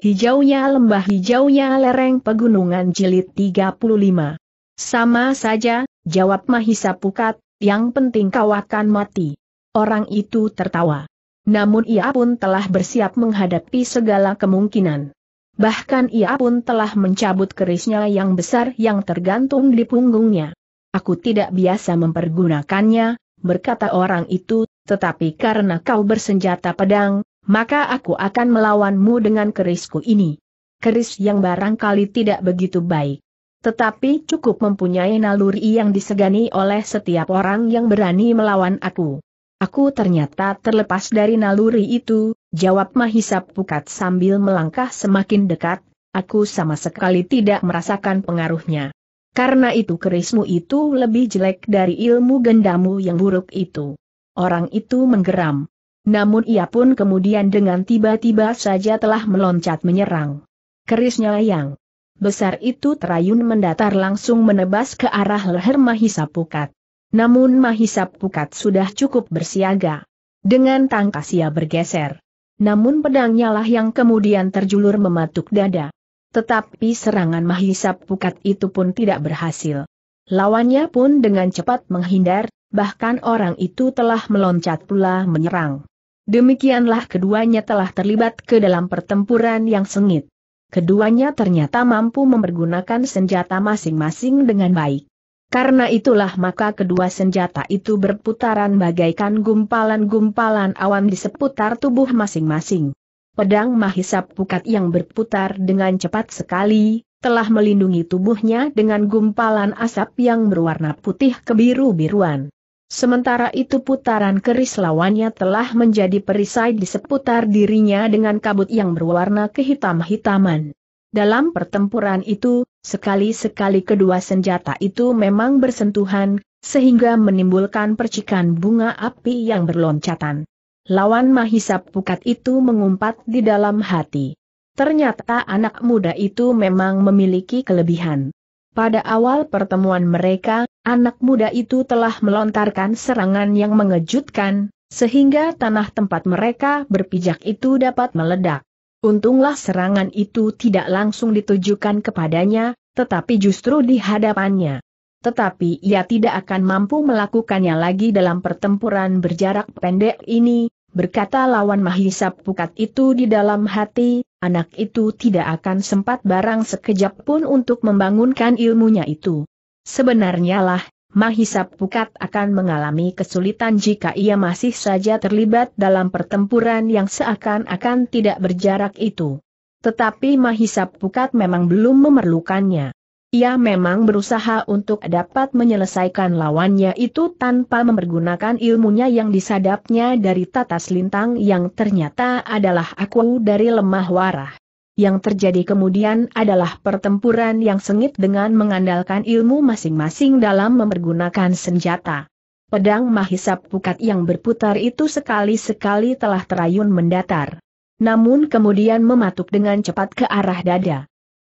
Hijaunya lembah hijaunya lereng pegunungan jilid 35. Sama saja, jawab Mahisa Pukat, yang penting kau akan mati. Orang itu tertawa. Namun ia pun telah bersiap menghadapi segala kemungkinan. Bahkan ia pun telah mencabut kerisnya yang besar yang tergantung di punggungnya. Aku tidak biasa mempergunakannya, berkata orang itu, tetapi karena kau bersenjata pedang, maka aku akan melawanmu dengan kerisku ini. Keris yang barangkali tidak begitu baik. Tetapi cukup mempunyai naluri yang disegani oleh setiap orang yang berani melawan aku. Aku ternyata terlepas dari naluri itu, jawab Mahisa Pukat sambil melangkah semakin dekat, aku sama sekali tidak merasakan pengaruhnya. Karena itu kerismu itu lebih jelek dari ilmu gendamu yang buruk itu. Orang itu menggeram. Namun ia pun kemudian dengan tiba-tiba saja telah meloncat menyerang. Kerisnya yang besar itu terayun mendatar langsung menebas ke arah leher Mahisa Pukat. Namun Mahisa Pukat sudah cukup bersiaga. Dengan tangkas ia bergeser. Namun pedangnya lah yang kemudian terjulur mematuk dada. Tetapi serangan Mahisa Pukat itu pun tidak berhasil. Lawannya pun dengan cepat menghindar, bahkan orang itu telah meloncat pula menyerang. Demikianlah keduanya telah terlibat ke dalam pertempuran yang sengit. Keduanya ternyata mampu mempergunakan senjata masing-masing dengan baik. Karena itulah maka kedua senjata itu berputaran bagaikan gumpalan-gumpalan awan di seputar tubuh masing-masing. Pedang Mahisap Pukat yang berputar dengan cepat sekali, telah melindungi tubuhnya dengan gumpalan asap yang berwarna putih kebiru-biruan. Sementara itu putaran keris lawannya telah menjadi perisai di seputar dirinya dengan kabut yang berwarna kehitam-hitaman. Dalam pertempuran itu, sekali-sekali kedua senjata itu memang bersentuhan, sehingga menimbulkan percikan bunga api yang berloncatan. Lawan Mahisap Pukat itu mengumpat di dalam hati. Ternyata anak muda itu memang memiliki kelebihan. Pada awal pertemuan mereka, anak muda itu telah melontarkan serangan yang mengejutkan, sehingga tanah tempat mereka berpijak itu dapat meledak. Untunglah serangan itu tidak langsung ditujukan kepadanya, tetapi justru di hadapannya. Tetapi ia tidak akan mampu melakukannya lagi dalam pertempuran berjarak pendek ini, berkata lawan Mahisa Pukat itu di dalam hati, anak itu tidak akan sempat barang sekejap pun untuk membangunkan ilmunya itu. Sebenarnya lah, Mahisa Pukat akan mengalami kesulitan jika ia masih saja terlibat dalam pertempuran yang seakan-akan tidak berjarak itu. Tetapi Mahisap Pukat memang belum memerlukannya. Ia memang berusaha untuk dapat menyelesaikan lawannya itu tanpa mempergunakan ilmunya yang disadapnya dari tata selintang yang ternyata adalah aku dari lemah warah. Yang terjadi kemudian adalah pertempuran yang sengit dengan mengandalkan ilmu masing-masing dalam mempergunakan senjata. Pedang Mahisa Pukat yang berputar itu sekali-sekali telah terayun mendatar. Namun kemudian mematuk dengan cepat ke arah dada.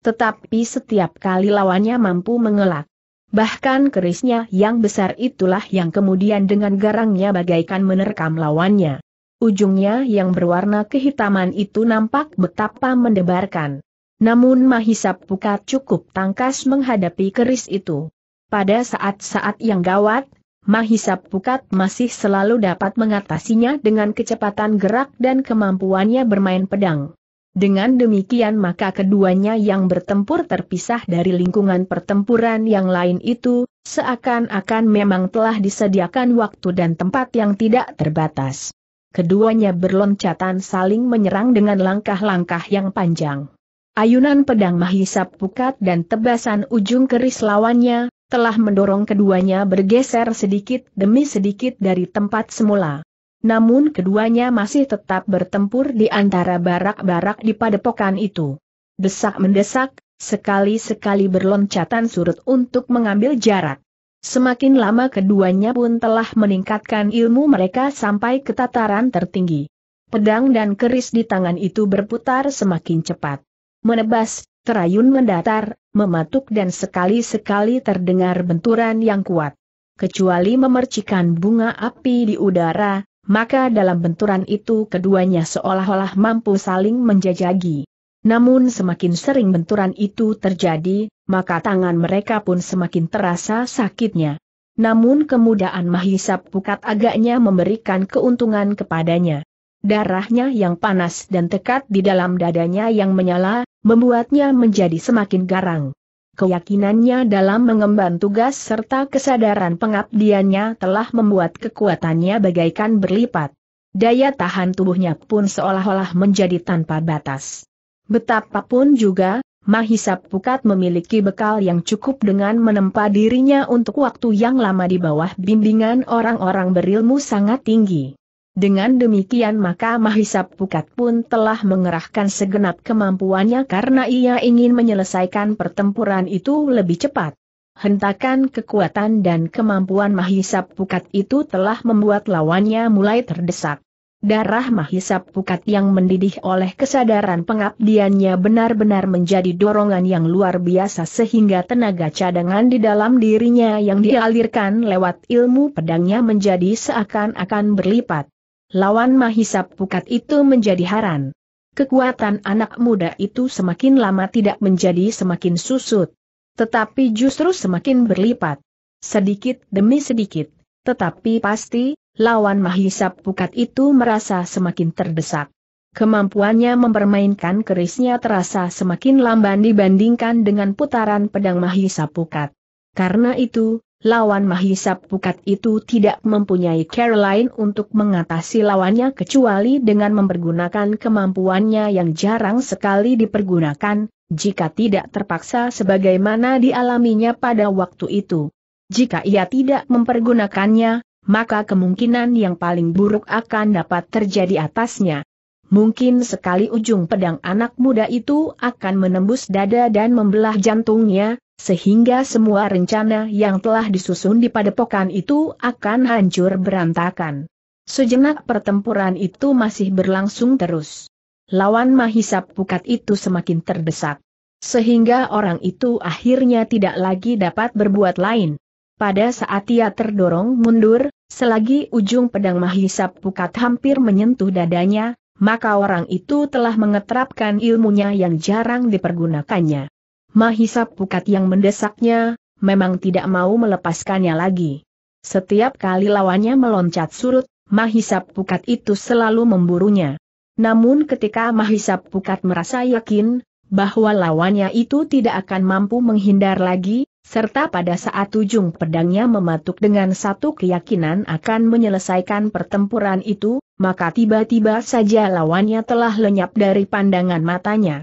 Tetapi setiap kali lawannya mampu mengelak. Bahkan kerisnya yang besar itulah yang kemudian dengan garangnya bagaikan menerkam lawannya. Ujungnya yang berwarna kehitaman itu nampak betapa mendebarkan. Namun Mahisa Pukat cukup tangkas menghadapi keris itu. Pada saat-saat yang gawat, Mahisa Pukat masih selalu dapat mengatasinya dengan kecepatan gerak dan kemampuannya bermain pedang. Dengan demikian maka keduanya yang bertempur terpisah dari lingkungan pertempuran yang lain itu, seakan-akan memang telah disediakan waktu dan tempat yang tidak terbatas. Keduanya berloncatan saling menyerang dengan langkah-langkah yang panjang. Ayunan pedang Mahisa pukat dan tebasan ujung keris lawannya, telah mendorong keduanya bergeser sedikit demi sedikit dari tempat semula namun keduanya masih tetap bertempur di antara barak-barak di padepokan itu. Desak-mendesak, sekali-sekali berloncatan surut untuk mengambil jarak. Semakin lama keduanya pun telah meningkatkan ilmu mereka sampai ke tataran tertinggi. Pedang dan keris di tangan itu berputar semakin cepat. Menebas, terayun mendatar, mematuk dan sekali-sekali terdengar benturan yang kuat. Kecuali memercikan bunga api di udara, maka dalam benturan itu keduanya seolah-olah mampu saling menjajagi. Namun semakin sering benturan itu terjadi, maka tangan mereka pun semakin terasa sakitnya. Namun kemudahan Mahisap Pukat agaknya memberikan keuntungan kepadanya. Darahnya yang panas dan tekat di dalam dadanya yang menyala, membuatnya menjadi semakin garang keyakinannya dalam mengemban tugas serta kesadaran pengabdiannya telah membuat kekuatannya bagaikan berlipat. Daya tahan tubuhnya pun seolah-olah menjadi tanpa batas. Betapapun juga, Mahisa Pukat memiliki bekal yang cukup dengan menempa dirinya untuk waktu yang lama di bawah bimbingan orang-orang berilmu sangat tinggi. Dengan demikian maka Mahisap Pukat pun telah mengerahkan segenap kemampuannya karena ia ingin menyelesaikan pertempuran itu lebih cepat. Hentakan kekuatan dan kemampuan Mahisap Pukat itu telah membuat lawannya mulai terdesak. Darah Mahisap Pukat yang mendidih oleh kesadaran pengabdiannya benar-benar menjadi dorongan yang luar biasa sehingga tenaga cadangan di dalam dirinya yang dialirkan lewat ilmu pedangnya menjadi seakan-akan berlipat lawan Mahisa Pukat itu menjadi haran. Kekuatan anak muda itu semakin lama tidak menjadi semakin susut. Tetapi justru semakin berlipat. Sedikit demi sedikit, tetapi pasti, lawan Mahisa Pukat itu merasa semakin terdesak. Kemampuannya mempermainkan kerisnya terasa semakin lamban dibandingkan dengan putaran pedang Mahisa Pukat. Karena itu, lawan Mahisa Pukat itu tidak mempunyai Caroline untuk mengatasi lawannya kecuali dengan mempergunakan kemampuannya yang jarang sekali dipergunakan, jika tidak terpaksa sebagaimana dialaminya pada waktu itu. Jika ia tidak mempergunakannya, maka kemungkinan yang paling buruk akan dapat terjadi atasnya. Mungkin sekali ujung pedang anak muda itu akan menembus dada dan membelah jantungnya, sehingga semua rencana yang telah disusun di padepokan itu akan hancur berantakan. Sejenak pertempuran itu masih berlangsung terus. Lawan Mahisa Pukat itu semakin terdesak. Sehingga orang itu akhirnya tidak lagi dapat berbuat lain. Pada saat ia terdorong mundur, selagi ujung pedang Mahisa Pukat hampir menyentuh dadanya, maka orang itu telah mengetrapkan ilmunya yang jarang dipergunakannya. Mahisa Pukat yang mendesaknya, memang tidak mau melepaskannya lagi. Setiap kali lawannya meloncat surut, Mahisa Pukat itu selalu memburunya. Namun ketika Mahisa Pukat merasa yakin, bahwa lawannya itu tidak akan mampu menghindar lagi, serta pada saat ujung pedangnya mematuk dengan satu keyakinan akan menyelesaikan pertempuran itu, maka tiba-tiba saja lawannya telah lenyap dari pandangan matanya.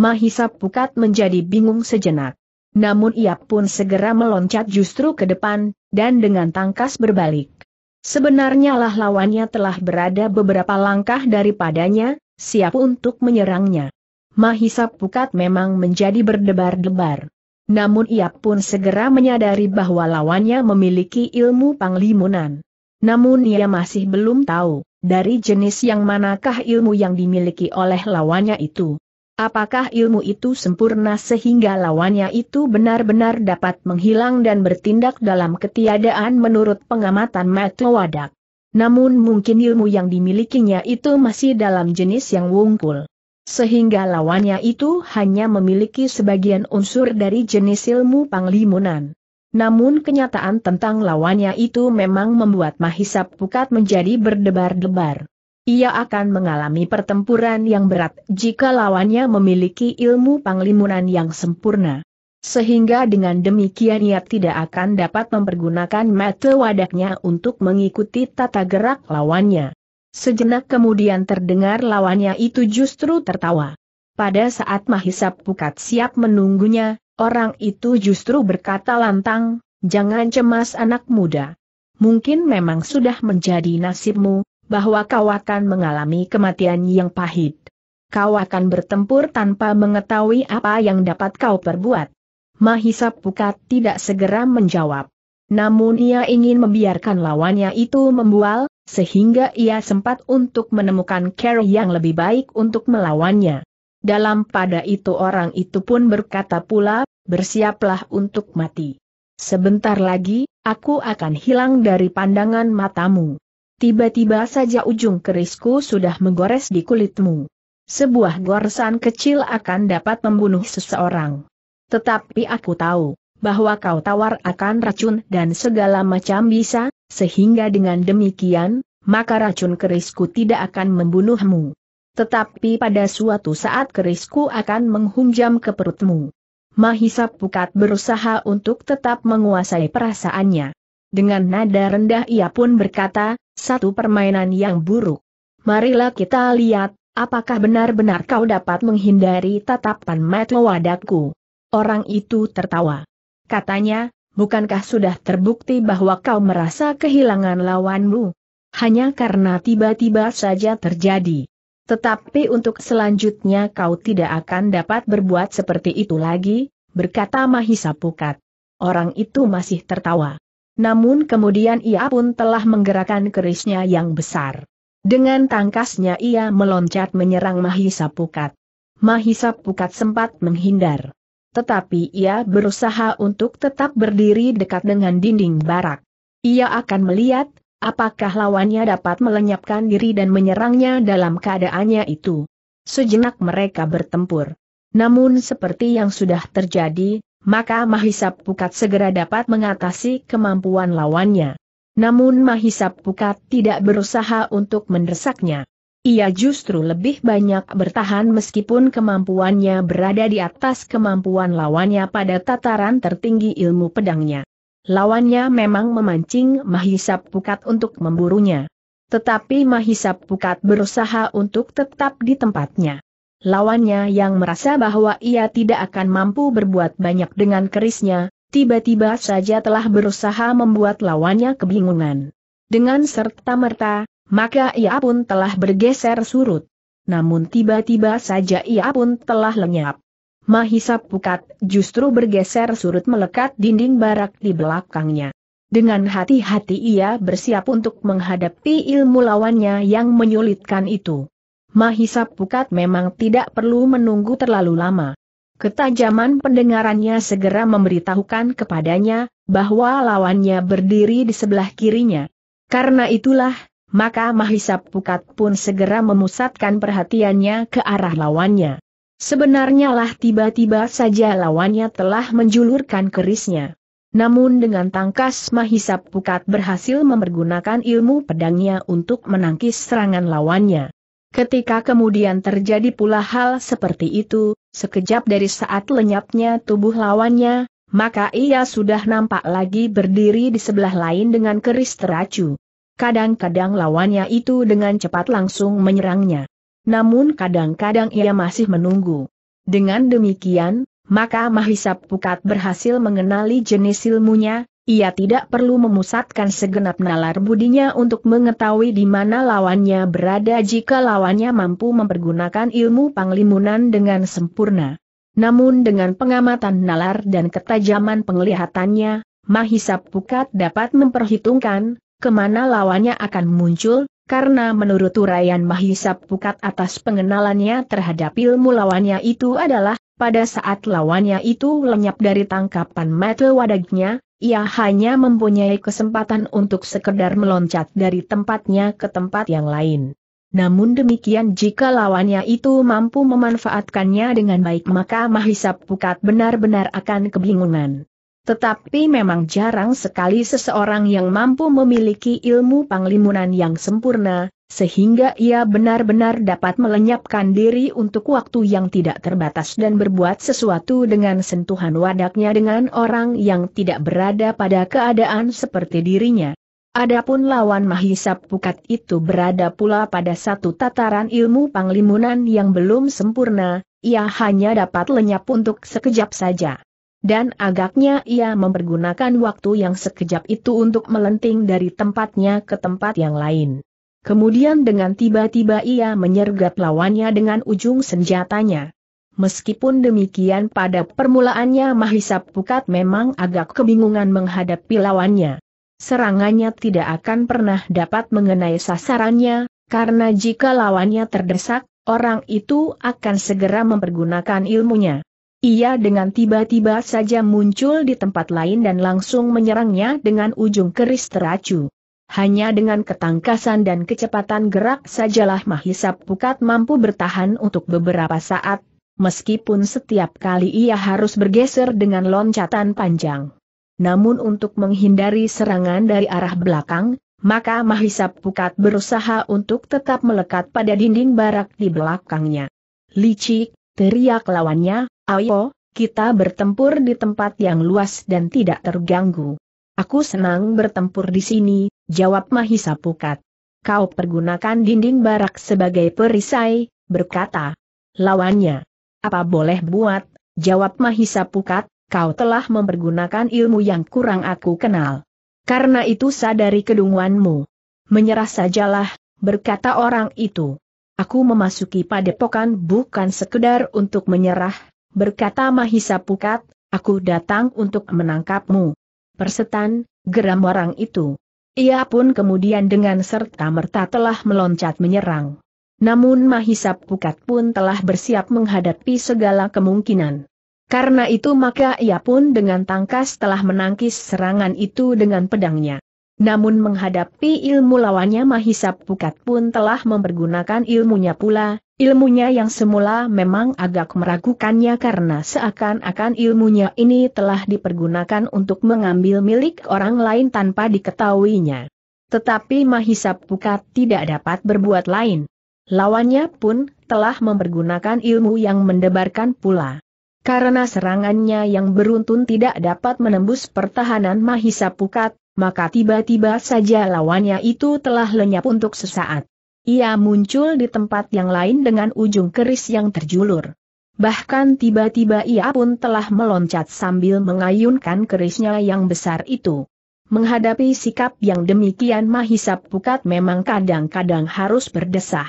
Mahisa Pukat menjadi bingung sejenak. Namun ia pun segera meloncat justru ke depan, dan dengan tangkas berbalik. Sebenarnya lah lawannya telah berada beberapa langkah daripadanya, siap untuk menyerangnya. Mahisa Pukat memang menjadi berdebar-debar. Namun ia pun segera menyadari bahwa lawannya memiliki ilmu panglimunan. Namun ia masih belum tahu, dari jenis yang manakah ilmu yang dimiliki oleh lawannya itu. Apakah ilmu itu sempurna sehingga lawannya itu benar-benar dapat menghilang dan bertindak dalam ketiadaan menurut pengamatan Matu Wadak? Namun mungkin ilmu yang dimilikinya itu masih dalam jenis yang wungkul. Sehingga lawannya itu hanya memiliki sebagian unsur dari jenis ilmu panglimunan. Namun kenyataan tentang lawannya itu memang membuat Mahisa Pukat menjadi berdebar-debar. Ia akan mengalami pertempuran yang berat jika lawannya memiliki ilmu panglimunan yang sempurna. Sehingga dengan demikian ia tidak akan dapat mempergunakan mata wadaknya untuk mengikuti tata gerak lawannya. Sejenak kemudian terdengar lawannya itu justru tertawa. Pada saat Mahisa Pukat siap menunggunya, orang itu justru berkata lantang, jangan cemas anak muda. Mungkin memang sudah menjadi nasibmu, bahwa kau akan mengalami kematian yang pahit. Kau akan bertempur tanpa mengetahui apa yang dapat kau perbuat. Mahisa Pukat tidak segera menjawab. Namun ia ingin membiarkan lawannya itu membual, sehingga ia sempat untuk menemukan cara yang lebih baik untuk melawannya. Dalam pada itu orang itu pun berkata pula, bersiaplah untuk mati. Sebentar lagi, aku akan hilang dari pandangan matamu. Tiba-tiba saja ujung kerisku sudah menggores di kulitmu. Sebuah goresan kecil akan dapat membunuh seseorang. Tetapi aku tahu, bahwa kau tawar akan racun dan segala macam bisa, sehingga dengan demikian, maka racun kerisku tidak akan membunuhmu. Tetapi pada suatu saat kerisku akan menghunjam ke perutmu. Mahisa Pukat berusaha untuk tetap menguasai perasaannya. Dengan nada rendah ia pun berkata, satu permainan yang buruk. Marilah kita lihat, apakah benar-benar kau dapat menghindari tatapan mata wadaku? Orang itu tertawa. Katanya, bukankah sudah terbukti bahwa kau merasa kehilangan lawanmu? Hanya karena tiba-tiba saja terjadi. Tetapi untuk selanjutnya kau tidak akan dapat berbuat seperti itu lagi, berkata Mahisa Pukat. Orang itu masih tertawa namun kemudian ia pun telah menggerakkan kerisnya yang besar. Dengan tangkasnya ia meloncat menyerang Mahisa Pukat. Mahisa Pukat sempat menghindar. Tetapi ia berusaha untuk tetap berdiri dekat dengan dinding barak. Ia akan melihat, apakah lawannya dapat melenyapkan diri dan menyerangnya dalam keadaannya itu. Sejenak mereka bertempur. Namun seperti yang sudah terjadi, maka Mahisa Pukat segera dapat mengatasi kemampuan lawannya. Namun Mahisa Pukat tidak berusaha untuk mendesaknya. Ia justru lebih banyak bertahan meskipun kemampuannya berada di atas kemampuan lawannya pada tataran tertinggi ilmu pedangnya. Lawannya memang memancing Mahisa Pukat untuk memburunya. Tetapi Mahisa Pukat berusaha untuk tetap di tempatnya. Lawannya yang merasa bahwa ia tidak akan mampu berbuat banyak dengan kerisnya, tiba-tiba saja telah berusaha membuat lawannya kebingungan. Dengan serta-merta, maka ia pun telah bergeser surut. Namun tiba-tiba saja ia pun telah lenyap. Mahisa Pukat justru bergeser surut melekat dinding barak di belakangnya. Dengan hati-hati ia bersiap untuk menghadapi ilmu lawannya yang menyulitkan itu. Mahisa Pukat memang tidak perlu menunggu terlalu lama. Ketajaman pendengarannya segera memberitahukan kepadanya, bahwa lawannya berdiri di sebelah kirinya. Karena itulah, maka Mahisa Pukat pun segera memusatkan perhatiannya ke arah lawannya. Sebenarnya lah tiba-tiba saja lawannya telah menjulurkan kerisnya. Namun dengan tangkas Mahisap Pukat berhasil mempergunakan ilmu pedangnya untuk menangkis serangan lawannya. Ketika kemudian terjadi pula hal seperti itu, sekejap dari saat lenyapnya tubuh lawannya, maka ia sudah nampak lagi berdiri di sebelah lain dengan keris teracu. Kadang-kadang lawannya itu dengan cepat langsung menyerangnya. Namun kadang-kadang ia masih menunggu. Dengan demikian, maka Mahisap Pukat berhasil mengenali jenis ilmunya, ia tidak perlu memusatkan segenap nalar budinya untuk mengetahui di mana lawannya berada jika lawannya mampu mempergunakan ilmu panglimunan dengan sempurna. Namun dengan pengamatan nalar dan ketajaman penglihatannya, Mahisa Pukat dapat memperhitungkan kemana lawannya akan muncul, karena menurut uraian Mahisa Pukat atas pengenalannya terhadap ilmu lawannya itu adalah, pada saat lawannya itu lenyap dari tangkapan mata wadagnya, ia hanya mempunyai kesempatan untuk sekedar meloncat dari tempatnya ke tempat yang lain. Namun demikian jika lawannya itu mampu memanfaatkannya dengan baik maka Mahisa Pukat benar-benar akan kebingungan. Tetapi memang jarang sekali seseorang yang mampu memiliki ilmu panglimunan yang sempurna, sehingga ia benar-benar dapat melenyapkan diri untuk waktu yang tidak terbatas dan berbuat sesuatu dengan sentuhan wadaknya dengan orang yang tidak berada pada keadaan seperti dirinya. Adapun lawan Mahisap Pukat itu berada pula pada satu tataran ilmu panglimunan yang belum sempurna, ia hanya dapat lenyap untuk sekejap saja. Dan agaknya ia mempergunakan waktu yang sekejap itu untuk melenting dari tempatnya ke tempat yang lain. Kemudian dengan tiba-tiba ia menyergap lawannya dengan ujung senjatanya. Meskipun demikian pada permulaannya Mahisa Pukat memang agak kebingungan menghadapi lawannya. Serangannya tidak akan pernah dapat mengenai sasarannya, karena jika lawannya terdesak, orang itu akan segera mempergunakan ilmunya. Ia dengan tiba-tiba saja muncul di tempat lain dan langsung menyerangnya dengan ujung keris teracu. Hanya dengan ketangkasan dan kecepatan gerak sajalah Mahisa Pukat mampu bertahan untuk beberapa saat, meskipun setiap kali ia harus bergeser dengan loncatan panjang. Namun untuk menghindari serangan dari arah belakang, maka Mahisa Pukat berusaha untuk tetap melekat pada dinding barak di belakangnya. Licik, teriak lawannya, ayo, kita bertempur di tempat yang luas dan tidak terganggu. Aku senang bertempur di sini, jawab Mahisa Pukat. Kau pergunakan dinding barak sebagai perisai, berkata. Lawannya. Apa boleh buat, jawab Mahisa Pukat, kau telah mempergunakan ilmu yang kurang aku kenal. Karena itu sadari kedunguanmu. Menyerah sajalah, berkata orang itu. Aku memasuki padepokan bukan sekedar untuk menyerah, berkata Mahisa Pukat, aku datang untuk menangkapmu. Persetan, geram orang itu. Ia pun kemudian dengan serta-merta telah meloncat menyerang. Namun Mahisap Pukat pun telah bersiap menghadapi segala kemungkinan. Karena itu maka ia pun dengan tangkas telah menangkis serangan itu dengan pedangnya. Namun menghadapi ilmu lawannya Mahisa Pukat pun telah mempergunakan ilmunya pula, ilmunya yang semula memang agak meragukannya karena seakan-akan ilmunya ini telah dipergunakan untuk mengambil milik orang lain tanpa diketahuinya. Tetapi Mahisa Pukat tidak dapat berbuat lain. Lawannya pun telah mempergunakan ilmu yang mendebarkan pula. Karena serangannya yang beruntun tidak dapat menembus pertahanan Mahisa Pukat, maka tiba-tiba saja lawannya itu telah lenyap untuk sesaat. Ia muncul di tempat yang lain dengan ujung keris yang terjulur. Bahkan tiba-tiba ia pun telah meloncat sambil mengayunkan kerisnya yang besar itu. Menghadapi sikap yang demikian mahisap Pukat memang kadang-kadang harus berdesah.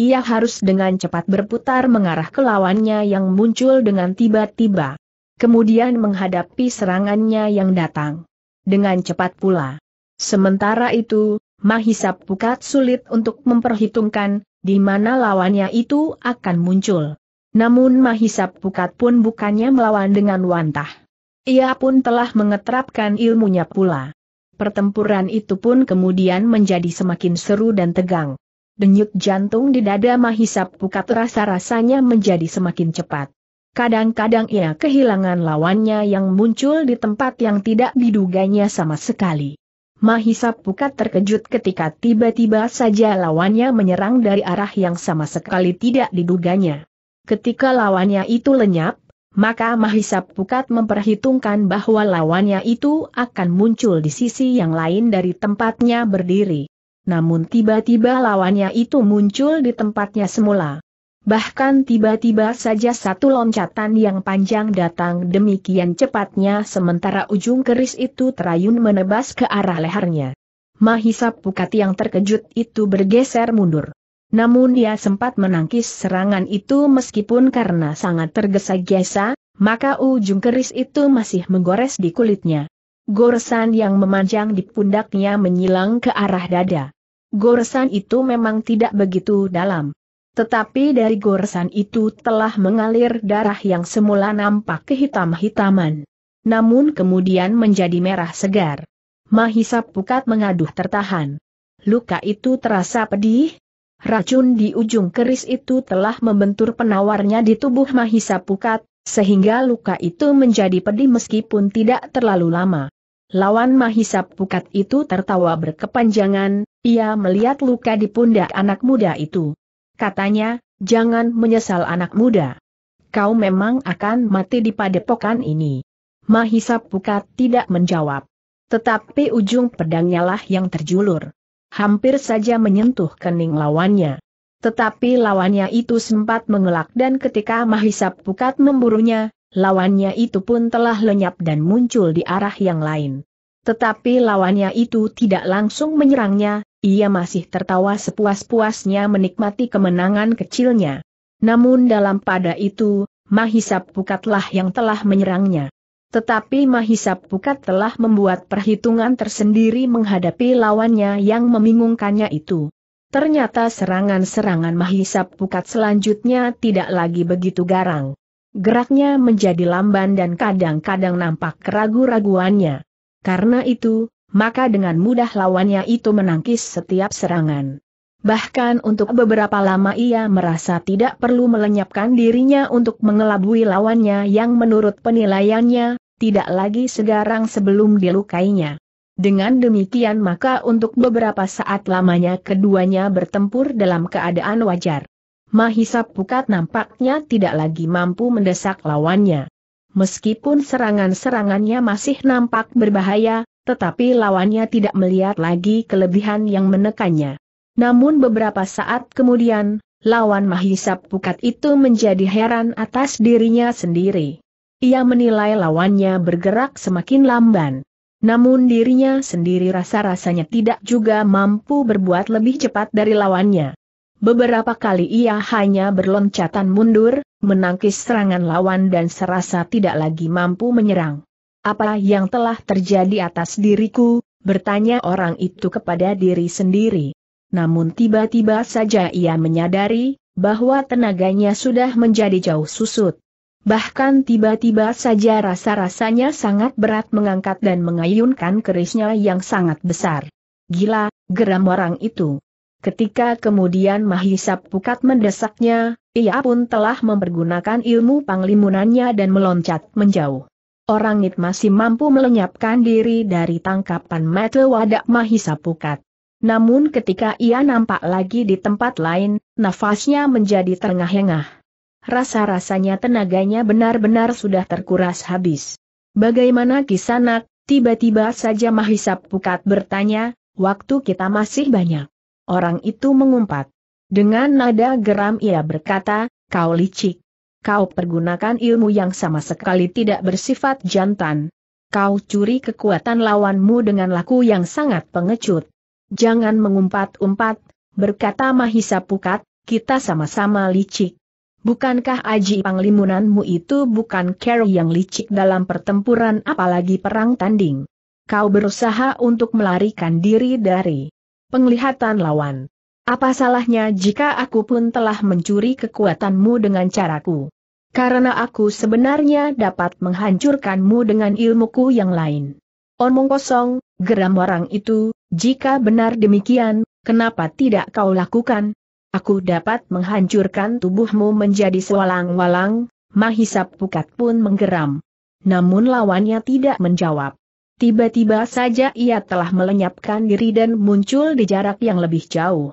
Ia harus dengan cepat berputar mengarah ke lawannya yang muncul dengan tiba-tiba. Kemudian menghadapi serangannya yang datang dengan cepat pula. Sementara itu, Mahisa Pukat sulit untuk memperhitungkan di mana lawannya itu akan muncul. Namun Mahisa Pukat pun bukannya melawan dengan wantah. Ia pun telah mengeterapkan ilmunya pula. Pertempuran itu pun kemudian menjadi semakin seru dan tegang. Denyut jantung di dada Mahisa Pukat rasa-rasanya menjadi semakin cepat. Kadang-kadang ia kehilangan lawannya yang muncul di tempat yang tidak diduganya sama sekali. Mahisa Pukat terkejut ketika tiba-tiba saja lawannya menyerang dari arah yang sama sekali tidak diduganya. Ketika lawannya itu lenyap, maka Mahisa Pukat memperhitungkan bahwa lawannya itu akan muncul di sisi yang lain dari tempatnya berdiri. Namun tiba-tiba lawannya itu muncul di tempatnya semula. Bahkan tiba-tiba saja satu loncatan yang panjang datang demikian cepatnya sementara ujung keris itu terayun menebas ke arah lehernya. Mahisa Pukati yang terkejut itu bergeser mundur. Namun dia sempat menangkis serangan itu meskipun karena sangat tergesa-gesa, maka ujung keris itu masih menggores di kulitnya. Goresan yang memanjang di pundaknya menyilang ke arah dada. Goresan itu memang tidak begitu dalam tetapi dari goresan itu telah mengalir darah yang semula nampak kehitam-hitaman. Namun kemudian menjadi merah segar. Mahisa pukat mengaduh tertahan. Luka itu terasa pedih. Racun di ujung keris itu telah membentur penawarnya di tubuh Mahisa pukat, sehingga luka itu menjadi pedih meskipun tidak terlalu lama. Lawan Mahisa pukat itu tertawa berkepanjangan, ia melihat luka di pundak anak muda itu. Katanya, jangan menyesal anak muda. Kau memang akan mati di padepokan ini. Mahisa Pukat tidak menjawab. Tetapi ujung pedangnya lah yang terjulur. Hampir saja menyentuh kening lawannya. Tetapi lawannya itu sempat mengelak dan ketika Mahisa Pukat memburunya, lawannya itu pun telah lenyap dan muncul di arah yang lain. Tetapi lawannya itu tidak langsung menyerangnya, ia masih tertawa sepuas-puasnya menikmati kemenangan kecilnya. Namun dalam pada itu, Mahisap Pukatlah yang telah menyerangnya. Tetapi Mahisap Pukat telah membuat perhitungan tersendiri menghadapi lawannya yang membingungkannya itu. Ternyata serangan-serangan Mahisap Pukat selanjutnya tidak lagi begitu garang. Geraknya menjadi lamban dan kadang-kadang nampak keragu-raguannya. Karena itu, maka dengan mudah lawannya itu menangkis setiap serangan. Bahkan untuk beberapa lama ia merasa tidak perlu melenyapkan dirinya untuk mengelabui lawannya yang menurut penilaiannya, tidak lagi segarang sebelum dilukainya. Dengan demikian maka untuk beberapa saat lamanya keduanya bertempur dalam keadaan wajar. Mahisa Pukat nampaknya tidak lagi mampu mendesak lawannya. Meskipun serangan-serangannya masih nampak berbahaya, tetapi lawannya tidak melihat lagi kelebihan yang menekannya. Namun beberapa saat kemudian, lawan Mahisap Pukat itu menjadi heran atas dirinya sendiri. Ia menilai lawannya bergerak semakin lamban. Namun dirinya sendiri rasa-rasanya tidak juga mampu berbuat lebih cepat dari lawannya. Beberapa kali ia hanya berloncatan mundur, menangkis serangan lawan dan serasa tidak lagi mampu menyerang. Apa yang telah terjadi atas diriku? bertanya orang itu kepada diri sendiri. Namun tiba-tiba saja ia menyadari bahwa tenaganya sudah menjadi jauh susut. Bahkan tiba-tiba saja rasa-rasanya sangat berat mengangkat dan mengayunkan kerisnya yang sangat besar. Gila, geram orang itu. Ketika kemudian Mahisa Pukat mendesaknya, ia pun telah mempergunakan ilmu panglimunannya dan meloncat menjauh orang itu masih mampu melenyapkan diri dari tangkapan mata wadak Mahisa Pukat. Namun ketika ia nampak lagi di tempat lain, nafasnya menjadi terengah-engah. Rasa-rasanya tenaganya benar-benar sudah terkuras habis. Bagaimana kisanak, tiba-tiba saja Mahisa Pukat bertanya, waktu kita masih banyak. Orang itu mengumpat. Dengan nada geram ia berkata, kau licik. Kau pergunakan ilmu yang sama sekali tidak bersifat jantan. Kau curi kekuatan lawanmu dengan laku yang sangat pengecut. Jangan mengumpat-umpat, berkata Mahisa Pukat, kita sama-sama licik. Bukankah Aji Panglimunanmu itu bukan Carol yang licik dalam pertempuran apalagi perang tanding? Kau berusaha untuk melarikan diri dari penglihatan lawan. Apa salahnya jika aku pun telah mencuri kekuatanmu dengan caraku? Karena aku sebenarnya dapat menghancurkanmu dengan ilmuku yang lain. Omong kosong, geram orang itu, jika benar demikian, kenapa tidak kau lakukan? Aku dapat menghancurkan tubuhmu menjadi sewalang-walang, Mahisap Pukat pun menggeram. Namun lawannya tidak menjawab. Tiba-tiba saja ia telah melenyapkan diri dan muncul di jarak yang lebih jauh.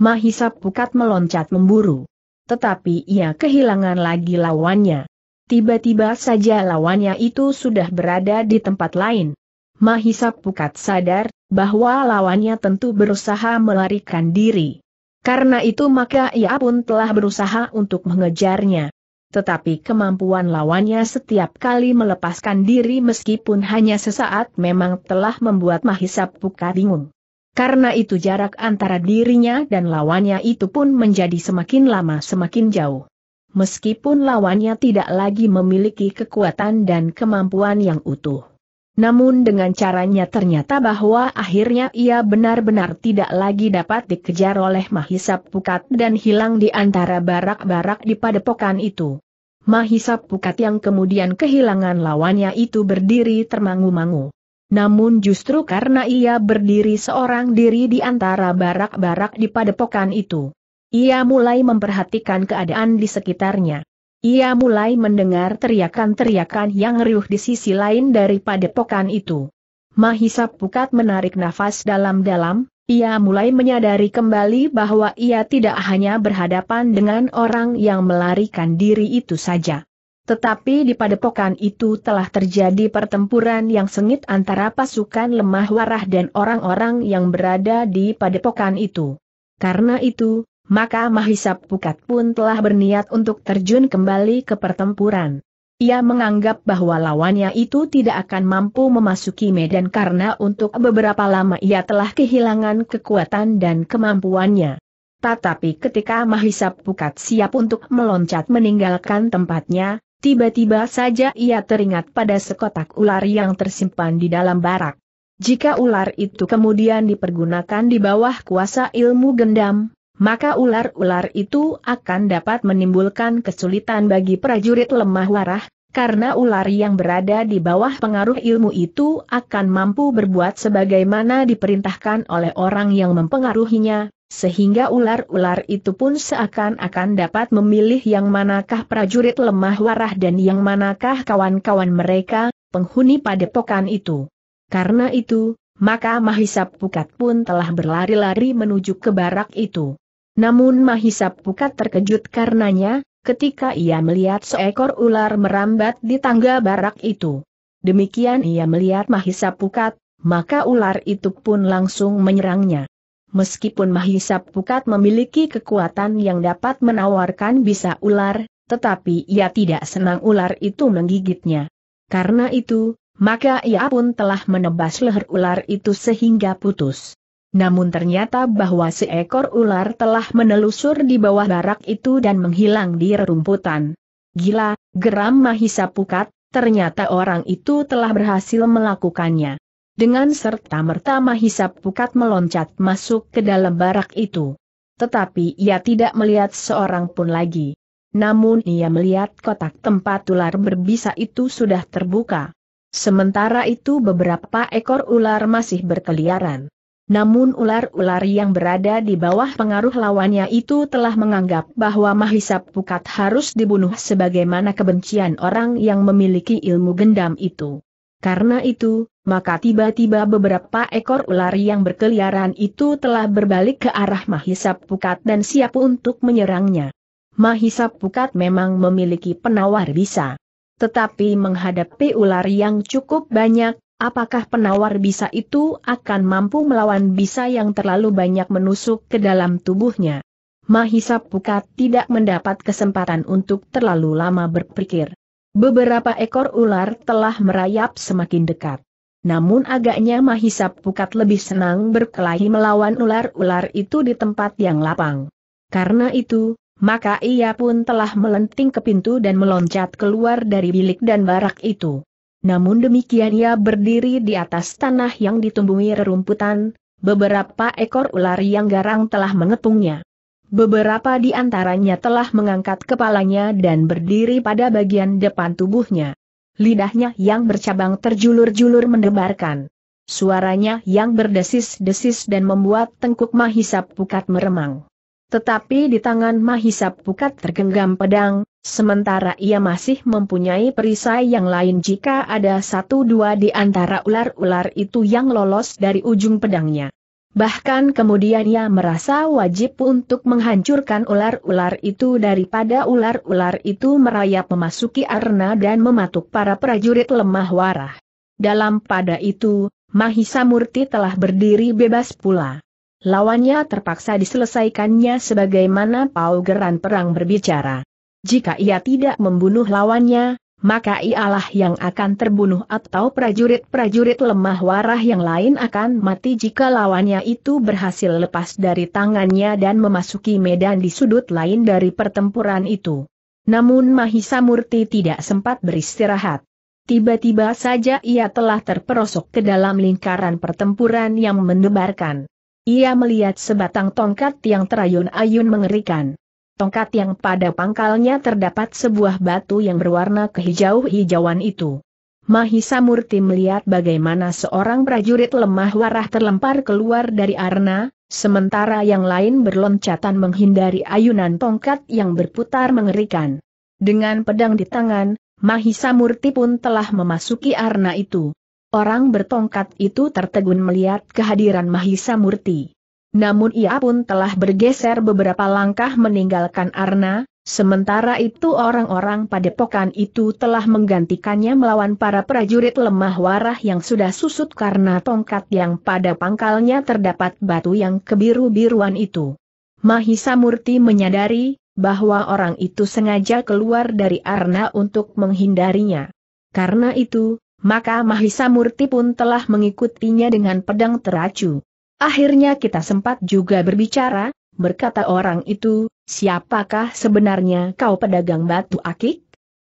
Mahisa Pukat meloncat memburu. Tetapi ia kehilangan lagi lawannya. Tiba-tiba saja lawannya itu sudah berada di tempat lain. Mahisa Pukat sadar bahwa lawannya tentu berusaha melarikan diri. Karena itu maka ia pun telah berusaha untuk mengejarnya. Tetapi kemampuan lawannya setiap kali melepaskan diri meskipun hanya sesaat memang telah membuat Mahisa Pukat bingung. Karena itu jarak antara dirinya dan lawannya itu pun menjadi semakin lama semakin jauh. Meskipun lawannya tidak lagi memiliki kekuatan dan kemampuan yang utuh. Namun dengan caranya ternyata bahwa akhirnya ia benar-benar tidak lagi dapat dikejar oleh Mahisap Pukat dan hilang di antara barak-barak di padepokan itu. Mahisap Pukat yang kemudian kehilangan lawannya itu berdiri termangu-mangu. Namun justru karena ia berdiri seorang diri di antara barak-barak di padepokan itu. Ia mulai memperhatikan keadaan di sekitarnya. Ia mulai mendengar teriakan-teriakan yang riuh di sisi lain dari padepokan itu. Mahisa Pukat menarik nafas dalam-dalam, ia mulai menyadari kembali bahwa ia tidak hanya berhadapan dengan orang yang melarikan diri itu saja. Tetapi di padepokan itu telah terjadi pertempuran yang sengit antara pasukan lemah warah dan orang-orang yang berada di padepokan itu. Karena itu, maka Mahisap Pukat pun telah berniat untuk terjun kembali ke pertempuran. Ia menganggap bahwa lawannya itu tidak akan mampu memasuki medan karena untuk beberapa lama ia telah kehilangan kekuatan dan kemampuannya. Tetapi ketika Mahisap Pukat siap untuk meloncat meninggalkan tempatnya, Tiba-tiba saja ia teringat pada sekotak ular yang tersimpan di dalam barak. Jika ular itu kemudian dipergunakan di bawah kuasa ilmu gendam, maka ular-ular itu akan dapat menimbulkan kesulitan bagi prajurit lemah warah, karena ular yang berada di bawah pengaruh ilmu itu akan mampu berbuat sebagaimana diperintahkan oleh orang yang mempengaruhinya, sehingga ular-ular itu pun seakan-akan dapat memilih yang manakah prajurit lemah warah dan yang manakah kawan-kawan mereka, penghuni padepokan itu. Karena itu, maka Mahisap Pukat pun telah berlari-lari menuju ke barak itu. Namun Mahisap Pukat terkejut karenanya, ketika ia melihat seekor ular merambat di tangga barak itu. Demikian ia melihat Mahisap Pukat, maka ular itu pun langsung menyerangnya. Meskipun Mahisa Pukat memiliki kekuatan yang dapat menawarkan bisa ular, tetapi ia tidak senang ular itu menggigitnya. Karena itu, maka ia pun telah menebas leher ular itu sehingga putus. Namun ternyata bahwa seekor ular telah menelusur di bawah barak itu dan menghilang di rerumputan. Gila, geram Mahisa Pukat, ternyata orang itu telah berhasil melakukannya dengan serta-merta Mahisa pukat meloncat masuk ke dalam barak itu. Tetapi ia tidak melihat seorang pun lagi. Namun ia melihat kotak tempat ular berbisa itu sudah terbuka. Sementara itu beberapa ekor ular masih berkeliaran. Namun ular-ular yang berada di bawah pengaruh lawannya itu telah menganggap bahwa Mahisa Pukat harus dibunuh sebagaimana kebencian orang yang memiliki ilmu gendam itu. Karena itu, maka tiba-tiba beberapa ekor ular yang berkeliaran itu telah berbalik ke arah Mahisap Pukat dan siap untuk menyerangnya. Mahisap Pukat memang memiliki penawar bisa. Tetapi menghadapi ular yang cukup banyak, apakah penawar bisa itu akan mampu melawan bisa yang terlalu banyak menusuk ke dalam tubuhnya? Mahisap Pukat tidak mendapat kesempatan untuk terlalu lama berpikir. Beberapa ekor ular telah merayap semakin dekat namun agaknya Mahisa Pukat lebih senang berkelahi melawan ular-ular itu di tempat yang lapang. Karena itu, maka ia pun telah melenting ke pintu dan meloncat keluar dari bilik dan barak itu. Namun demikian ia berdiri di atas tanah yang ditumbuhi rerumputan, beberapa ekor ular yang garang telah mengepungnya. Beberapa di antaranya telah mengangkat kepalanya dan berdiri pada bagian depan tubuhnya lidahnya yang bercabang terjulur-julur mendebarkan. Suaranya yang berdesis-desis dan membuat tengkuk Mahisap Pukat meremang. Tetapi di tangan Mahisap Pukat tergenggam pedang, sementara ia masih mempunyai perisai yang lain jika ada satu dua di antara ular-ular itu yang lolos dari ujung pedangnya. Bahkan kemudian ia merasa wajib untuk menghancurkan ular-ular itu daripada ular-ular itu merayap memasuki arena dan mematuk para prajurit lemah warah. Dalam pada itu, Mahisa Murti telah berdiri bebas pula. Lawannya terpaksa diselesaikannya sebagaimana paugeran perang berbicara. Jika ia tidak membunuh lawannya, maka ialah yang akan terbunuh atau prajurit-prajurit lemah warah yang lain akan mati jika lawannya itu berhasil lepas dari tangannya dan memasuki medan di sudut lain dari pertempuran itu. Namun Mahisa Murti tidak sempat beristirahat. Tiba-tiba saja ia telah terperosok ke dalam lingkaran pertempuran yang mendebarkan. Ia melihat sebatang tongkat yang terayun-ayun mengerikan tongkat yang pada pangkalnya terdapat sebuah batu yang berwarna kehijau-hijauan itu. Mahisa Murti melihat bagaimana seorang prajurit lemah warah terlempar keluar dari arna, sementara yang lain berloncatan menghindari ayunan tongkat yang berputar mengerikan. Dengan pedang di tangan, Mahisa Murti pun telah memasuki arna itu. Orang bertongkat itu tertegun melihat kehadiran Mahisa Murti. Namun ia pun telah bergeser beberapa langkah meninggalkan Arna, sementara itu orang-orang padepokan itu telah menggantikannya melawan para prajurit lemah warah yang sudah susut karena tongkat yang pada pangkalnya terdapat batu yang kebiru-biruan itu. Mahisa Murti menyadari bahwa orang itu sengaja keluar dari Arna untuk menghindarinya. Karena itu, maka Mahisa Murti pun telah mengikutinya dengan pedang teracu. Akhirnya kita sempat juga berbicara, berkata orang itu, siapakah sebenarnya kau pedagang batu akik?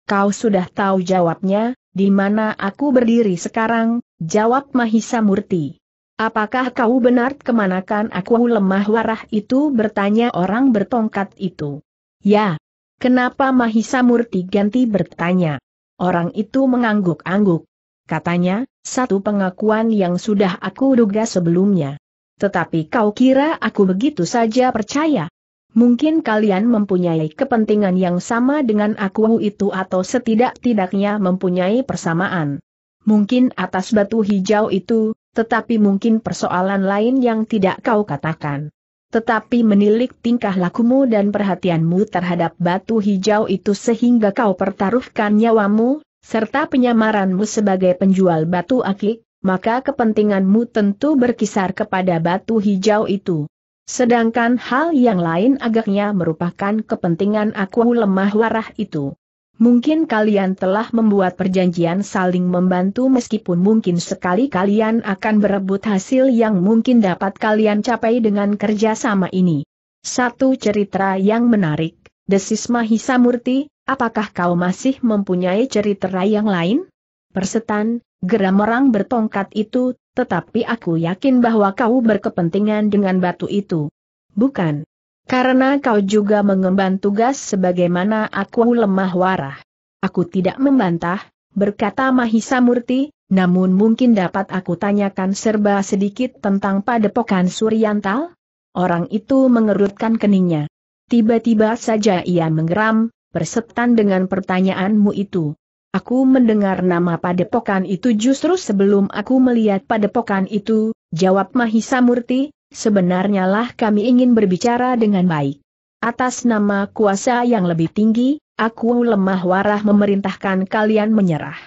Kau sudah tahu jawabnya, di mana aku berdiri sekarang, jawab Mahisa Murti. Apakah kau benar kemanakan aku lemah warah itu bertanya orang bertongkat itu? Ya. Kenapa Mahisa Murti ganti bertanya? Orang itu mengangguk-angguk. Katanya, satu pengakuan yang sudah aku duga sebelumnya. Tetapi kau kira aku begitu saja percaya? Mungkin kalian mempunyai kepentingan yang sama dengan aku itu atau setidak-tidaknya mempunyai persamaan. Mungkin atas batu hijau itu, tetapi mungkin persoalan lain yang tidak kau katakan. Tetapi menilik tingkah lakumu dan perhatianmu terhadap batu hijau itu sehingga kau pertaruhkan nyawamu, serta penyamaranmu sebagai penjual batu akik, maka kepentinganmu tentu berkisar kepada batu hijau itu. Sedangkan hal yang lain agaknya merupakan kepentingan aku lemah warah itu. Mungkin kalian telah membuat perjanjian saling membantu meskipun mungkin sekali kalian akan berebut hasil yang mungkin dapat kalian capai dengan kerjasama ini. Satu cerita yang menarik, Desis Mahisa Murti, apakah kau masih mempunyai cerita yang lain? Persetan, Geram orang bertongkat itu, tetapi aku yakin bahwa kau berkepentingan dengan batu itu. Bukan. Karena kau juga mengemban tugas sebagaimana aku lemah warah. Aku tidak membantah, berkata Mahisa Murti, namun mungkin dapat aku tanyakan serba sedikit tentang padepokan Suryantal? Orang itu mengerutkan keningnya. Tiba-tiba saja ia menggeram, persetan dengan pertanyaanmu itu. Aku mendengar nama padepokan itu justru sebelum aku melihat padepokan itu, jawab Mahisa Murti, sebenarnya lah kami ingin berbicara dengan baik. Atas nama kuasa yang lebih tinggi, aku lemah warah memerintahkan kalian menyerah.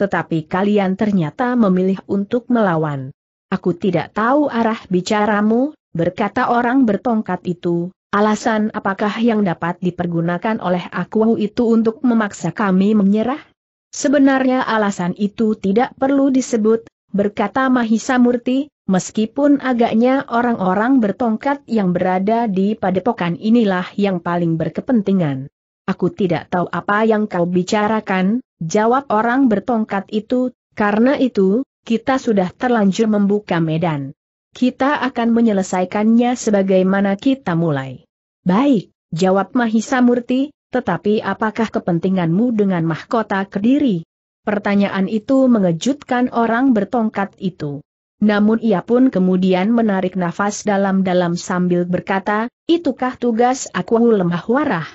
Tetapi kalian ternyata memilih untuk melawan. Aku tidak tahu arah bicaramu, berkata orang bertongkat itu, alasan apakah yang dapat dipergunakan oleh aku itu untuk memaksa kami menyerah? Sebenarnya alasan itu tidak perlu disebut, berkata Mahisa Murti, meskipun agaknya orang-orang bertongkat yang berada di padepokan inilah yang paling berkepentingan. Aku tidak tahu apa yang kau bicarakan, jawab orang bertongkat itu, karena itu, kita sudah terlanjur membuka medan. Kita akan menyelesaikannya sebagaimana kita mulai. Baik, jawab Mahisa Murti, tetapi apakah kepentinganmu dengan mahkota Kediri? Pertanyaan itu mengejutkan orang bertongkat itu. Namun ia pun kemudian menarik nafas dalam-dalam sambil berkata, itukah tugas aku lemah warah?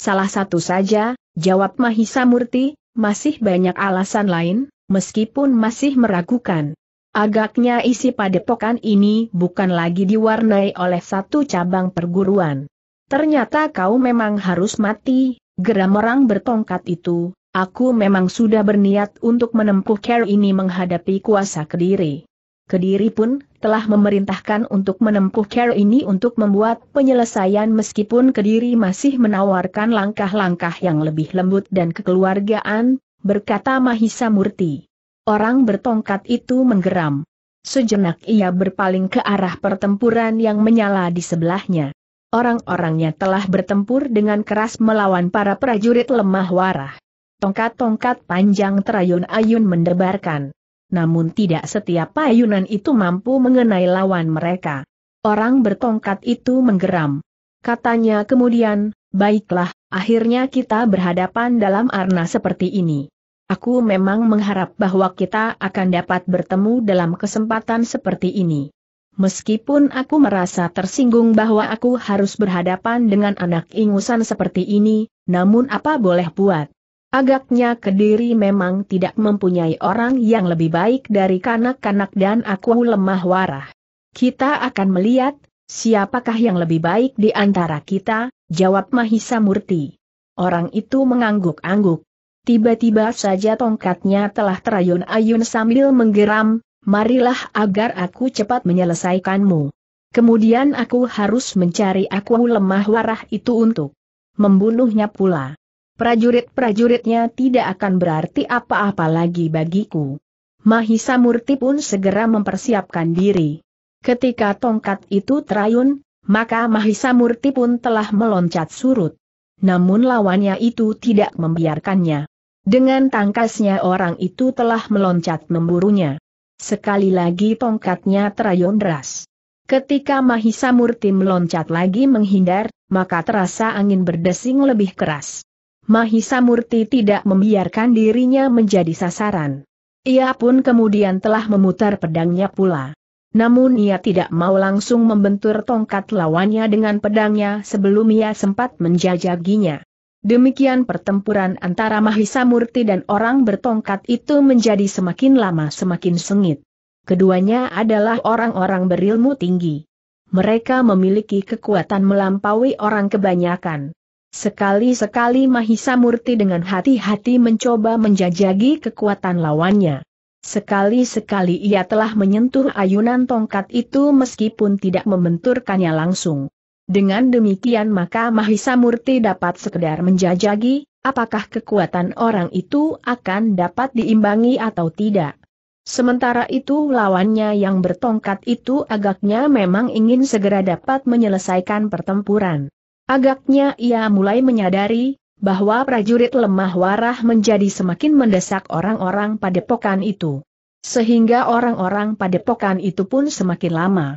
Salah satu saja, jawab Mahisa Murti, masih banyak alasan lain, meskipun masih meragukan. Agaknya isi padepokan ini bukan lagi diwarnai oleh satu cabang perguruan. Ternyata kau memang harus mati, geram orang bertongkat itu, aku memang sudah berniat untuk menempuh care ini menghadapi kuasa kediri. Kediri pun telah memerintahkan untuk menempuh care ini untuk membuat penyelesaian meskipun Kediri masih menawarkan langkah-langkah yang lebih lembut dan kekeluargaan, berkata Mahisa Murti. Orang bertongkat itu menggeram. Sejenak ia berpaling ke arah pertempuran yang menyala di sebelahnya orang-orangnya telah bertempur dengan keras melawan para prajurit lemah warah. Tongkat-tongkat panjang terayun-ayun mendebarkan. Namun tidak setiap ayunan itu mampu mengenai lawan mereka. Orang bertongkat itu menggeram. Katanya kemudian, baiklah, akhirnya kita berhadapan dalam arna seperti ini. Aku memang mengharap bahwa kita akan dapat bertemu dalam kesempatan seperti ini. Meskipun aku merasa tersinggung bahwa aku harus berhadapan dengan anak ingusan seperti ini, namun apa boleh buat. Agaknya Kediri memang tidak mempunyai orang yang lebih baik dari kanak-kanak dan aku lemah warah. Kita akan melihat, siapakah yang lebih baik di antara kita, jawab Mahisa Murti. Orang itu mengangguk-angguk. Tiba-tiba saja tongkatnya telah terayun-ayun sambil menggeram, marilah agar aku cepat menyelesaikanmu. Kemudian aku harus mencari aku lemah warah itu untuk membunuhnya pula. Prajurit-prajuritnya tidak akan berarti apa-apa lagi bagiku. Mahisa Murti pun segera mempersiapkan diri. Ketika tongkat itu terayun, maka Mahisa Murti pun telah meloncat surut. Namun lawannya itu tidak membiarkannya. Dengan tangkasnya orang itu telah meloncat memburunya. Sekali lagi tongkatnya terayun deras. Ketika Mahisa Murti meloncat lagi menghindar, maka terasa angin berdesing lebih keras. Mahisa Murti tidak membiarkan dirinya menjadi sasaran. Ia pun kemudian telah memutar pedangnya pula. Namun ia tidak mau langsung membentur tongkat lawannya dengan pedangnya sebelum ia sempat menjajaginya. Demikian pertempuran antara Mahisa Murti dan orang bertongkat itu menjadi semakin lama semakin sengit. Keduanya adalah orang-orang berilmu tinggi. Mereka memiliki kekuatan melampaui orang kebanyakan. Sekali-sekali Mahisa Murti dengan hati-hati mencoba menjajagi kekuatan lawannya. Sekali-sekali ia telah menyentuh ayunan tongkat itu meskipun tidak membenturkannya langsung. Dengan demikian maka Mahisa Murti dapat sekedar menjajagi, apakah kekuatan orang itu akan dapat diimbangi atau tidak. Sementara itu lawannya yang bertongkat itu agaknya memang ingin segera dapat menyelesaikan pertempuran. Agaknya ia mulai menyadari, bahwa prajurit lemah warah menjadi semakin mendesak orang-orang padepokan itu. Sehingga orang-orang padepokan itu pun semakin lama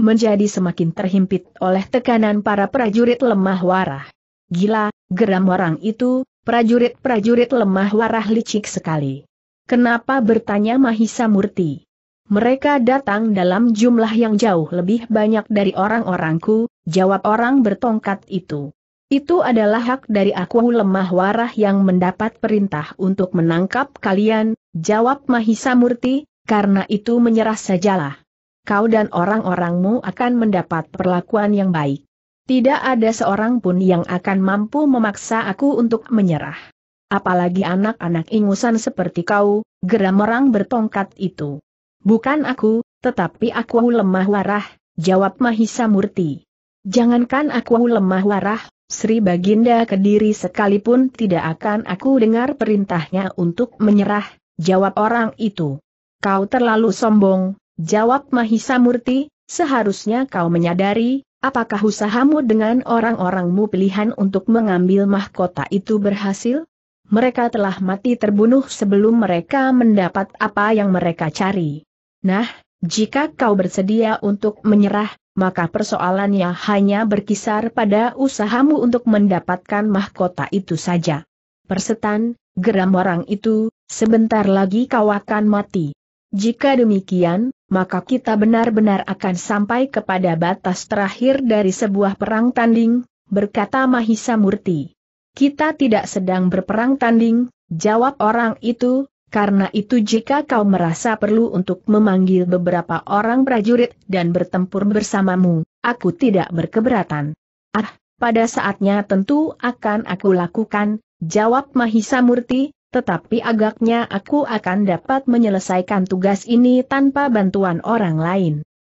menjadi semakin terhimpit oleh tekanan para prajurit lemah warah. Gila, geram orang itu, prajurit-prajurit lemah warah licik sekali. Kenapa bertanya Mahisa Murti? Mereka datang dalam jumlah yang jauh lebih banyak dari orang-orangku, jawab orang bertongkat itu. Itu adalah hak dari aku lemah warah yang mendapat perintah untuk menangkap kalian, jawab Mahisa Murti, karena itu menyerah sajalah kau dan orang-orangmu akan mendapat perlakuan yang baik. Tidak ada seorang pun yang akan mampu memaksa aku untuk menyerah. Apalagi anak-anak ingusan seperti kau, geram orang bertongkat itu. Bukan aku, tetapi aku lemah warah, jawab Mahisa Murti. Jangankan aku lemah warah, Sri Baginda Kediri sekalipun tidak akan aku dengar perintahnya untuk menyerah, jawab orang itu. Kau terlalu sombong, Jawab Mahisa Murti, seharusnya kau menyadari, apakah usahamu dengan orang-orangmu pilihan untuk mengambil mahkota itu berhasil? Mereka telah mati terbunuh sebelum mereka mendapat apa yang mereka cari. Nah, jika kau bersedia untuk menyerah, maka persoalannya hanya berkisar pada usahamu untuk mendapatkan mahkota itu saja. Persetan, geram orang itu, sebentar lagi kau akan mati. Jika demikian, maka kita benar-benar akan sampai kepada batas terakhir dari sebuah perang tanding, berkata Mahisa Murti. Kita tidak sedang berperang tanding, jawab orang itu, karena itu jika kau merasa perlu untuk memanggil beberapa orang prajurit dan bertempur bersamamu, aku tidak berkeberatan. Ah, pada saatnya tentu akan aku lakukan, jawab Mahisa Murti, tetapi agaknya aku akan dapat menyelesaikan tugas ini tanpa bantuan orang lain.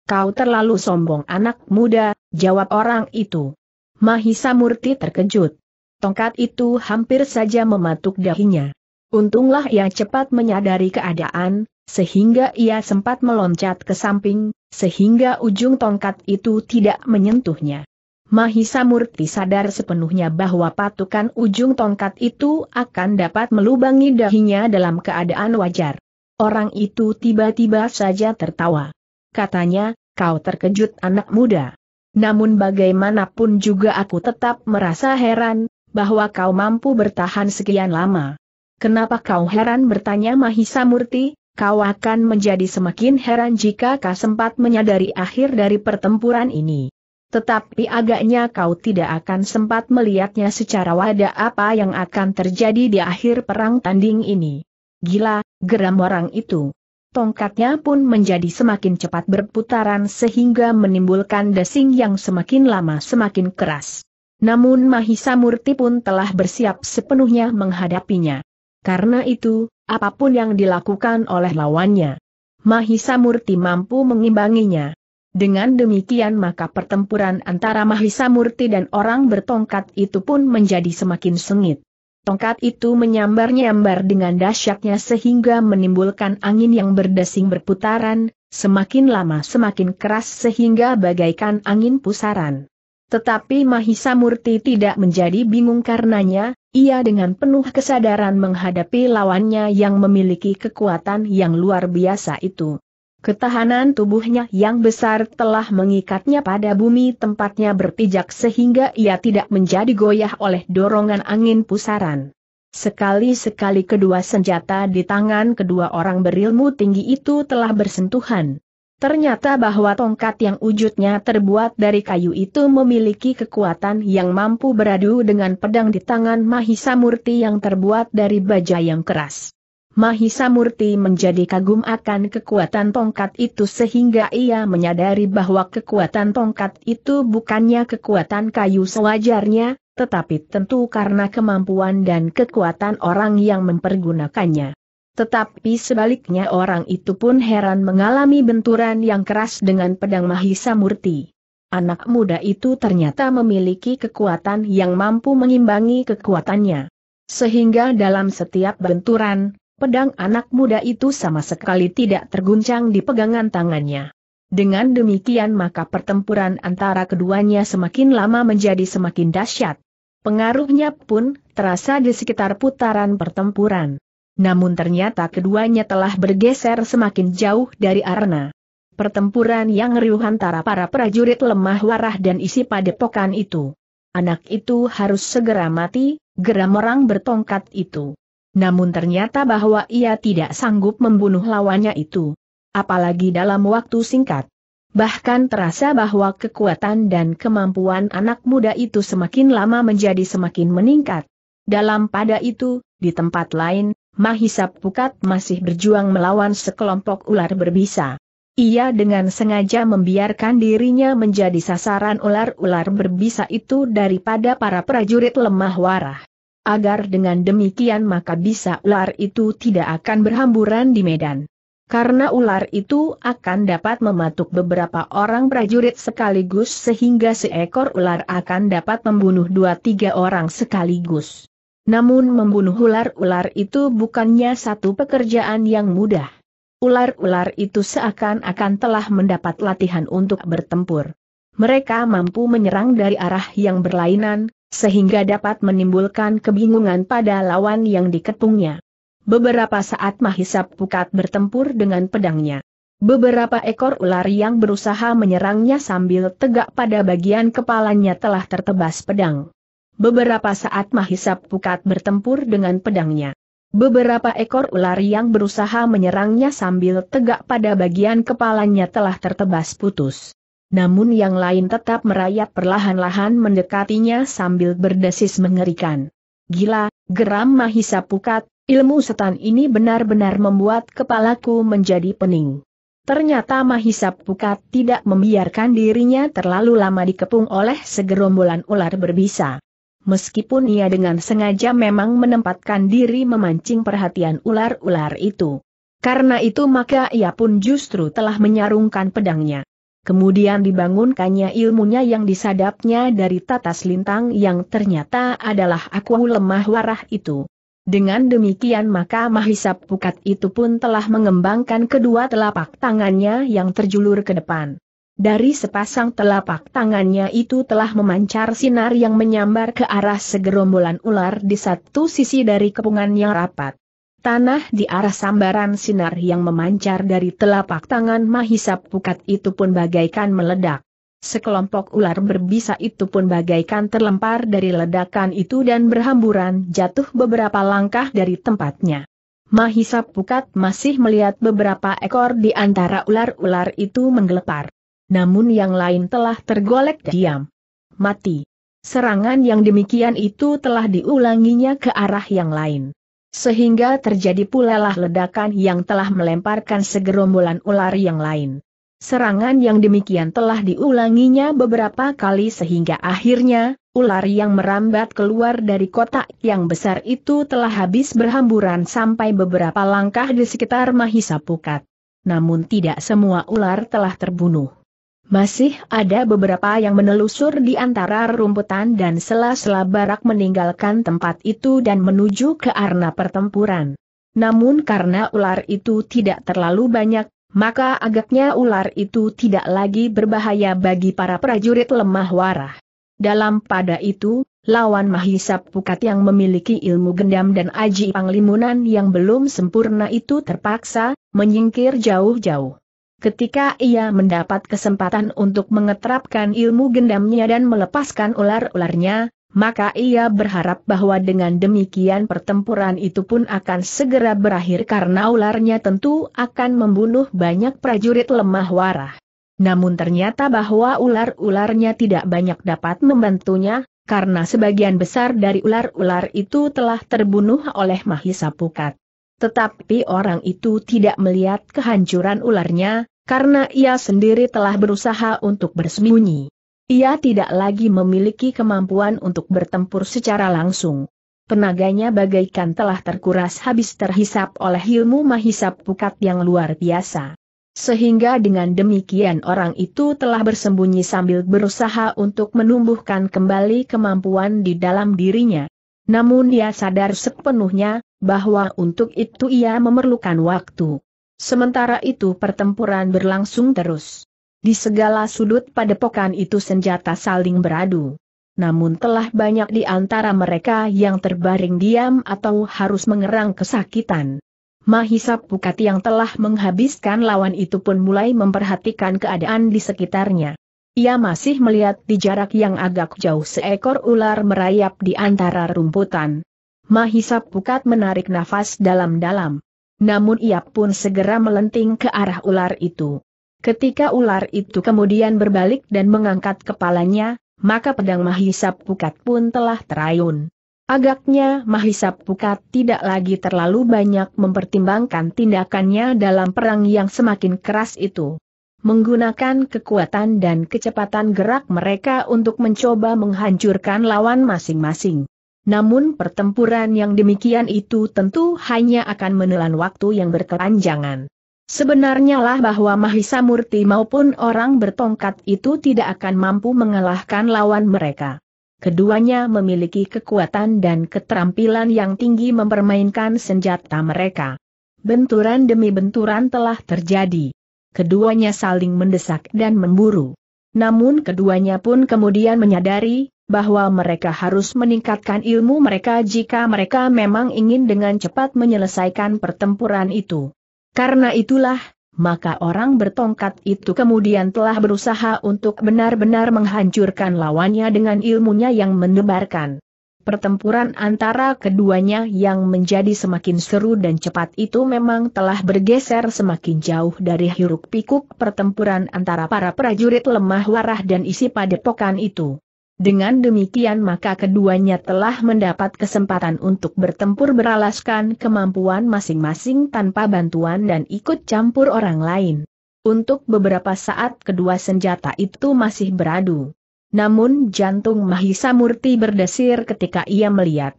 Kau terlalu sombong anak muda, jawab orang itu. Mahisa Murti terkejut. Tongkat itu hampir saja mematuk dahinya. Untunglah ia cepat menyadari keadaan, sehingga ia sempat meloncat ke samping, sehingga ujung tongkat itu tidak menyentuhnya. Mahisa Murti sadar sepenuhnya bahwa patukan ujung tongkat itu akan dapat melubangi dahinya dalam keadaan wajar. Orang itu tiba-tiba saja tertawa. Katanya, kau terkejut anak muda. Namun bagaimanapun juga aku tetap merasa heran, bahwa kau mampu bertahan sekian lama. Kenapa kau heran bertanya Mahisa Murti, kau akan menjadi semakin heran jika kau sempat menyadari akhir dari pertempuran ini tetapi agaknya kau tidak akan sempat melihatnya secara wadah apa yang akan terjadi di akhir perang tanding ini. Gila, geram orang itu. Tongkatnya pun menjadi semakin cepat berputaran sehingga menimbulkan desing yang semakin lama semakin keras. Namun Mahisa Murti pun telah bersiap sepenuhnya menghadapinya. Karena itu, apapun yang dilakukan oleh lawannya, Mahisa Murti mampu mengimbanginya. Dengan demikian maka pertempuran antara Mahisa Murti dan orang bertongkat itu pun menjadi semakin sengit. Tongkat itu menyambar-nyambar dengan dahsyatnya sehingga menimbulkan angin yang berdesing berputaran, semakin lama semakin keras sehingga bagaikan angin pusaran. Tetapi Mahisa Murti tidak menjadi bingung karenanya, ia dengan penuh kesadaran menghadapi lawannya yang memiliki kekuatan yang luar biasa itu. Ketahanan tubuhnya yang besar telah mengikatnya pada bumi tempatnya berpijak sehingga ia tidak menjadi goyah oleh dorongan angin pusaran. Sekali-sekali kedua senjata di tangan kedua orang berilmu tinggi itu telah bersentuhan. Ternyata bahwa tongkat yang wujudnya terbuat dari kayu itu memiliki kekuatan yang mampu beradu dengan pedang di tangan Mahisa Murti yang terbuat dari baja yang keras. Mahisa Murti menjadi kagum akan kekuatan tongkat itu sehingga ia menyadari bahwa kekuatan tongkat itu bukannya kekuatan kayu sewajarnya, tetapi tentu karena kemampuan dan kekuatan orang yang mempergunakannya. Tetapi sebaliknya orang itu pun heran mengalami benturan yang keras dengan pedang Mahisa Murti. Anak muda itu ternyata memiliki kekuatan yang mampu mengimbangi kekuatannya. Sehingga dalam setiap benturan, pedang anak muda itu sama sekali tidak terguncang di pegangan tangannya. Dengan demikian maka pertempuran antara keduanya semakin lama menjadi semakin dahsyat. Pengaruhnya pun terasa di sekitar putaran pertempuran. Namun ternyata keduanya telah bergeser semakin jauh dari arena. Pertempuran yang riuh antara para prajurit lemah warah dan isi padepokan itu. Anak itu harus segera mati, geram orang bertongkat itu. Namun ternyata bahwa ia tidak sanggup membunuh lawannya itu. Apalagi dalam waktu singkat. Bahkan terasa bahwa kekuatan dan kemampuan anak muda itu semakin lama menjadi semakin meningkat. Dalam pada itu, di tempat lain, Mahisap Pukat masih berjuang melawan sekelompok ular berbisa. Ia dengan sengaja membiarkan dirinya menjadi sasaran ular-ular berbisa itu daripada para prajurit lemah warah agar dengan demikian maka bisa ular itu tidak akan berhamburan di medan. Karena ular itu akan dapat mematuk beberapa orang prajurit sekaligus sehingga seekor ular akan dapat membunuh dua tiga orang sekaligus. Namun membunuh ular-ular itu bukannya satu pekerjaan yang mudah. Ular-ular itu seakan-akan telah mendapat latihan untuk bertempur. Mereka mampu menyerang dari arah yang berlainan, sehingga dapat menimbulkan kebingungan pada lawan yang dikepungnya. Beberapa saat Mahisa Pukat bertempur dengan pedangnya. Beberapa ekor ular yang berusaha menyerangnya sambil tegak pada bagian kepalanya telah tertebas pedang. Beberapa saat Mahisa Pukat bertempur dengan pedangnya. Beberapa ekor ular yang berusaha menyerangnya sambil tegak pada bagian kepalanya telah tertebas putus namun yang lain tetap merayap perlahan-lahan mendekatinya sambil berdesis mengerikan. Gila, geram Mahisa Pukat, ilmu setan ini benar-benar membuat kepalaku menjadi pening. Ternyata Mahisa Pukat tidak membiarkan dirinya terlalu lama dikepung oleh segerombolan ular berbisa. Meskipun ia dengan sengaja memang menempatkan diri memancing perhatian ular-ular itu. Karena itu maka ia pun justru telah menyarungkan pedangnya. Kemudian dibangunkannya ilmunya yang disadapnya dari tatas lintang yang ternyata adalah aku lemah warah itu. Dengan demikian maka Mahisap Pukat itu pun telah mengembangkan kedua telapak tangannya yang terjulur ke depan. Dari sepasang telapak tangannya itu telah memancar sinar yang menyambar ke arah segerombolan ular di satu sisi dari kepungan yang rapat. Tanah di arah sambaran sinar yang memancar dari telapak tangan Mahisa Pukat itu pun bagaikan meledak. Sekelompok ular berbisa itu pun bagaikan terlempar dari ledakan itu dan berhamburan jatuh beberapa langkah dari tempatnya. Mahisa Pukat masih melihat beberapa ekor di antara ular-ular itu menggelepar. Namun yang lain telah tergolek diam. Mati. Serangan yang demikian itu telah diulanginya ke arah yang lain. Sehingga terjadi pula lah ledakan yang telah melemparkan segerombolan ular yang lain. Serangan yang demikian telah diulanginya beberapa kali sehingga akhirnya, ular yang merambat keluar dari kotak yang besar itu telah habis berhamburan sampai beberapa langkah di sekitar Mahisa Pukat. Namun tidak semua ular telah terbunuh. Masih ada beberapa yang menelusur di antara rumputan dan sela-sela barak meninggalkan tempat itu dan menuju ke arena pertempuran. Namun karena ular itu tidak terlalu banyak, maka agaknya ular itu tidak lagi berbahaya bagi para prajurit lemah warah. Dalam pada itu, lawan Mahisap Pukat yang memiliki ilmu gendam dan aji panglimunan yang belum sempurna itu terpaksa menyingkir jauh-jauh. Ketika ia mendapat kesempatan untuk mengeterapkan ilmu gendamnya dan melepaskan ular-ularnya, maka ia berharap bahwa dengan demikian pertempuran itu pun akan segera berakhir karena ularnya tentu akan membunuh banyak prajurit lemah warah. Namun ternyata bahwa ular-ularnya tidak banyak dapat membantunya, karena sebagian besar dari ular-ular itu telah terbunuh oleh Mahisa Pukat. Tetapi orang itu tidak melihat kehancuran ularnya, karena ia sendiri telah berusaha untuk bersembunyi. Ia tidak lagi memiliki kemampuan untuk bertempur secara langsung. Tenaganya bagaikan telah terkuras habis terhisap oleh ilmu mahisap pukat yang luar biasa. Sehingga dengan demikian orang itu telah bersembunyi sambil berusaha untuk menumbuhkan kembali kemampuan di dalam dirinya. Namun ia sadar sepenuhnya, bahwa untuk itu ia memerlukan waktu. Sementara itu pertempuran berlangsung terus. Di segala sudut padepokan itu senjata saling beradu. Namun telah banyak di antara mereka yang terbaring diam atau harus mengerang kesakitan. Mahisa Pukat yang telah menghabiskan lawan itu pun mulai memperhatikan keadaan di sekitarnya. Ia masih melihat di jarak yang agak jauh seekor ular merayap di antara rumputan. Mahisa Pukat menarik nafas dalam-dalam. Namun ia pun segera melenting ke arah ular itu. Ketika ular itu kemudian berbalik dan mengangkat kepalanya, maka pedang Mahisap Pukat pun telah terayun. Agaknya Mahisap Pukat tidak lagi terlalu banyak mempertimbangkan tindakannya dalam perang yang semakin keras itu. Menggunakan kekuatan dan kecepatan gerak mereka untuk mencoba menghancurkan lawan masing-masing. Namun pertempuran yang demikian itu tentu hanya akan menelan waktu yang berkelanjangan. Sebenarnya lah bahwa Mahisa Murti maupun orang bertongkat itu tidak akan mampu mengalahkan lawan mereka. Keduanya memiliki kekuatan dan keterampilan yang tinggi mempermainkan senjata mereka. Benturan demi benturan telah terjadi. Keduanya saling mendesak dan memburu. Namun keduanya pun kemudian menyadari bahwa mereka harus meningkatkan ilmu mereka jika mereka memang ingin dengan cepat menyelesaikan pertempuran itu. Karena itulah, maka orang bertongkat itu kemudian telah berusaha untuk benar-benar menghancurkan lawannya dengan ilmunya yang menebarkan. Pertempuran antara keduanya yang menjadi semakin seru dan cepat itu memang telah bergeser semakin jauh dari hiruk pikuk pertempuran antara para prajurit lemah warah dan isi padepokan itu. Dengan demikian maka keduanya telah mendapat kesempatan untuk bertempur beralaskan kemampuan masing-masing tanpa bantuan dan ikut campur orang lain. Untuk beberapa saat kedua senjata itu masih beradu. Namun jantung Mahisa Murti berdesir ketika ia melihat.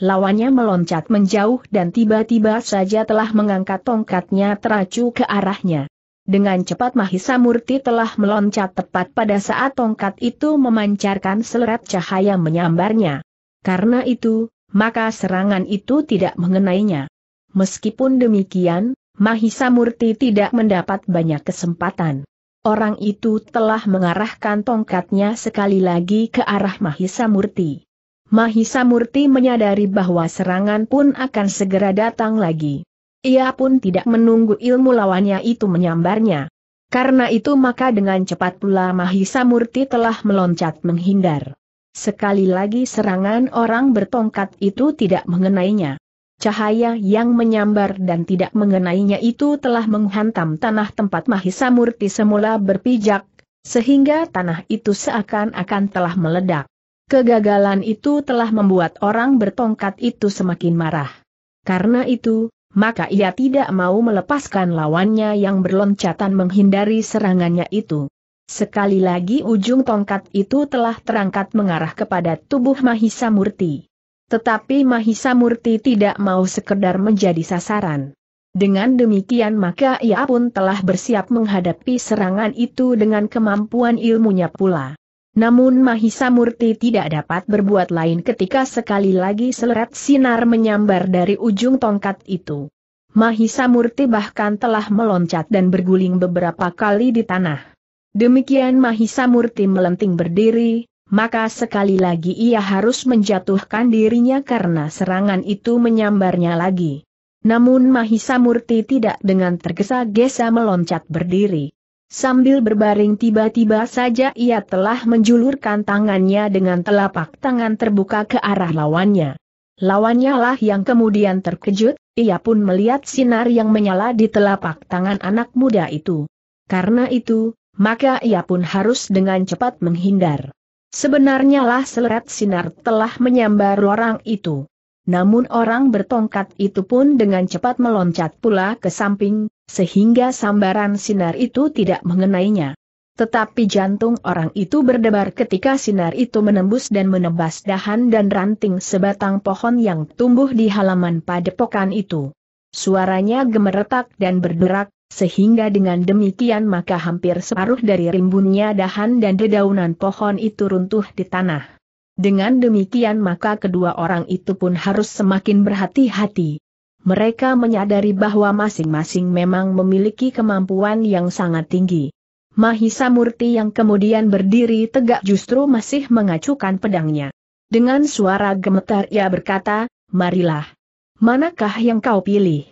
Lawannya meloncat menjauh dan tiba-tiba saja telah mengangkat tongkatnya teracu ke arahnya. Dengan cepat Mahisa Murti telah meloncat tepat pada saat tongkat itu memancarkan seleret cahaya menyambarnya. Karena itu, maka serangan itu tidak mengenainya. Meskipun demikian, Mahisa Murti tidak mendapat banyak kesempatan. Orang itu telah mengarahkan tongkatnya sekali lagi ke arah Mahisa Murti. Mahisa Murti menyadari bahwa serangan pun akan segera datang lagi. Ia pun tidak menunggu ilmu lawannya itu menyambarnya. Karena itu maka dengan cepat pula Mahisa Murti telah meloncat menghindar. Sekali lagi serangan orang bertongkat itu tidak mengenainya. Cahaya yang menyambar dan tidak mengenainya itu telah menghantam tanah tempat Mahisa Murti semula berpijak, sehingga tanah itu seakan-akan telah meledak. Kegagalan itu telah membuat orang bertongkat itu semakin marah. Karena itu, maka ia tidak mau melepaskan lawannya yang berloncatan menghindari serangannya itu. Sekali lagi ujung tongkat itu telah terangkat mengarah kepada tubuh Mahisa Murti. Tetapi Mahisa Murti tidak mau sekedar menjadi sasaran. Dengan demikian maka ia pun telah bersiap menghadapi serangan itu dengan kemampuan ilmunya pula. Namun Mahisa Murti tidak dapat berbuat lain ketika sekali lagi selerat sinar menyambar dari ujung tongkat itu. Mahisa Murti bahkan telah meloncat dan berguling beberapa kali di tanah. Demikian Mahisa Murti melenting berdiri, maka sekali lagi ia harus menjatuhkan dirinya karena serangan itu menyambarnya lagi. Namun Mahisa Murti tidak dengan tergesa-gesa meloncat berdiri. Sambil berbaring tiba-tiba saja ia telah menjulurkan tangannya dengan telapak tangan terbuka ke arah lawannya. Lawannya lah yang kemudian terkejut, ia pun melihat sinar yang menyala di telapak tangan anak muda itu. Karena itu, maka ia pun harus dengan cepat menghindar. Sebenarnya lah seleret sinar telah menyambar orang itu. Namun orang bertongkat itu pun dengan cepat meloncat pula ke samping, sehingga sambaran sinar itu tidak mengenainya. Tetapi jantung orang itu berdebar ketika sinar itu menembus dan menebas dahan dan ranting sebatang pohon yang tumbuh di halaman padepokan itu. Suaranya gemeretak dan berderak, sehingga dengan demikian maka hampir separuh dari rimbunnya dahan dan dedaunan pohon itu runtuh di tanah. Dengan demikian maka kedua orang itu pun harus semakin berhati-hati mereka menyadari bahwa masing-masing memang memiliki kemampuan yang sangat tinggi. Mahisa Murti yang kemudian berdiri tegak justru masih mengacukan pedangnya. Dengan suara gemetar ia berkata, marilah. Manakah yang kau pilih?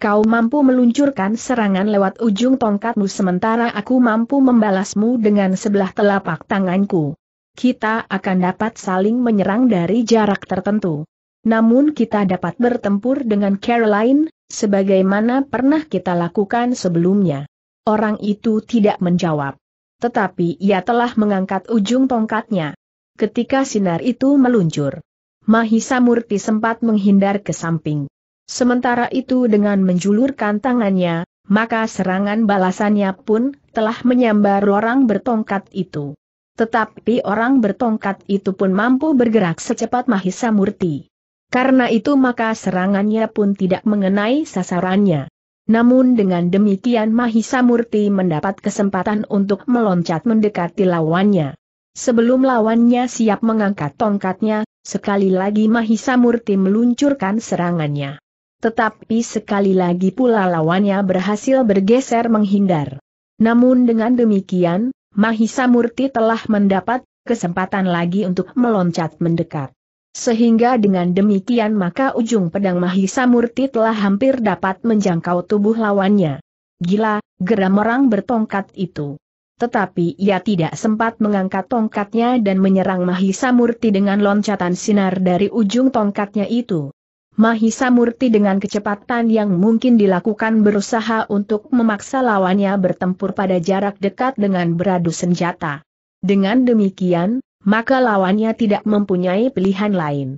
Kau mampu meluncurkan serangan lewat ujung tongkatmu sementara aku mampu membalasmu dengan sebelah telapak tanganku. Kita akan dapat saling menyerang dari jarak tertentu. Namun kita dapat bertempur dengan Caroline, sebagaimana pernah kita lakukan sebelumnya. Orang itu tidak menjawab. Tetapi ia telah mengangkat ujung tongkatnya. Ketika sinar itu meluncur, Mahisa Murti sempat menghindar ke samping. Sementara itu dengan menjulurkan tangannya, maka serangan balasannya pun telah menyambar orang bertongkat itu. Tetapi orang bertongkat itu pun mampu bergerak secepat Mahisa Murti. Karena itu maka serangannya pun tidak mengenai sasarannya. Namun dengan demikian Mahisa Murti mendapat kesempatan untuk meloncat mendekati lawannya. Sebelum lawannya siap mengangkat tongkatnya, sekali lagi Mahisa Murti meluncurkan serangannya. Tetapi sekali lagi pula lawannya berhasil bergeser menghindar. Namun dengan demikian, Mahisa Murti telah mendapat kesempatan lagi untuk meloncat mendekat. Sehingga dengan demikian maka ujung pedang Mahisa Murti telah hampir dapat menjangkau tubuh lawannya. Gila, geram orang bertongkat itu. Tetapi ia tidak sempat mengangkat tongkatnya dan menyerang Mahisa Murti dengan loncatan sinar dari ujung tongkatnya itu. Mahisa Murti dengan kecepatan yang mungkin dilakukan berusaha untuk memaksa lawannya bertempur pada jarak dekat dengan beradu senjata. Dengan demikian, maka lawannya tidak mempunyai pilihan lain.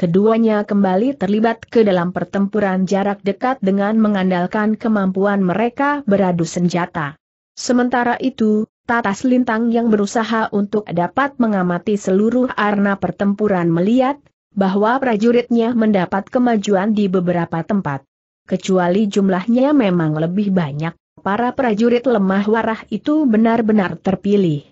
Keduanya kembali terlibat ke dalam pertempuran jarak dekat dengan mengandalkan kemampuan mereka beradu senjata. Sementara itu, Tatas Lintang yang berusaha untuk dapat mengamati seluruh arena pertempuran melihat, bahwa prajuritnya mendapat kemajuan di beberapa tempat. Kecuali jumlahnya memang lebih banyak, para prajurit lemah warah itu benar-benar terpilih.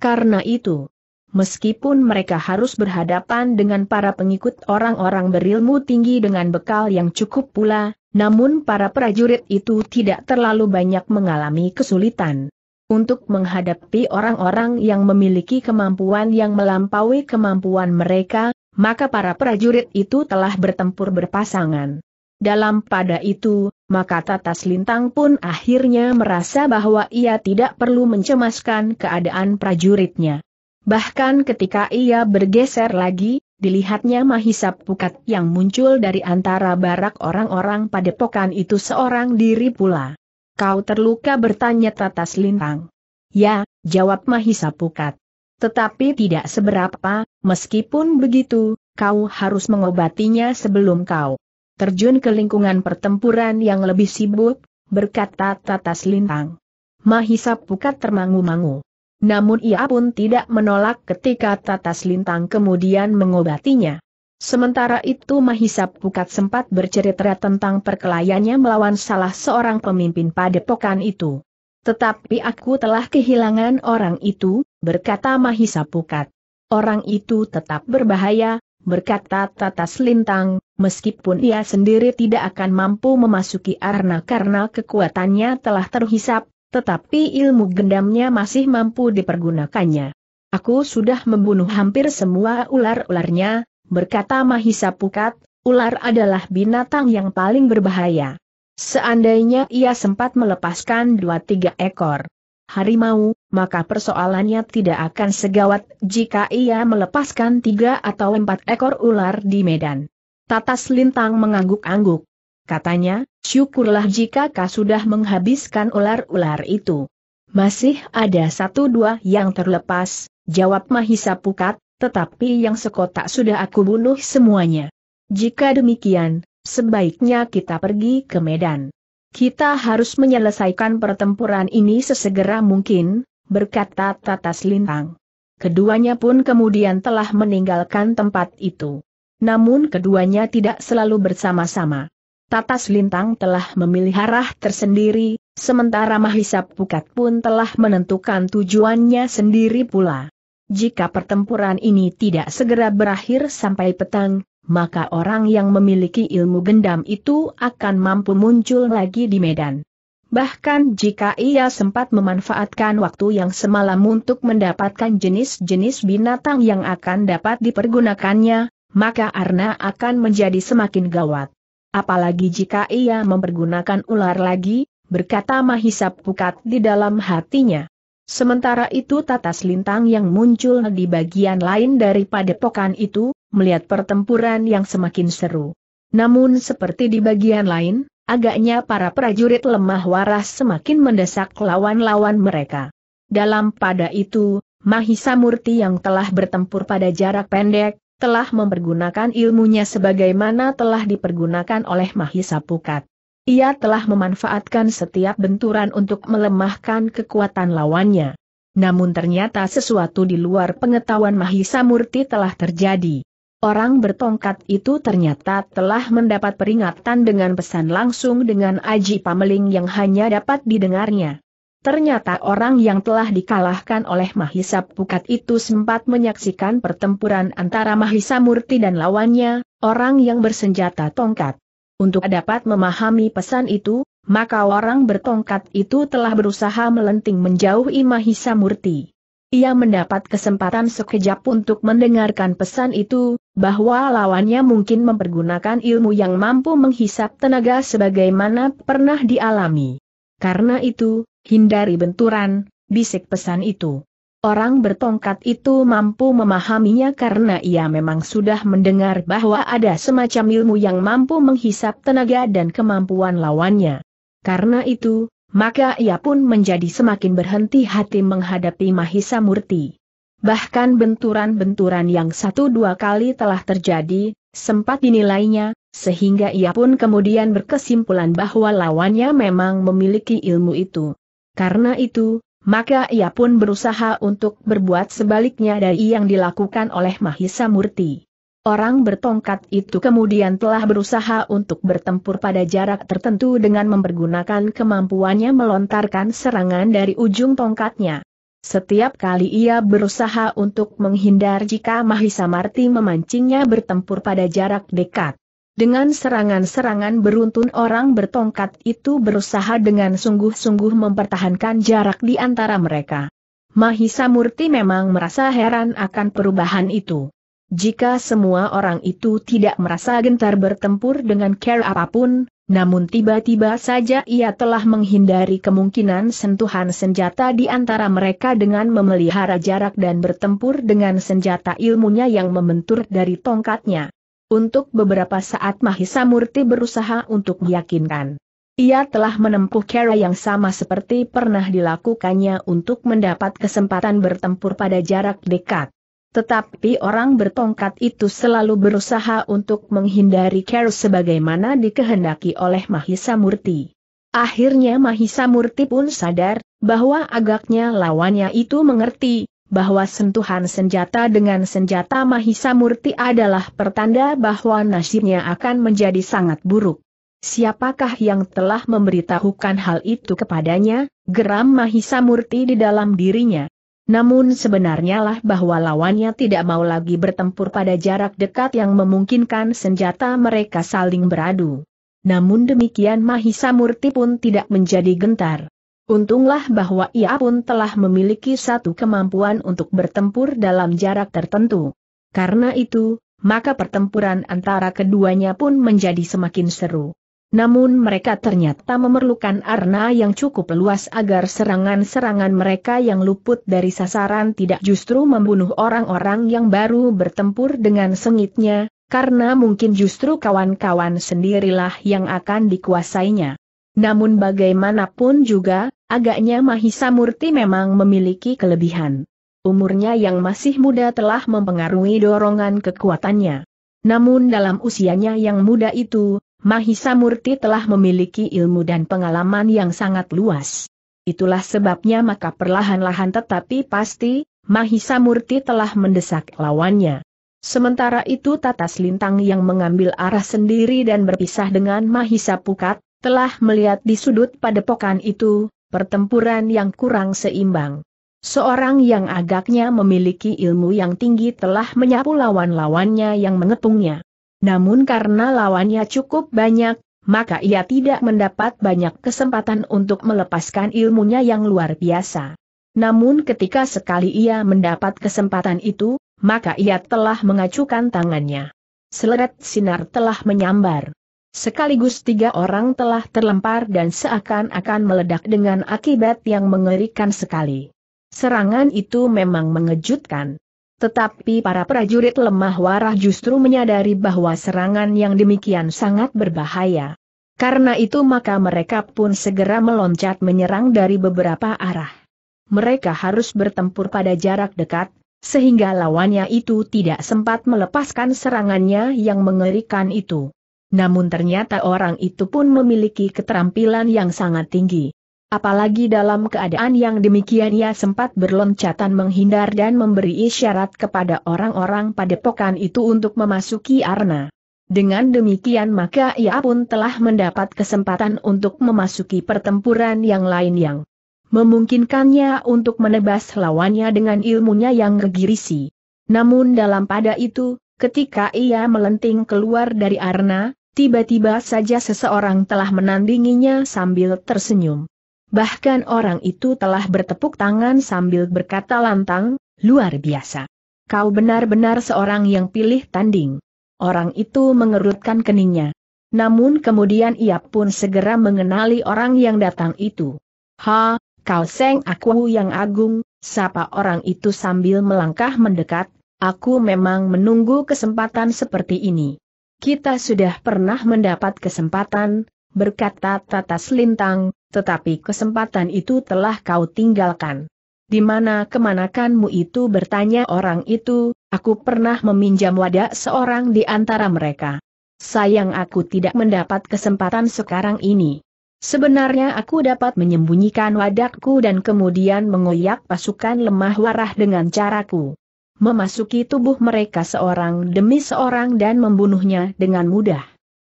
Karena itu, meskipun mereka harus berhadapan dengan para pengikut orang-orang berilmu tinggi dengan bekal yang cukup pula, namun para prajurit itu tidak terlalu banyak mengalami kesulitan. Untuk menghadapi orang-orang yang memiliki kemampuan yang melampaui kemampuan mereka, maka para prajurit itu telah bertempur berpasangan. Dalam pada itu, maka Tata Selintang pun akhirnya merasa bahwa ia tidak perlu mencemaskan keadaan prajuritnya. Bahkan ketika ia bergeser lagi, dilihatnya Mahisa Pukat yang muncul dari antara barak orang-orang pada padepokan itu seorang diri pula. Kau terluka bertanya Tatas Lintang. Ya, jawab Mahisa Pukat. Tetapi tidak seberapa, meskipun begitu, kau harus mengobatinya sebelum kau terjun ke lingkungan pertempuran yang lebih sibuk, berkata Tatas Lintang. Mahisa Pukat termangu-mangu. Namun ia pun tidak menolak ketika Tatas Lintang kemudian mengobatinya. Sementara itu Mahisap Pukat sempat bercerita tentang perkelayannya melawan salah seorang pemimpin padepokan itu. Tetapi aku telah kehilangan orang itu, berkata Mahisa Pukat. Orang itu tetap berbahaya, berkata Tatas Lintang, meskipun ia sendiri tidak akan mampu memasuki arna karena kekuatannya telah terhisap, tetapi ilmu gendamnya masih mampu dipergunakannya. Aku sudah membunuh hampir semua ular-ularnya, berkata Mahisa Pukat, ular adalah binatang yang paling berbahaya. Seandainya ia sempat melepaskan dua tiga ekor harimau, maka persoalannya tidak akan segawat jika ia melepaskan tiga atau empat ekor ular di Medan. Tatas Lintang mengangguk-angguk. Katanya, syukurlah jika kau sudah menghabiskan ular-ular itu. Masih ada satu dua yang terlepas, jawab Mahisa Pukat, tetapi yang sekotak sudah aku bunuh semuanya. Jika demikian, sebaiknya kita pergi ke Medan. Kita harus menyelesaikan pertempuran ini sesegera mungkin, berkata Tatas Lintang. Keduanya pun kemudian telah meninggalkan tempat itu. Namun keduanya tidak selalu bersama-sama. Tatas Lintang telah memilih arah tersendiri, sementara Mahisa Pukat pun telah menentukan tujuannya sendiri pula. Jika pertempuran ini tidak segera berakhir sampai petang, maka orang yang memiliki ilmu gendam itu akan mampu muncul lagi di medan. Bahkan jika ia sempat memanfaatkan waktu yang semalam untuk mendapatkan jenis-jenis binatang yang akan dapat dipergunakannya, maka Arna akan menjadi semakin gawat. Apalagi jika ia mempergunakan ular lagi, berkata Mahisa Pukat di dalam hatinya. Sementara itu tatas lintang yang muncul di bagian lain dari padepokan itu, melihat pertempuran yang semakin seru. Namun seperti di bagian lain, agaknya para prajurit lemah waras semakin mendesak lawan-lawan mereka. Dalam pada itu, Mahisa Murti yang telah bertempur pada jarak pendek, telah mempergunakan ilmunya sebagaimana telah dipergunakan oleh Mahisa Pukat. Ia telah memanfaatkan setiap benturan untuk melemahkan kekuatan lawannya. Namun ternyata sesuatu di luar pengetahuan Mahisa Murti telah terjadi. Orang bertongkat itu ternyata telah mendapat peringatan dengan pesan langsung dengan Aji Pameling yang hanya dapat didengarnya. Ternyata orang yang telah dikalahkan oleh Mahisa Pukat itu sempat menyaksikan pertempuran antara Mahisa Murti dan lawannya, orang yang bersenjata tongkat. Untuk dapat memahami pesan itu, maka orang bertongkat itu telah berusaha melenting menjauhi Mahisa Murti. Ia mendapat kesempatan sekejap untuk mendengarkan pesan itu, bahwa lawannya mungkin mempergunakan ilmu yang mampu menghisap tenaga sebagaimana pernah dialami. Karena itu, Hindari benturan, bisik pesan itu. Orang bertongkat itu mampu memahaminya karena ia memang sudah mendengar bahwa ada semacam ilmu yang mampu menghisap tenaga dan kemampuan lawannya. Karena itu, maka ia pun menjadi semakin berhenti hati menghadapi Mahisa Murti. Bahkan benturan-benturan yang satu dua kali telah terjadi, sempat dinilainya, sehingga ia pun kemudian berkesimpulan bahwa lawannya memang memiliki ilmu itu. Karena itu, maka ia pun berusaha untuk berbuat sebaliknya dari yang dilakukan oleh Mahisa Murti. Orang bertongkat itu kemudian telah berusaha untuk bertempur pada jarak tertentu dengan mempergunakan kemampuannya melontarkan serangan dari ujung tongkatnya. Setiap kali ia berusaha untuk menghindar jika Mahisa Murti memancingnya bertempur pada jarak dekat. Dengan serangan-serangan beruntun orang bertongkat itu berusaha dengan sungguh-sungguh mempertahankan jarak di antara mereka. Mahisa Murti memang merasa heran akan perubahan itu. Jika semua orang itu tidak merasa gentar bertempur dengan care apapun, namun tiba-tiba saja ia telah menghindari kemungkinan sentuhan senjata di antara mereka dengan memelihara jarak dan bertempur dengan senjata ilmunya yang membentur dari tongkatnya. Untuk beberapa saat Mahisa Murti berusaha untuk meyakinkan. Ia telah menempuh cara yang sama seperti pernah dilakukannya untuk mendapat kesempatan bertempur pada jarak dekat. Tetapi orang bertongkat itu selalu berusaha untuk menghindari cara sebagaimana dikehendaki oleh Mahisa Murti. Akhirnya Mahisa Murti pun sadar, bahwa agaknya lawannya itu mengerti, bahwa sentuhan senjata dengan senjata Mahisa Murti adalah pertanda bahwa nasibnya akan menjadi sangat buruk. Siapakah yang telah memberitahukan hal itu kepadanya, geram Mahisa Murti di dalam dirinya. Namun sebenarnya lah bahwa lawannya tidak mau lagi bertempur pada jarak dekat yang memungkinkan senjata mereka saling beradu. Namun demikian Mahisa Murti pun tidak menjadi gentar. Untunglah bahwa ia pun telah memiliki satu kemampuan untuk bertempur dalam jarak tertentu. Karena itu, maka pertempuran antara keduanya pun menjadi semakin seru. Namun mereka ternyata memerlukan arna yang cukup luas agar serangan-serangan mereka yang luput dari sasaran tidak justru membunuh orang-orang yang baru bertempur dengan sengitnya, karena mungkin justru kawan-kawan sendirilah yang akan dikuasainya. Namun bagaimanapun juga, agaknya Mahisa Murti memang memiliki kelebihan. Umurnya yang masih muda telah mempengaruhi dorongan kekuatannya. Namun dalam usianya yang muda itu, Mahisa Murti telah memiliki ilmu dan pengalaman yang sangat luas. Itulah sebabnya maka perlahan-lahan tetapi pasti, Mahisa Murti telah mendesak lawannya. Sementara itu Tatas Lintang yang mengambil arah sendiri dan berpisah dengan Mahisa Pukat, telah melihat di sudut padepokan itu, pertempuran yang kurang seimbang. Seorang yang agaknya memiliki ilmu yang tinggi telah menyapu lawan-lawannya yang mengepungnya. Namun karena lawannya cukup banyak, maka ia tidak mendapat banyak kesempatan untuk melepaskan ilmunya yang luar biasa. Namun ketika sekali ia mendapat kesempatan itu, maka ia telah mengacukan tangannya. Seleret sinar telah menyambar. Sekaligus tiga orang telah terlempar dan seakan-akan meledak dengan akibat yang mengerikan sekali. Serangan itu memang mengejutkan. Tetapi para prajurit lemah warah justru menyadari bahwa serangan yang demikian sangat berbahaya. Karena itu maka mereka pun segera meloncat menyerang dari beberapa arah. Mereka harus bertempur pada jarak dekat, sehingga lawannya itu tidak sempat melepaskan serangannya yang mengerikan itu. Namun ternyata orang itu pun memiliki keterampilan yang sangat tinggi. Apalagi dalam keadaan yang demikian ia sempat berloncatan menghindar dan memberi isyarat kepada orang-orang padepokan itu untuk memasuki arena. Dengan demikian maka ia pun telah mendapat kesempatan untuk memasuki pertempuran yang lain yang memungkinkannya untuk menebas lawannya dengan ilmunya yang gegirisi. Namun dalam pada itu, Ketika ia melenting keluar dari arna, tiba-tiba saja seseorang telah menandinginya sambil tersenyum. Bahkan orang itu telah bertepuk tangan sambil berkata lantang, luar biasa. Kau benar-benar seorang yang pilih tanding. Orang itu mengerutkan keningnya. Namun kemudian ia pun segera mengenali orang yang datang itu. Ha, kau seng aku yang agung, sapa orang itu sambil melangkah mendekat, Aku memang menunggu kesempatan seperti ini. Kita sudah pernah mendapat kesempatan, berkata Tata Selintang, tetapi kesempatan itu telah kau tinggalkan. Di mana kemanakanmu itu bertanya orang itu, aku pernah meminjam wadah seorang di antara mereka. Sayang aku tidak mendapat kesempatan sekarang ini. Sebenarnya aku dapat menyembunyikan wadakku dan kemudian mengoyak pasukan lemah warah dengan caraku memasuki tubuh mereka seorang demi seorang dan membunuhnya dengan mudah.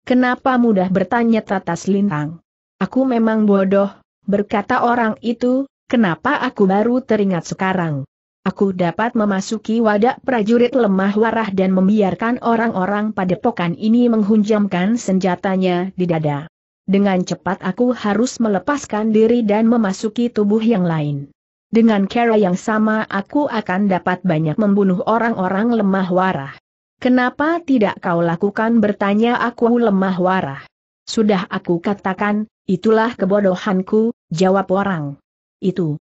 Kenapa mudah bertanya Tatas Lintang? Aku memang bodoh, berkata orang itu, kenapa aku baru teringat sekarang? Aku dapat memasuki wadah prajurit lemah warah dan membiarkan orang-orang pada padepokan ini menghunjamkan senjatanya di dada. Dengan cepat aku harus melepaskan diri dan memasuki tubuh yang lain. Dengan cara yang sama aku akan dapat banyak membunuh orang-orang lemah warah. Kenapa tidak kau lakukan bertanya aku lemah warah? Sudah aku katakan, itulah kebodohanku, jawab orang. Itu.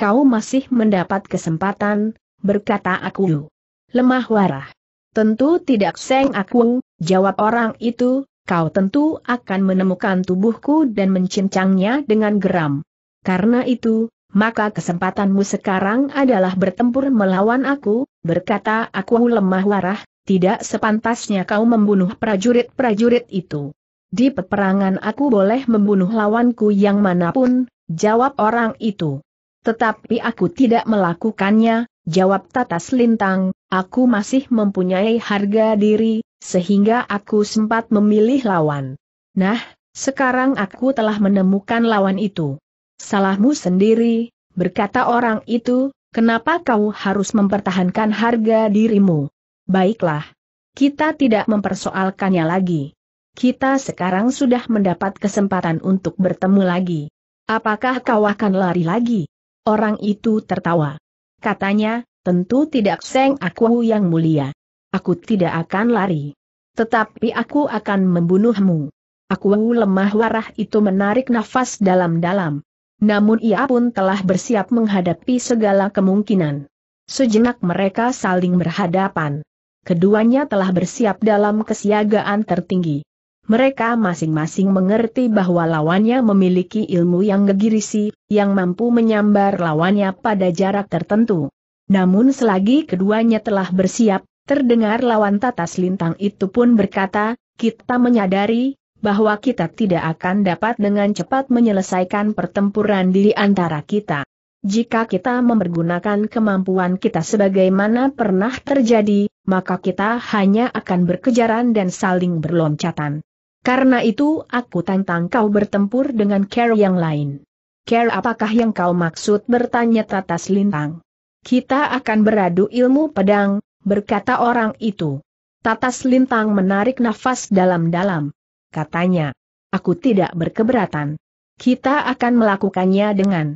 Kau masih mendapat kesempatan, berkata aku. Lemah warah. Tentu tidak seng aku, jawab orang itu, kau tentu akan menemukan tubuhku dan mencincangnya dengan geram. Karena itu, maka kesempatanmu sekarang adalah bertempur melawan aku, berkata aku lemah warah, tidak sepantasnya kau membunuh prajurit-prajurit itu. Di peperangan aku boleh membunuh lawanku yang manapun, jawab orang itu. Tetapi aku tidak melakukannya, jawab Tatas Lintang, aku masih mempunyai harga diri, sehingga aku sempat memilih lawan. Nah, sekarang aku telah menemukan lawan itu. Salahmu sendiri, berkata orang itu, kenapa kau harus mempertahankan harga dirimu? Baiklah. Kita tidak mempersoalkannya lagi. Kita sekarang sudah mendapat kesempatan untuk bertemu lagi. Apakah kau akan lari lagi? Orang itu tertawa. Katanya, tentu tidak seng aku yang mulia. Aku tidak akan lari. Tetapi aku akan membunuhmu. Aku lemah warah itu menarik nafas dalam-dalam. Namun ia pun telah bersiap menghadapi segala kemungkinan. Sejenak mereka saling berhadapan. Keduanya telah bersiap dalam kesiagaan tertinggi. Mereka masing-masing mengerti bahwa lawannya memiliki ilmu yang gegirisi, yang mampu menyambar lawannya pada jarak tertentu. Namun selagi keduanya telah bersiap, terdengar lawan tatas lintang itu pun berkata, kita menyadari, bahwa kita tidak akan dapat dengan cepat menyelesaikan pertempuran di antara kita. Jika kita mempergunakan kemampuan kita sebagaimana pernah terjadi, maka kita hanya akan berkejaran dan saling berloncatan. Karena itu aku tantang kau bertempur dengan care yang lain. Care apakah yang kau maksud bertanya Tatas Lintang. Kita akan beradu ilmu pedang, berkata orang itu. Tatas Lintang menarik nafas dalam-dalam katanya. Aku tidak berkeberatan. Kita akan melakukannya dengan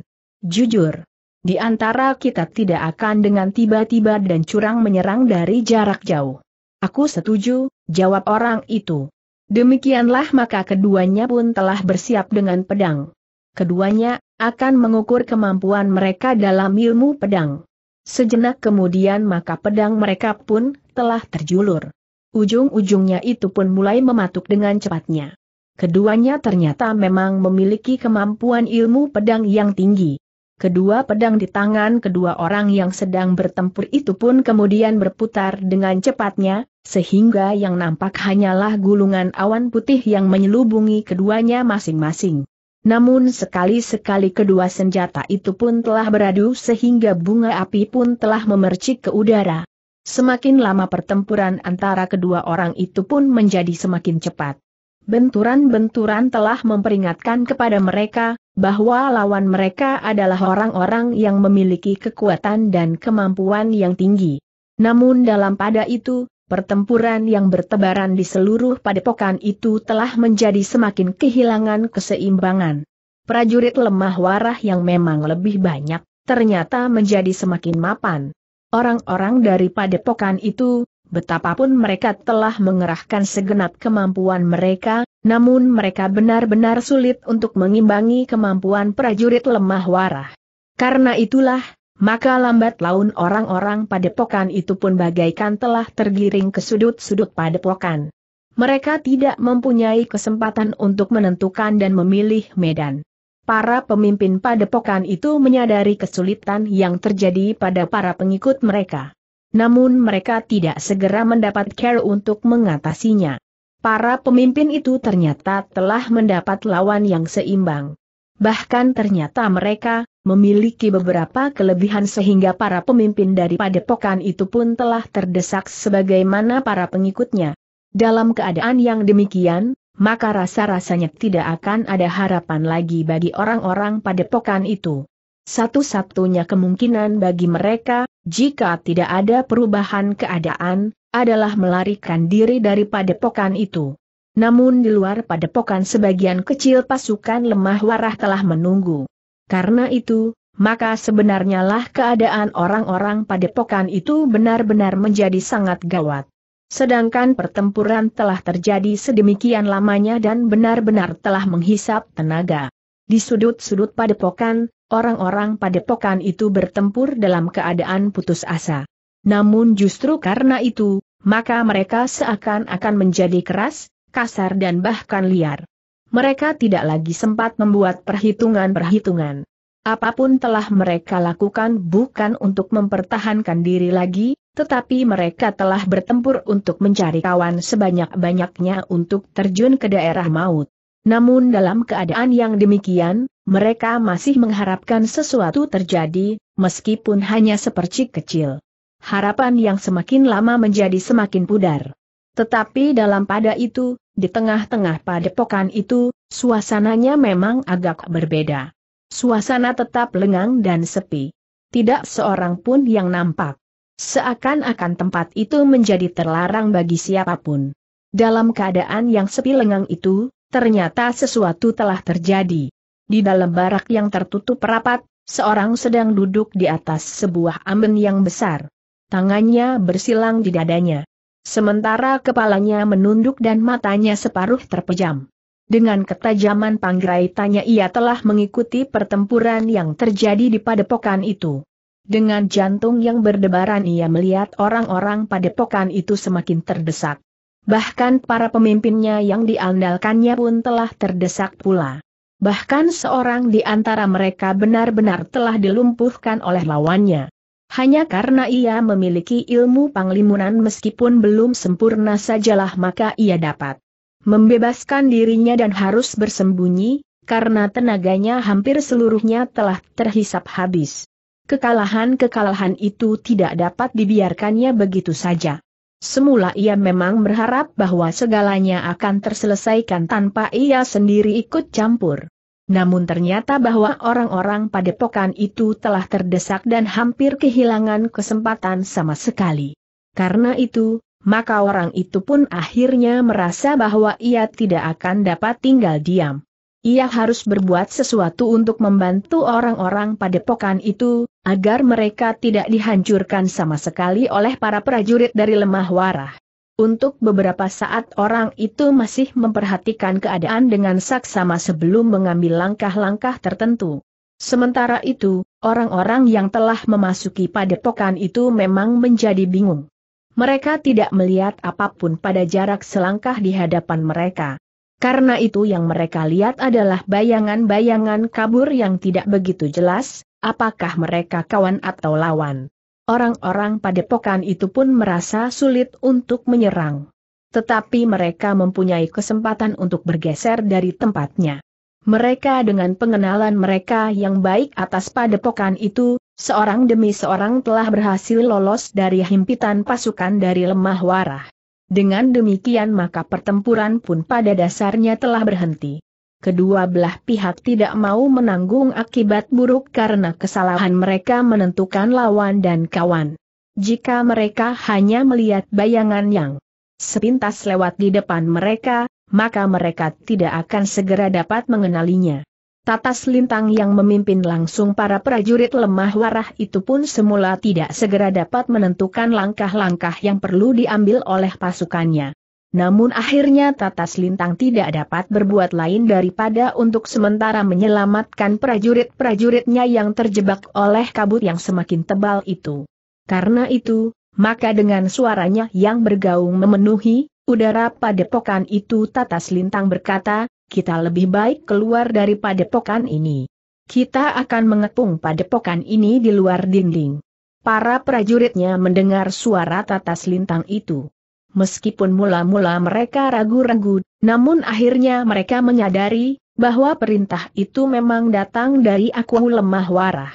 jujur. Di antara kita tidak akan dengan tiba-tiba dan curang menyerang dari jarak jauh. Aku setuju, jawab orang itu. Demikianlah maka keduanya pun telah bersiap dengan pedang. Keduanya akan mengukur kemampuan mereka dalam ilmu pedang. Sejenak kemudian maka pedang mereka pun telah terjulur ujung-ujungnya itu pun mulai mematuk dengan cepatnya. Keduanya ternyata memang memiliki kemampuan ilmu pedang yang tinggi. Kedua pedang di tangan kedua orang yang sedang bertempur itu pun kemudian berputar dengan cepatnya, sehingga yang nampak hanyalah gulungan awan putih yang menyelubungi keduanya masing-masing. Namun sekali-sekali kedua senjata itu pun telah beradu sehingga bunga api pun telah memercik ke udara. Semakin lama pertempuran antara kedua orang itu pun menjadi semakin cepat. Benturan-benturan telah memperingatkan kepada mereka, bahwa lawan mereka adalah orang-orang yang memiliki kekuatan dan kemampuan yang tinggi. Namun dalam pada itu, pertempuran yang bertebaran di seluruh padepokan itu telah menjadi semakin kehilangan keseimbangan. Prajurit lemah warah yang memang lebih banyak, ternyata menjadi semakin mapan. Orang-orang dari padepokan itu, betapapun mereka telah mengerahkan segenap kemampuan mereka, namun mereka benar-benar sulit untuk mengimbangi kemampuan prajurit lemah warah. Karena itulah, maka lambat laun orang-orang padepokan itu pun bagaikan telah tergiring ke sudut-sudut padepokan. Mereka tidak mempunyai kesempatan untuk menentukan dan memilih medan. Para pemimpin padepokan itu menyadari kesulitan yang terjadi pada para pengikut mereka. Namun mereka tidak segera mendapat care untuk mengatasinya. Para pemimpin itu ternyata telah mendapat lawan yang seimbang. Bahkan ternyata mereka memiliki beberapa kelebihan sehingga para pemimpin dari padepokan itu pun telah terdesak sebagaimana para pengikutnya. Dalam keadaan yang demikian, maka rasa-rasanya tidak akan ada harapan lagi bagi orang-orang padepokan itu. Satu-satunya kemungkinan bagi mereka, jika tidak ada perubahan keadaan, adalah melarikan diri dari padepokan itu. Namun di luar padepokan sebagian kecil pasukan lemah warah telah menunggu. Karena itu, maka sebenarnya lah keadaan orang-orang padepokan itu benar-benar menjadi sangat gawat. Sedangkan pertempuran telah terjadi sedemikian lamanya dan benar-benar telah menghisap tenaga. Di sudut-sudut padepokan, orang-orang padepokan itu bertempur dalam keadaan putus asa. Namun justru karena itu, maka mereka seakan-akan menjadi keras, kasar dan bahkan liar. Mereka tidak lagi sempat membuat perhitungan-perhitungan. Apapun telah mereka lakukan bukan untuk mempertahankan diri lagi, tetapi mereka telah bertempur untuk mencari kawan sebanyak-banyaknya untuk terjun ke daerah maut. Namun dalam keadaan yang demikian, mereka masih mengharapkan sesuatu terjadi, meskipun hanya sepercik kecil. Harapan yang semakin lama menjadi semakin pudar. Tetapi dalam pada itu, di tengah-tengah padepokan itu, suasananya memang agak berbeda. Suasana tetap lengang dan sepi. Tidak seorang pun yang nampak. Seakan-akan tempat itu menjadi terlarang bagi siapapun. Dalam keadaan yang sepi lengang itu, ternyata sesuatu telah terjadi. Di dalam barak yang tertutup rapat, seorang sedang duduk di atas sebuah amben yang besar. Tangannya bersilang di dadanya. Sementara kepalanya menunduk dan matanya separuh terpejam. Dengan ketajaman tanya ia telah mengikuti pertempuran yang terjadi di padepokan itu. Dengan jantung yang berdebaran ia melihat orang-orang padepokan itu semakin terdesak. Bahkan para pemimpinnya yang diandalkannya pun telah terdesak pula. Bahkan seorang di antara mereka benar-benar telah dilumpuhkan oleh lawannya. Hanya karena ia memiliki ilmu panglimunan meskipun belum sempurna sajalah maka ia dapat membebaskan dirinya dan harus bersembunyi, karena tenaganya hampir seluruhnya telah terhisap habis. Kekalahan-kekalahan itu tidak dapat dibiarkannya begitu saja. Semula ia memang berharap bahwa segalanya akan terselesaikan tanpa ia sendiri ikut campur. Namun ternyata bahwa orang-orang padepokan itu telah terdesak dan hampir kehilangan kesempatan sama sekali. Karena itu, maka orang itu pun akhirnya merasa bahwa ia tidak akan dapat tinggal diam ia harus berbuat sesuatu untuk membantu orang-orang padepokan itu, agar mereka tidak dihancurkan sama sekali oleh para prajurit dari lemah warah. Untuk beberapa saat orang itu masih memperhatikan keadaan dengan saksama sebelum mengambil langkah-langkah tertentu. Sementara itu, orang-orang yang telah memasuki padepokan itu memang menjadi bingung. Mereka tidak melihat apapun pada jarak selangkah di hadapan mereka. Karena itu yang mereka lihat adalah bayangan-bayangan kabur yang tidak begitu jelas, apakah mereka kawan atau lawan. Orang-orang padepokan itu pun merasa sulit untuk menyerang. Tetapi mereka mempunyai kesempatan untuk bergeser dari tempatnya. Mereka dengan pengenalan mereka yang baik atas padepokan itu, seorang demi seorang telah berhasil lolos dari himpitan pasukan dari lemah warah. Dengan demikian maka pertempuran pun pada dasarnya telah berhenti. Kedua belah pihak tidak mau menanggung akibat buruk karena kesalahan mereka menentukan lawan dan kawan. Jika mereka hanya melihat bayangan yang sepintas lewat di depan mereka, maka mereka tidak akan segera dapat mengenalinya. Tatas Lintang yang memimpin langsung para prajurit lemah warah itu pun semula tidak segera dapat menentukan langkah-langkah yang perlu diambil oleh pasukannya. Namun akhirnya Tatas Lintang tidak dapat berbuat lain daripada untuk sementara menyelamatkan prajurit-prajuritnya yang terjebak oleh kabut yang semakin tebal itu. Karena itu, maka dengan suaranya yang bergaung memenuhi udara pada padepokan itu Tatas Lintang berkata, kita lebih baik keluar dari padepokan ini. Kita akan mengepung padepokan ini di luar dinding. Para prajuritnya mendengar suara tatas lintang itu. Meskipun mula-mula mereka ragu-ragu, namun akhirnya mereka menyadari bahwa perintah itu memang datang dari aku lemah warah.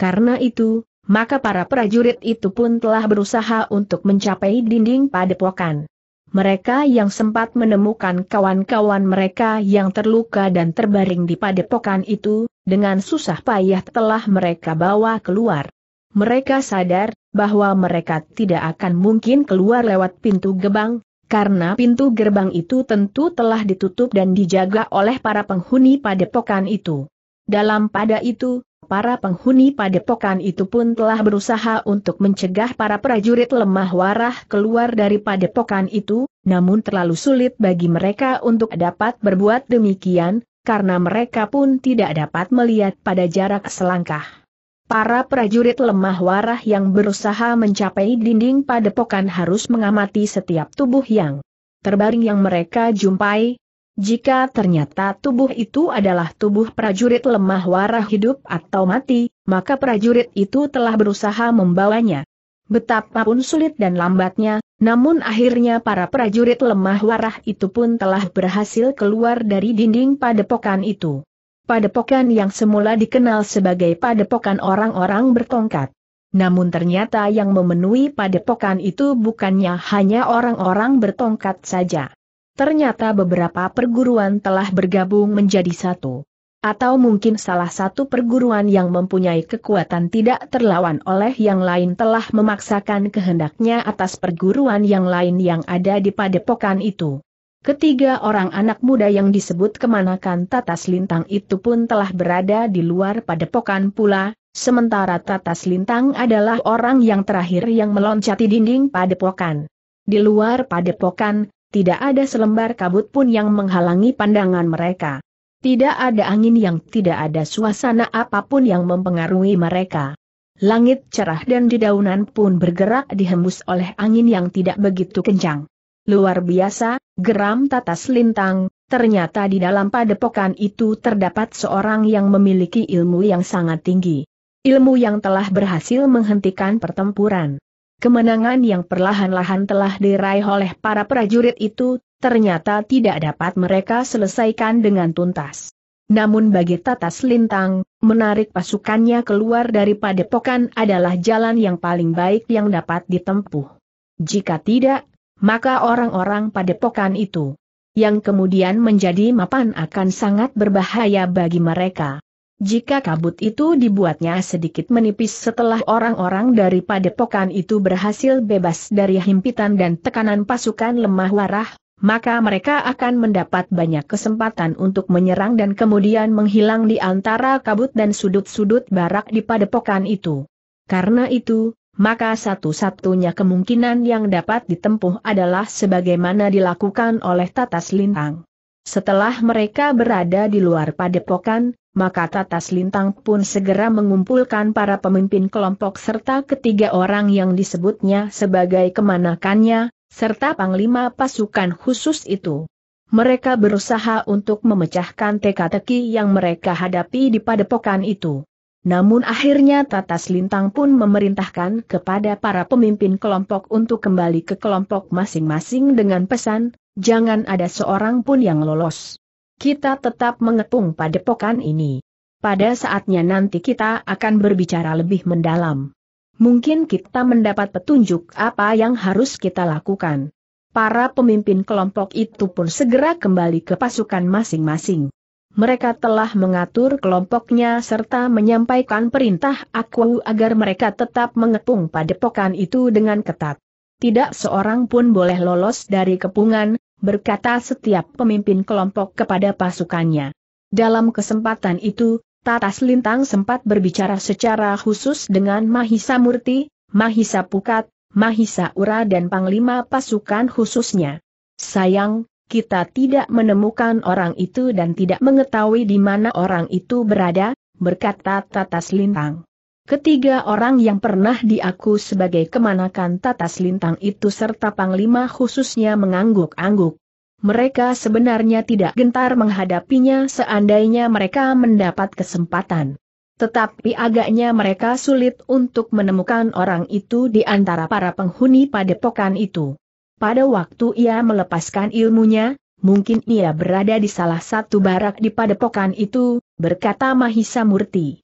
Karena itu, maka para prajurit itu pun telah berusaha untuk mencapai dinding padepokan mereka yang sempat menemukan kawan-kawan mereka yang terluka dan terbaring di padepokan itu, dengan susah payah telah mereka bawa keluar. Mereka sadar bahwa mereka tidak akan mungkin keluar lewat pintu gerbang, karena pintu gerbang itu tentu telah ditutup dan dijaga oleh para penghuni padepokan itu. Dalam pada itu, Para penghuni padepokan itu pun telah berusaha untuk mencegah para prajurit lemah warah keluar dari padepokan itu, namun terlalu sulit bagi mereka untuk dapat berbuat demikian, karena mereka pun tidak dapat melihat pada jarak selangkah. Para prajurit lemah warah yang berusaha mencapai dinding padepokan harus mengamati setiap tubuh yang terbaring yang mereka jumpai, jika ternyata tubuh itu adalah tubuh prajurit lemah warah hidup atau mati, maka prajurit itu telah berusaha membawanya. Betapapun sulit dan lambatnya, namun akhirnya para prajurit lemah warah itu pun telah berhasil keluar dari dinding padepokan itu. Padepokan yang semula dikenal sebagai padepokan orang-orang bertongkat. Namun ternyata yang memenuhi padepokan itu bukannya hanya orang-orang bertongkat saja. Ternyata beberapa perguruan telah bergabung menjadi satu. Atau mungkin salah satu perguruan yang mempunyai kekuatan tidak terlawan oleh yang lain telah memaksakan kehendaknya atas perguruan yang lain yang ada di padepokan itu. Ketiga orang anak muda yang disebut kemanakan Tatas Lintang itu pun telah berada di luar padepokan pula, sementara Tatas Lintang adalah orang yang terakhir yang meloncati dinding padepokan. Di luar padepokan, tidak ada selembar kabut pun yang menghalangi pandangan mereka. Tidak ada angin yang tidak ada suasana apapun yang mempengaruhi mereka. Langit cerah dan dedaunan pun bergerak dihembus oleh angin yang tidak begitu kencang. Luar biasa, geram tata selintang, ternyata di dalam padepokan itu terdapat seorang yang memiliki ilmu yang sangat tinggi. Ilmu yang telah berhasil menghentikan pertempuran kemenangan yang perlahan-lahan telah diraih oleh para prajurit itu, ternyata tidak dapat mereka selesaikan dengan tuntas. Namun bagi Tatas Lintang, menarik pasukannya keluar dari padepokan adalah jalan yang paling baik yang dapat ditempuh. Jika tidak, maka orang-orang padepokan itu yang kemudian menjadi mapan akan sangat berbahaya bagi mereka. Jika kabut itu dibuatnya sedikit menipis setelah orang-orang dari padepokan itu berhasil bebas dari himpitan dan tekanan pasukan lemah warah, maka mereka akan mendapat banyak kesempatan untuk menyerang dan kemudian menghilang di antara kabut dan sudut-sudut barak di padepokan itu. Karena itu, maka satu-satunya kemungkinan yang dapat ditempuh adalah sebagaimana dilakukan oleh Tatas Lintang. Setelah mereka berada di luar padepokan, maka Tatas Lintang pun segera mengumpulkan para pemimpin kelompok serta ketiga orang yang disebutnya sebagai kemanakannya, serta panglima pasukan khusus itu. Mereka berusaha untuk memecahkan teka-teki yang mereka hadapi di padepokan itu. Namun akhirnya Tatas Lintang pun memerintahkan kepada para pemimpin kelompok untuk kembali ke kelompok masing-masing dengan pesan, jangan ada seorang pun yang lolos kita tetap mengepung padepokan ini. Pada saatnya nanti kita akan berbicara lebih mendalam. Mungkin kita mendapat petunjuk apa yang harus kita lakukan. Para pemimpin kelompok itu pun segera kembali ke pasukan masing-masing. Mereka telah mengatur kelompoknya serta menyampaikan perintah aku agar mereka tetap mengepung padepokan itu dengan ketat. Tidak seorang pun boleh lolos dari kepungan, berkata setiap pemimpin kelompok kepada pasukannya. Dalam kesempatan itu, Tatas Lintang sempat berbicara secara khusus dengan Mahisa Murti, Mahisa Pukat, Mahisa Ura dan Panglima pasukan khususnya. Sayang, kita tidak menemukan orang itu dan tidak mengetahui di mana orang itu berada, berkata Tatas Lintang. Ketiga orang yang pernah diaku sebagai kemanakan tatas lintang itu serta panglima khususnya mengangguk-angguk. Mereka sebenarnya tidak gentar menghadapinya seandainya mereka mendapat kesempatan. Tetapi agaknya mereka sulit untuk menemukan orang itu di antara para penghuni padepokan itu. Pada waktu ia melepaskan ilmunya, mungkin ia berada di salah satu barak di padepokan itu, berkata Mahisa Murti.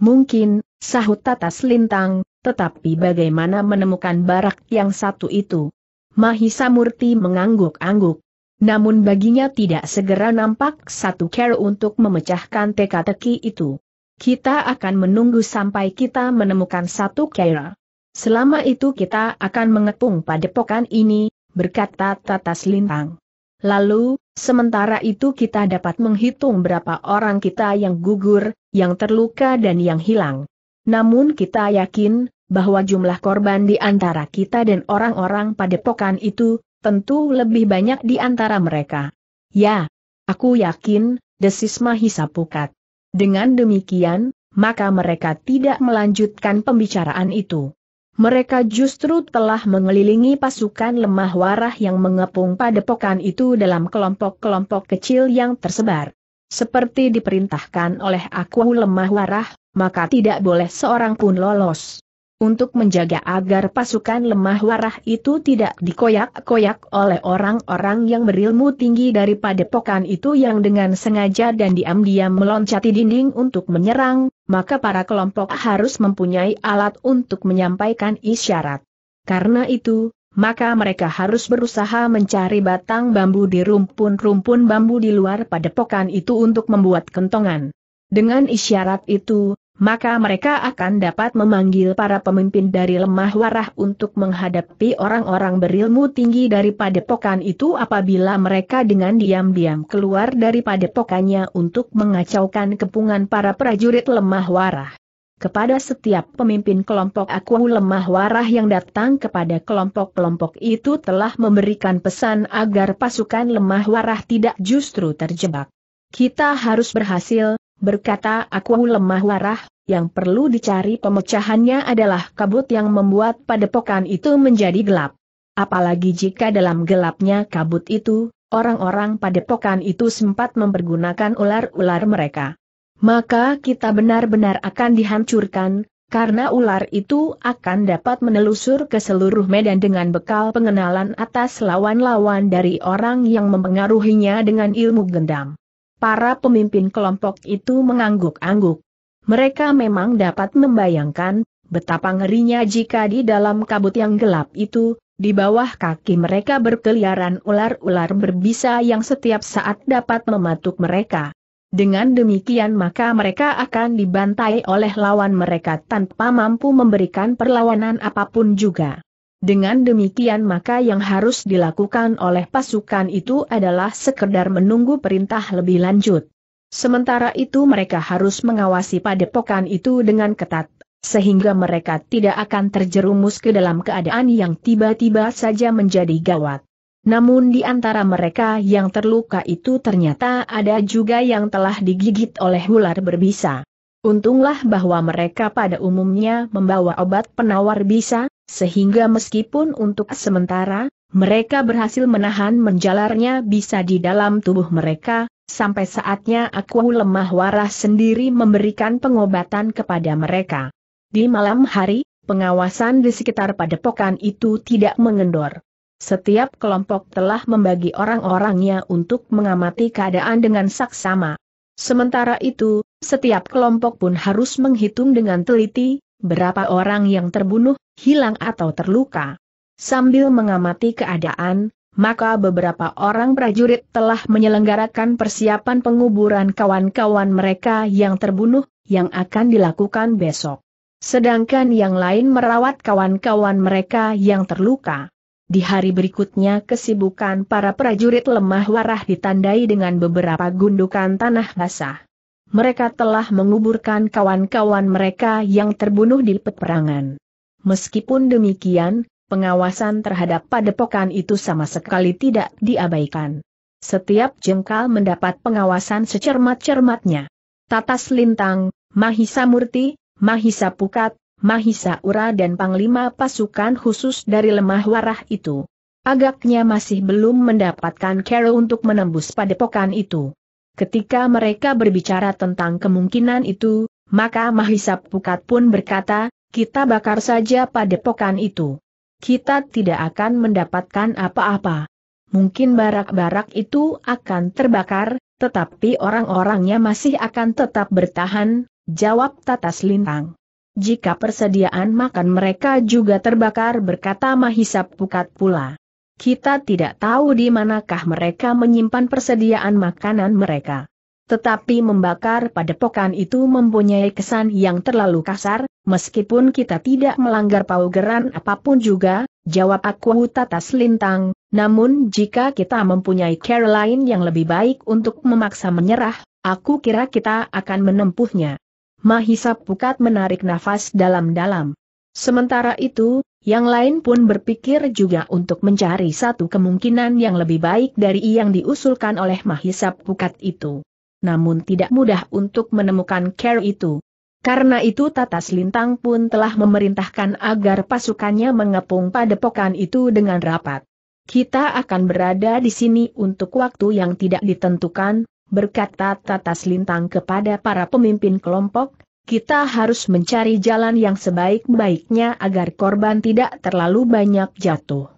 Mungkin, sahut tatas lintang, tetapi bagaimana menemukan barak yang satu itu? Mahisa Murti mengangguk-angguk. Namun baginya tidak segera nampak satu cara untuk memecahkan teka-teki itu. Kita akan menunggu sampai kita menemukan satu cara. Selama itu kita akan mengepung padepokan ini, berkata Tatas Lintang. Lalu, sementara itu kita dapat menghitung berapa orang kita yang gugur, yang terluka dan yang hilang. Namun kita yakin, bahwa jumlah korban di antara kita dan orang-orang padepokan itu, tentu lebih banyak di antara mereka. Ya, aku yakin, desis Mahisa Pukat. Dengan demikian, maka mereka tidak melanjutkan pembicaraan itu. Mereka justru telah mengelilingi pasukan lemah warah yang mengepung padepokan itu dalam kelompok-kelompok kecil yang tersebar seperti diperintahkan oleh aku lemah warah, maka tidak boleh seorang pun lolos. Untuk menjaga agar pasukan lemah warah itu tidak dikoyak-koyak oleh orang-orang yang berilmu tinggi daripada pokan itu yang dengan sengaja dan diam-diam meloncati dinding untuk menyerang, maka para kelompok harus mempunyai alat untuk menyampaikan isyarat. Karena itu, maka mereka harus berusaha mencari batang bambu di rumpun-rumpun bambu di luar padepokan itu untuk membuat kentongan. Dengan isyarat itu, maka mereka akan dapat memanggil para pemimpin dari lemah warah untuk menghadapi orang-orang berilmu tinggi dari padepokan itu apabila mereka dengan diam-diam keluar dari padepokannya untuk mengacaukan kepungan para prajurit lemah warah kepada setiap pemimpin kelompok aku lemah warah yang datang kepada kelompok-kelompok itu telah memberikan pesan agar pasukan lemah warah tidak justru terjebak. Kita harus berhasil, berkata aku lemah warah, yang perlu dicari pemecahannya adalah kabut yang membuat padepokan itu menjadi gelap. Apalagi jika dalam gelapnya kabut itu, orang-orang padepokan itu sempat mempergunakan ular-ular mereka maka kita benar-benar akan dihancurkan, karena ular itu akan dapat menelusur ke seluruh medan dengan bekal pengenalan atas lawan-lawan dari orang yang mempengaruhinya dengan ilmu gendam. Para pemimpin kelompok itu mengangguk-angguk. Mereka memang dapat membayangkan betapa ngerinya jika di dalam kabut yang gelap itu, di bawah kaki mereka berkeliaran ular-ular berbisa yang setiap saat dapat mematuk mereka. Dengan demikian maka mereka akan dibantai oleh lawan mereka tanpa mampu memberikan perlawanan apapun juga. Dengan demikian maka yang harus dilakukan oleh pasukan itu adalah sekedar menunggu perintah lebih lanjut. Sementara itu mereka harus mengawasi padepokan itu dengan ketat, sehingga mereka tidak akan terjerumus ke dalam keadaan yang tiba-tiba saja menjadi gawat. Namun di antara mereka yang terluka itu ternyata ada juga yang telah digigit oleh ular berbisa. Untunglah bahwa mereka pada umumnya membawa obat penawar bisa, sehingga meskipun untuk sementara, mereka berhasil menahan menjalarnya bisa di dalam tubuh mereka, sampai saatnya aku lemah waras sendiri memberikan pengobatan kepada mereka. Di malam hari, pengawasan di sekitar padepokan itu tidak mengendor. Setiap kelompok telah membagi orang-orangnya untuk mengamati keadaan dengan saksama. Sementara itu, setiap kelompok pun harus menghitung dengan teliti, berapa orang yang terbunuh, hilang atau terluka. Sambil mengamati keadaan, maka beberapa orang prajurit telah menyelenggarakan persiapan penguburan kawan-kawan mereka yang terbunuh, yang akan dilakukan besok. Sedangkan yang lain merawat kawan-kawan mereka yang terluka. Di hari berikutnya kesibukan para prajurit lemah warah ditandai dengan beberapa gundukan tanah basah. Mereka telah menguburkan kawan-kawan mereka yang terbunuh di peperangan. Meskipun demikian, pengawasan terhadap padepokan itu sama sekali tidak diabaikan. Setiap jengkal mendapat pengawasan secermat-cermatnya. Tatas Lintang, Mahisa Murti, Mahisa Pukat, Mahisa Ura dan Panglima pasukan khusus dari lemah warah itu. Agaknya masih belum mendapatkan Carol untuk menembus padepokan itu. Ketika mereka berbicara tentang kemungkinan itu, maka Mahisa Pukat pun berkata, kita bakar saja padepokan itu. Kita tidak akan mendapatkan apa-apa. Mungkin barak-barak itu akan terbakar, tetapi orang-orangnya masih akan tetap bertahan, jawab Tatas Lintang jika persediaan makan mereka juga terbakar berkata Mahisap Pukat pula. Kita tidak tahu di manakah mereka menyimpan persediaan makanan mereka. Tetapi membakar pada padepokan itu mempunyai kesan yang terlalu kasar, meskipun kita tidak melanggar paugeran apapun juga, jawab aku tatas lintang, namun jika kita mempunyai Caroline yang lebih baik untuk memaksa menyerah, aku kira kita akan menempuhnya. Mahisa Pukat menarik nafas dalam-dalam. Sementara itu, yang lain pun berpikir juga untuk mencari satu kemungkinan yang lebih baik dari yang diusulkan oleh Mahisa Pukat itu. Namun tidak mudah untuk menemukan care itu. Karena itu Tata Selintang pun telah memerintahkan agar pasukannya mengepung padepokan itu dengan rapat. Kita akan berada di sini untuk waktu yang tidak ditentukan, berkata Tatas Lintang kepada para pemimpin kelompok, kita harus mencari jalan yang sebaik-baiknya agar korban tidak terlalu banyak jatuh.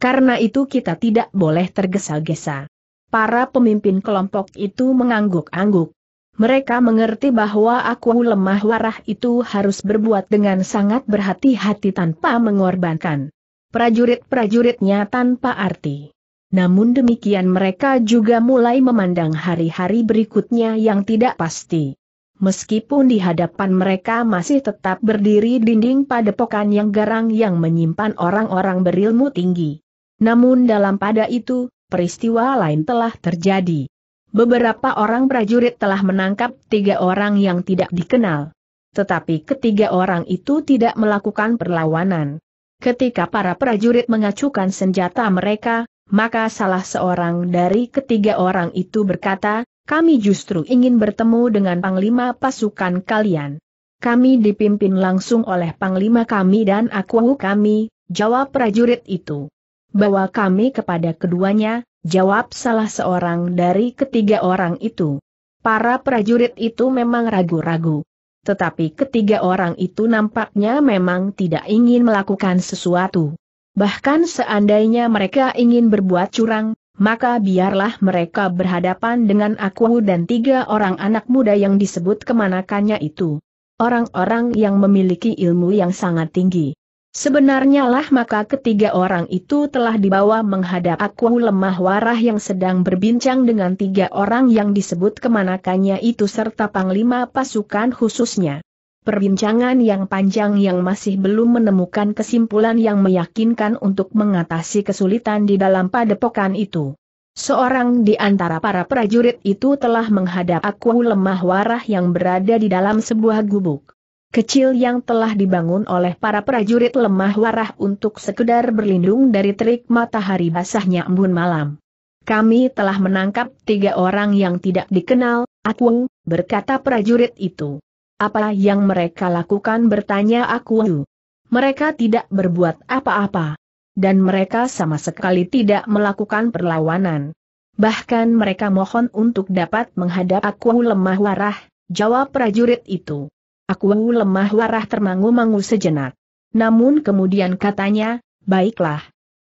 Karena itu kita tidak boleh tergesa-gesa. Para pemimpin kelompok itu mengangguk-angguk. Mereka mengerti bahwa aku lemah warah itu harus berbuat dengan sangat berhati-hati tanpa mengorbankan prajurit-prajuritnya tanpa arti. Namun demikian mereka juga mulai memandang hari-hari berikutnya yang tidak pasti. Meskipun di hadapan mereka masih tetap berdiri dinding padepokan yang garang yang menyimpan orang-orang berilmu tinggi. Namun dalam pada itu, peristiwa lain telah terjadi. Beberapa orang prajurit telah menangkap tiga orang yang tidak dikenal. Tetapi ketiga orang itu tidak melakukan perlawanan. Ketika para prajurit mengacukan senjata mereka, maka salah seorang dari ketiga orang itu berkata, kami justru ingin bertemu dengan Panglima pasukan kalian. Kami dipimpin langsung oleh Panglima kami dan aku kami, jawab prajurit itu. Bawa kami kepada keduanya, jawab salah seorang dari ketiga orang itu. Para prajurit itu memang ragu-ragu. Tetapi ketiga orang itu nampaknya memang tidak ingin melakukan sesuatu. Bahkan seandainya mereka ingin berbuat curang, maka biarlah mereka berhadapan dengan aku dan tiga orang anak muda yang disebut kemanakannya itu. Orang-orang yang memiliki ilmu yang sangat tinggi. Sebenarnya lah maka ketiga orang itu telah dibawa menghadap aku lemah warah yang sedang berbincang dengan tiga orang yang disebut kemanakannya itu serta panglima pasukan khususnya. Perbincangan yang panjang yang masih belum menemukan kesimpulan yang meyakinkan untuk mengatasi kesulitan di dalam padepokan itu. Seorang di antara para prajurit itu telah menghadap aku lemah warah yang berada di dalam sebuah gubuk kecil yang telah dibangun oleh para prajurit lemah warah untuk sekedar berlindung dari terik matahari basahnya embun malam. Kami telah menangkap tiga orang yang tidak dikenal, aku, berkata prajurit itu. Apa yang mereka lakukan bertanya aku. Mereka tidak berbuat apa-apa. Dan mereka sama sekali tidak melakukan perlawanan. Bahkan mereka mohon untuk dapat menghadap aku lemah warah, jawab prajurit itu. Aku lemah warah termangu-mangu sejenak. Namun kemudian katanya, baiklah.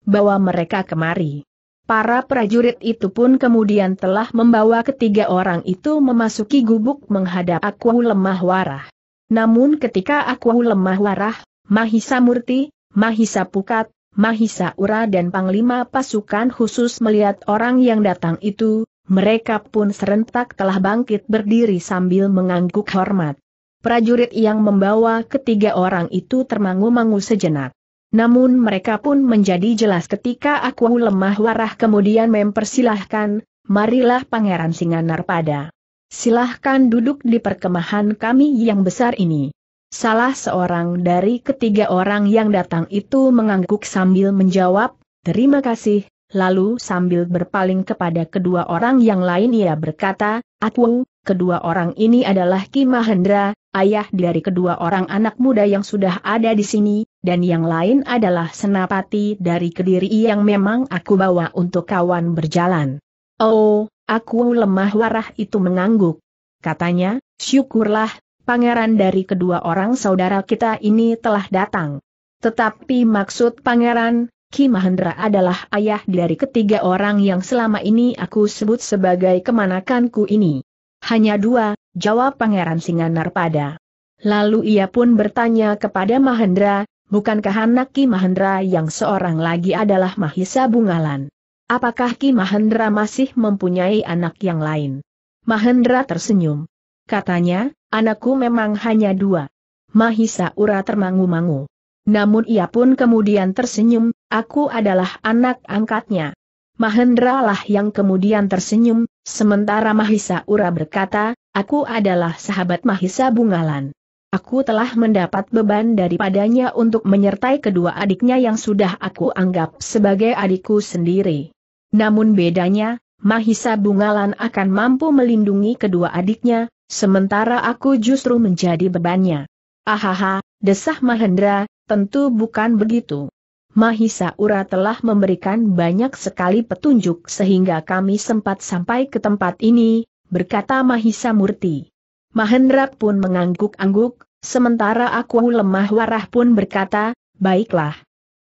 Bawa mereka kemari. Para prajurit itu pun kemudian telah membawa ketiga orang itu memasuki gubuk menghadap Aku Lemah Warah. Namun ketika Aku Lemah Warah, Mahisa Murti, Mahisa Pukat, Mahisa Ura dan Panglima pasukan khusus melihat orang yang datang itu, mereka pun serentak telah bangkit berdiri sambil mengangguk hormat. Prajurit yang membawa ketiga orang itu termangu-mangu sejenak. Namun mereka pun menjadi jelas ketika aku lemah warah kemudian mempersilahkan, marilah Pangeran Narpada. Silahkan duduk di perkemahan kami yang besar ini. Salah seorang dari ketiga orang yang datang itu mengangguk sambil menjawab, terima kasih, lalu sambil berpaling kepada kedua orang yang lain ia berkata, aku, kedua orang ini adalah Ki Mahendra, ayah dari kedua orang anak muda yang sudah ada di sini, dan yang lain adalah Senapati dari Kediri yang memang aku bawa untuk kawan berjalan. Oh, aku lemah warah itu mengangguk. Katanya, syukurlah, pangeran dari kedua orang saudara kita ini telah datang. Tetapi maksud pangeran, Ki Mahendra adalah ayah dari ketiga orang yang selama ini aku sebut sebagai kemanakanku ini. Hanya dua, jawab Pangeran Singanar pada. Lalu ia pun bertanya kepada Mahendra, bukankah anak Ki Mahendra yang seorang lagi adalah Mahisa Bungalan? Apakah Ki Mahendra masih mempunyai anak yang lain? Mahendra tersenyum. Katanya, anakku memang hanya dua. Mahisa Ura termangu-mangu. Namun ia pun kemudian tersenyum, aku adalah anak angkatnya. Mahendra lah yang kemudian tersenyum, Sementara Mahisa Ura berkata, aku adalah sahabat Mahisa Bungalan. Aku telah mendapat beban daripadanya untuk menyertai kedua adiknya yang sudah aku anggap sebagai adikku sendiri. Namun bedanya, Mahisa Bungalan akan mampu melindungi kedua adiknya, sementara aku justru menjadi bebannya. Ahaha, desah Mahendra, tentu bukan begitu. Mahisa Ura telah memberikan banyak sekali petunjuk sehingga kami sempat sampai ke tempat ini, berkata Mahisa Murti. Mahendra pun mengangguk-angguk, sementara aku lemah warah pun berkata, baiklah.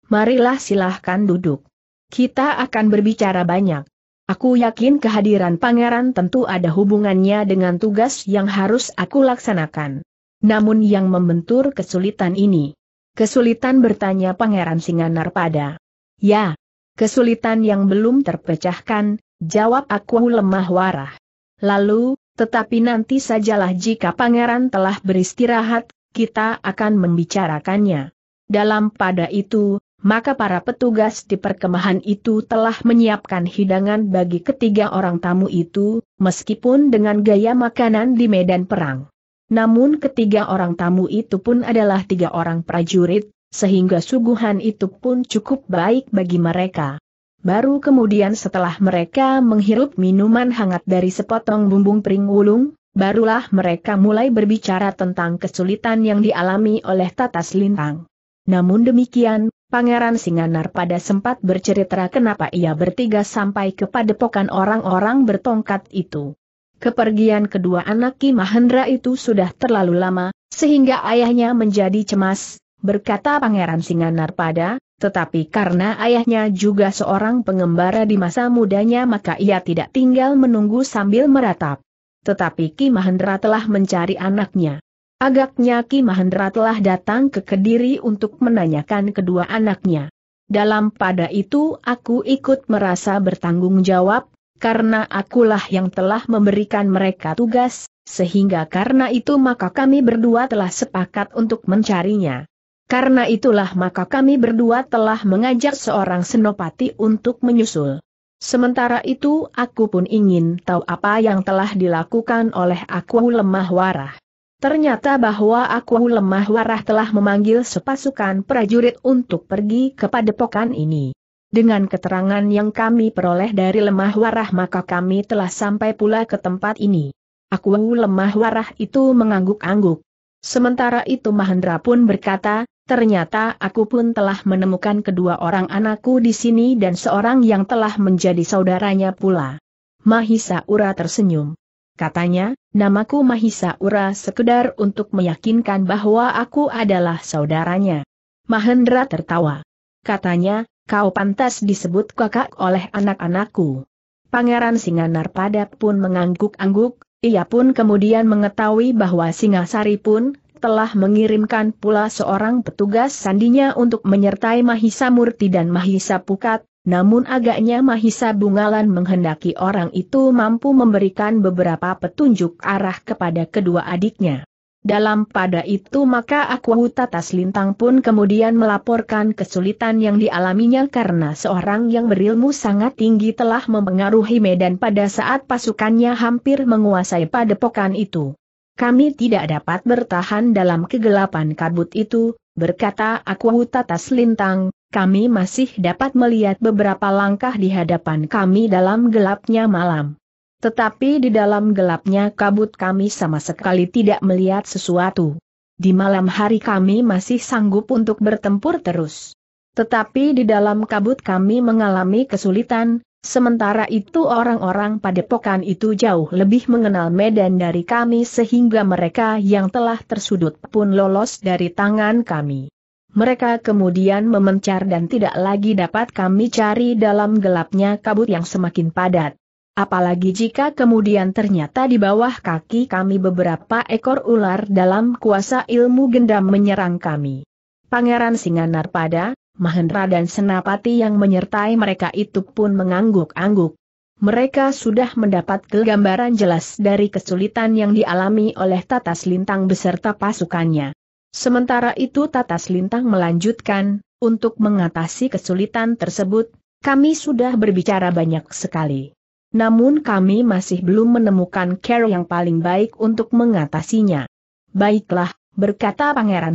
Marilah silahkan duduk. Kita akan berbicara banyak. Aku yakin kehadiran pangeran tentu ada hubungannya dengan tugas yang harus aku laksanakan. Namun yang membentur kesulitan ini Kesulitan bertanya Pangeran Singanar pada. Ya, kesulitan yang belum terpecahkan, jawab aku lemah warah. Lalu, tetapi nanti sajalah jika Pangeran telah beristirahat, kita akan membicarakannya. Dalam pada itu, maka para petugas di perkemahan itu telah menyiapkan hidangan bagi ketiga orang tamu itu, meskipun dengan gaya makanan di medan perang. Namun ketiga orang tamu itu pun adalah tiga orang prajurit, sehingga suguhan itu pun cukup baik bagi mereka. Baru kemudian setelah mereka menghirup minuman hangat dari sepotong bumbung pering wulung, barulah mereka mulai berbicara tentang kesulitan yang dialami oleh Tatas Lintang. Namun demikian, Pangeran Singanar pada sempat bercerita kenapa ia bertiga sampai kepada padepokan orang-orang bertongkat itu. Kepergian kedua anak Ki Mahendra itu sudah terlalu lama, sehingga ayahnya menjadi cemas, berkata Pangeran Singanar pada. tetapi karena ayahnya juga seorang pengembara di masa mudanya maka ia tidak tinggal menunggu sambil meratap. Tetapi Ki Mahendra telah mencari anaknya. Agaknya Ki Mahendra telah datang ke Kediri untuk menanyakan kedua anaknya. Dalam pada itu aku ikut merasa bertanggung jawab, karena akulah yang telah memberikan mereka tugas, sehingga karena itu maka kami berdua telah sepakat untuk mencarinya. Karena itulah maka kami berdua telah mengajak seorang senopati untuk menyusul. Sementara itu aku pun ingin tahu apa yang telah dilakukan oleh aku lemah warah. Ternyata bahwa aku lemah warah telah memanggil sepasukan prajurit untuk pergi kepada pokan ini. Dengan keterangan yang kami peroleh dari lemah warah maka kami telah sampai pula ke tempat ini. Aku lemah warah itu mengangguk-angguk. Sementara itu Mahendra pun berkata, ternyata aku pun telah menemukan kedua orang anakku di sini dan seorang yang telah menjadi saudaranya pula. Mahisa Ura tersenyum. Katanya, namaku Mahisa Ura sekedar untuk meyakinkan bahwa aku adalah saudaranya. Mahendra tertawa. Katanya, Kau pantas disebut kakak oleh anak-anakku. Pangeran Singanar padat pun mengangguk-angguk, ia pun kemudian mengetahui bahwa Singasari pun telah mengirimkan pula seorang petugas sandinya untuk menyertai Mahisa Murti dan Mahisa Pukat, namun agaknya Mahisa Bungalan menghendaki orang itu mampu memberikan beberapa petunjuk arah kepada kedua adiknya. Dalam pada itu maka aku Tatas Lintang pun kemudian melaporkan kesulitan yang dialaminya karena seorang yang berilmu sangat tinggi telah mempengaruhi Medan pada saat pasukannya hampir menguasai padepokan itu. Kami tidak dapat bertahan dalam kegelapan kabut itu, berkata aku Tatas Lintang, kami masih dapat melihat beberapa langkah di hadapan kami dalam gelapnya malam. Tetapi di dalam gelapnya kabut kami sama sekali tidak melihat sesuatu. Di malam hari kami masih sanggup untuk bertempur terus. Tetapi di dalam kabut kami mengalami kesulitan, sementara itu orang-orang pada padepokan itu jauh lebih mengenal medan dari kami sehingga mereka yang telah tersudut pun lolos dari tangan kami. Mereka kemudian memencar dan tidak lagi dapat kami cari dalam gelapnya kabut yang semakin padat. Apalagi jika kemudian ternyata di bawah kaki kami beberapa ekor ular dalam kuasa ilmu gendam menyerang kami. Pangeran Singanarpada, Mahendra dan Senapati yang menyertai mereka itu pun mengangguk-angguk. Mereka sudah mendapat gambaran jelas dari kesulitan yang dialami oleh Tatas Lintang beserta pasukannya. Sementara itu Tatas Lintang melanjutkan, untuk mengatasi kesulitan tersebut, kami sudah berbicara banyak sekali. Namun kami masih belum menemukan cara yang paling baik untuk mengatasinya. Baiklah, berkata Pangeran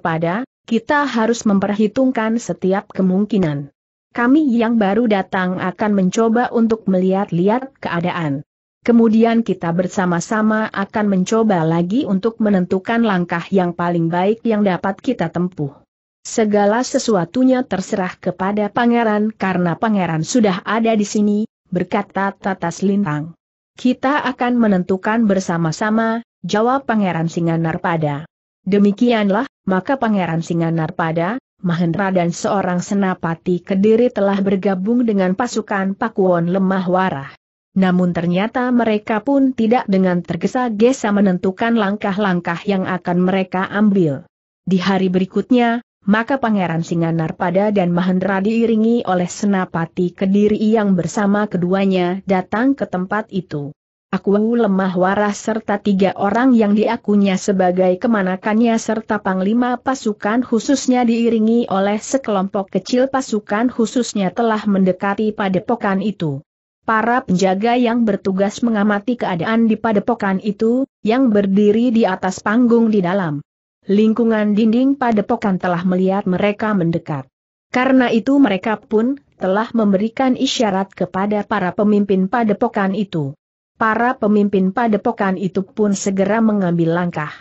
pada, kita harus memperhitungkan setiap kemungkinan. Kami yang baru datang akan mencoba untuk melihat-lihat keadaan. Kemudian kita bersama-sama akan mencoba lagi untuk menentukan langkah yang paling baik yang dapat kita tempuh. Segala sesuatunya terserah kepada pangeran karena pangeran sudah ada di sini, berkata Tatas Lintang. Kita akan menentukan bersama-sama, jawab Pangeran pada Demikianlah, maka Pangeran pada Mahendra dan seorang senapati Kediri telah bergabung dengan pasukan Pakuwon Lemah Warah. Namun ternyata mereka pun tidak dengan tergesa-gesa menentukan langkah-langkah yang akan mereka ambil. Di hari berikutnya, maka Pangeran Singanar pada dan Mahendra diiringi oleh Senapati Kediri yang bersama keduanya datang ke tempat itu. Aku lemah waras serta tiga orang yang diakunya sebagai kemanakannya serta panglima pasukan khususnya diiringi oleh sekelompok kecil pasukan khususnya telah mendekati padepokan itu. Para penjaga yang bertugas mengamati keadaan di padepokan itu, yang berdiri di atas panggung di dalam Lingkungan dinding padepokan telah melihat mereka mendekat. Karena itu mereka pun telah memberikan isyarat kepada para pemimpin padepokan itu. Para pemimpin padepokan itu pun segera mengambil langkah.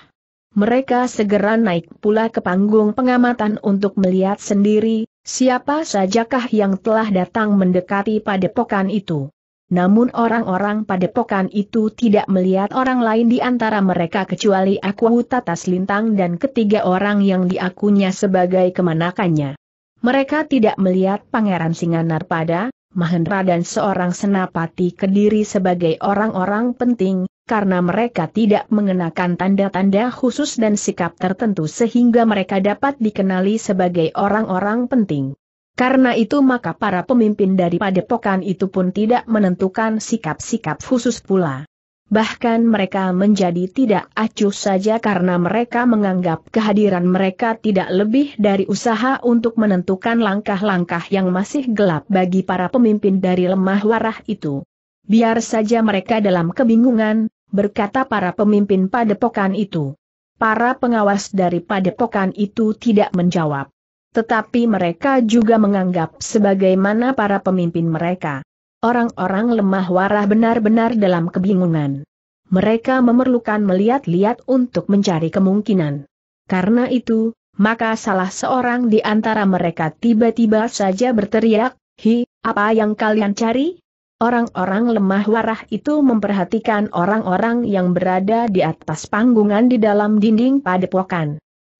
Mereka segera naik pula ke panggung pengamatan untuk melihat sendiri, siapa sajakah yang telah datang mendekati padepokan itu. Namun orang-orang padepokan itu tidak melihat orang lain di antara mereka kecuali aku Tatas Lintang dan ketiga orang yang diakunya sebagai kemanakannya. Mereka tidak melihat Pangeran Singanar pada, Mahendra dan seorang senapati kediri sebagai orang-orang penting, karena mereka tidak mengenakan tanda-tanda khusus dan sikap tertentu sehingga mereka dapat dikenali sebagai orang-orang penting. Karena itu maka para pemimpin dari padepokan itu pun tidak menentukan sikap-sikap khusus pula. Bahkan mereka menjadi tidak acuh saja karena mereka menganggap kehadiran mereka tidak lebih dari usaha untuk menentukan langkah-langkah yang masih gelap bagi para pemimpin dari lemah warah itu. Biar saja mereka dalam kebingungan, berkata para pemimpin padepokan itu. Para pengawas dari padepokan itu tidak menjawab. Tetapi mereka juga menganggap sebagaimana para pemimpin mereka. Orang-orang lemah warah benar-benar dalam kebingungan. Mereka memerlukan melihat-lihat untuk mencari kemungkinan. Karena itu, maka salah seorang di antara mereka tiba-tiba saja berteriak, Hi, apa yang kalian cari? Orang-orang lemah warah itu memperhatikan orang-orang yang berada di atas panggungan di dalam dinding padepokan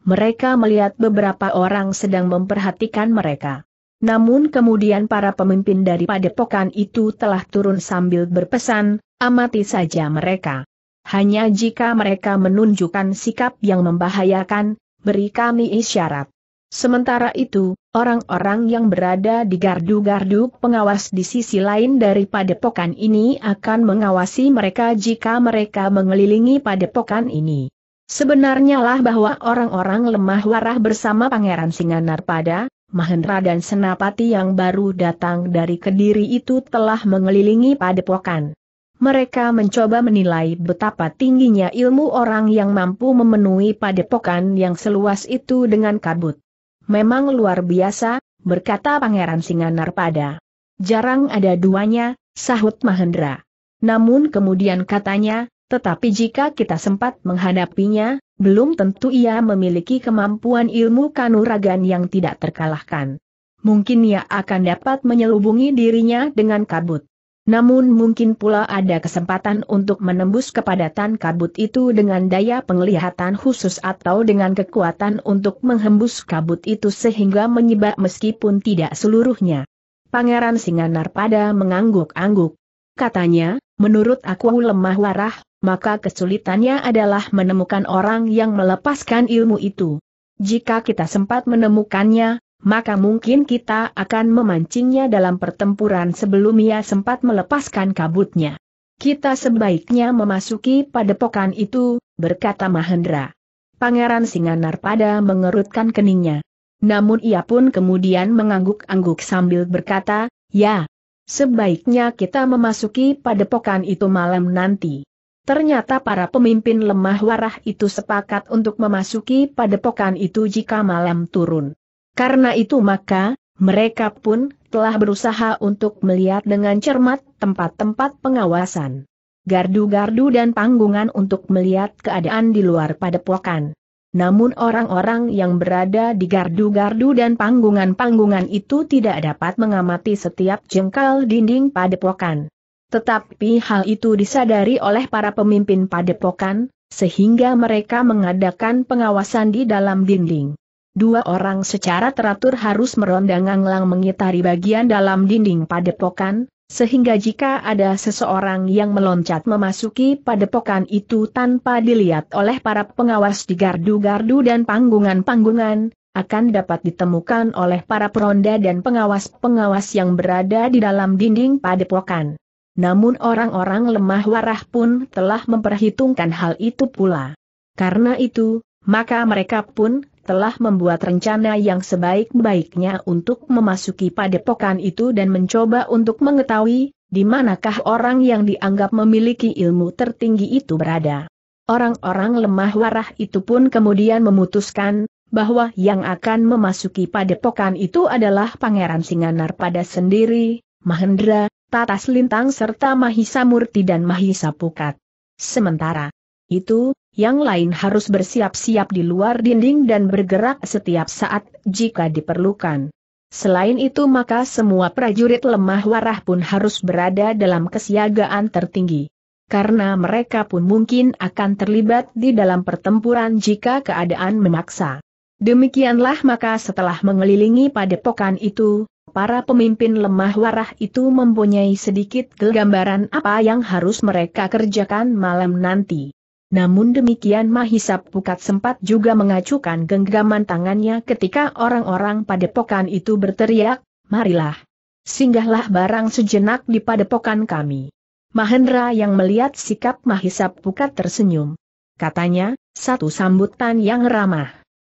mereka melihat beberapa orang sedang memperhatikan mereka. Namun kemudian para pemimpin dari padepokan itu telah turun sambil berpesan, amati saja mereka. Hanya jika mereka menunjukkan sikap yang membahayakan, beri kami isyarat. Sementara itu, orang-orang yang berada di gardu-gardu pengawas di sisi lain dari padepokan ini akan mengawasi mereka jika mereka mengelilingi padepokan ini. Sebenarnya lah bahwa orang-orang lemah warah bersama Pangeran Singanar pada Mahendra dan Senapati yang baru datang dari Kediri itu telah mengelilingi padepokan. Mereka mencoba menilai betapa tingginya ilmu orang yang mampu memenuhi padepokan yang seluas itu dengan kabut. Memang luar biasa, berkata Pangeran Singanar pada. Jarang ada duanya, sahut Mahendra. Namun kemudian katanya, tetapi jika kita sempat menghadapinya, belum tentu ia memiliki kemampuan ilmu kanuragan yang tidak terkalahkan. Mungkin ia akan dapat menyelubungi dirinya dengan kabut. Namun mungkin pula ada kesempatan untuk menembus kepadatan kabut itu dengan daya penglihatan khusus atau dengan kekuatan untuk menghembus kabut itu sehingga menyebab meskipun tidak seluruhnya. Pangeran Singanar pada mengangguk-angguk. Katanya, menurut aku lemah warah, maka kesulitannya adalah menemukan orang yang melepaskan ilmu itu. Jika kita sempat menemukannya, maka mungkin kita akan memancingnya dalam pertempuran sebelum ia sempat melepaskan kabutnya. Kita sebaiknya memasuki padepokan itu, berkata Mahendra. Pangeran Singanar pada mengerutkan keningnya. Namun ia pun kemudian mengangguk-angguk sambil berkata, ya, sebaiknya kita memasuki padepokan itu malam nanti. Ternyata para pemimpin lemah warah itu sepakat untuk memasuki padepokan itu jika malam turun. Karena itu maka, mereka pun telah berusaha untuk melihat dengan cermat tempat-tempat pengawasan. Gardu-gardu dan panggungan untuk melihat keadaan di luar padepokan. Namun orang-orang yang berada di gardu-gardu dan panggungan-panggungan itu tidak dapat mengamati setiap jengkal dinding padepokan. Tetapi hal itu disadari oleh para pemimpin padepokan, sehingga mereka mengadakan pengawasan di dalam dinding. Dua orang secara teratur harus meronda nganglang mengitari bagian dalam dinding padepokan, sehingga jika ada seseorang yang meloncat memasuki padepokan itu tanpa dilihat oleh para pengawas di gardu-gardu dan panggungan-panggungan, akan dapat ditemukan oleh para peronda dan pengawas-pengawas yang berada di dalam dinding padepokan. Namun orang-orang lemah warah pun telah memperhitungkan hal itu pula. Karena itu, maka mereka pun telah membuat rencana yang sebaik-baiknya untuk memasuki padepokan itu dan mencoba untuk mengetahui di manakah orang yang dianggap memiliki ilmu tertinggi itu berada. Orang-orang lemah warah itu pun kemudian memutuskan bahwa yang akan memasuki padepokan itu adalah Pangeran Singanar pada sendiri, Mahendra, Tatas Lintang serta Mahisa Murti dan Mahisa Pukat. Sementara itu, yang lain harus bersiap-siap di luar dinding dan bergerak setiap saat jika diperlukan. Selain itu maka semua prajurit lemah warah pun harus berada dalam kesiagaan tertinggi. Karena mereka pun mungkin akan terlibat di dalam pertempuran jika keadaan memaksa. Demikianlah maka setelah mengelilingi padepokan itu, Para pemimpin lemah warah itu mempunyai sedikit gambaran apa yang harus mereka kerjakan malam nanti. Namun demikian Mahisa Pukat sempat juga mengacukan genggaman tangannya ketika orang-orang padepokan itu berteriak, marilah. Singgahlah barang sejenak di padepokan kami. Mahendra yang melihat sikap Mahisa Pukat tersenyum. Katanya, satu sambutan yang ramah.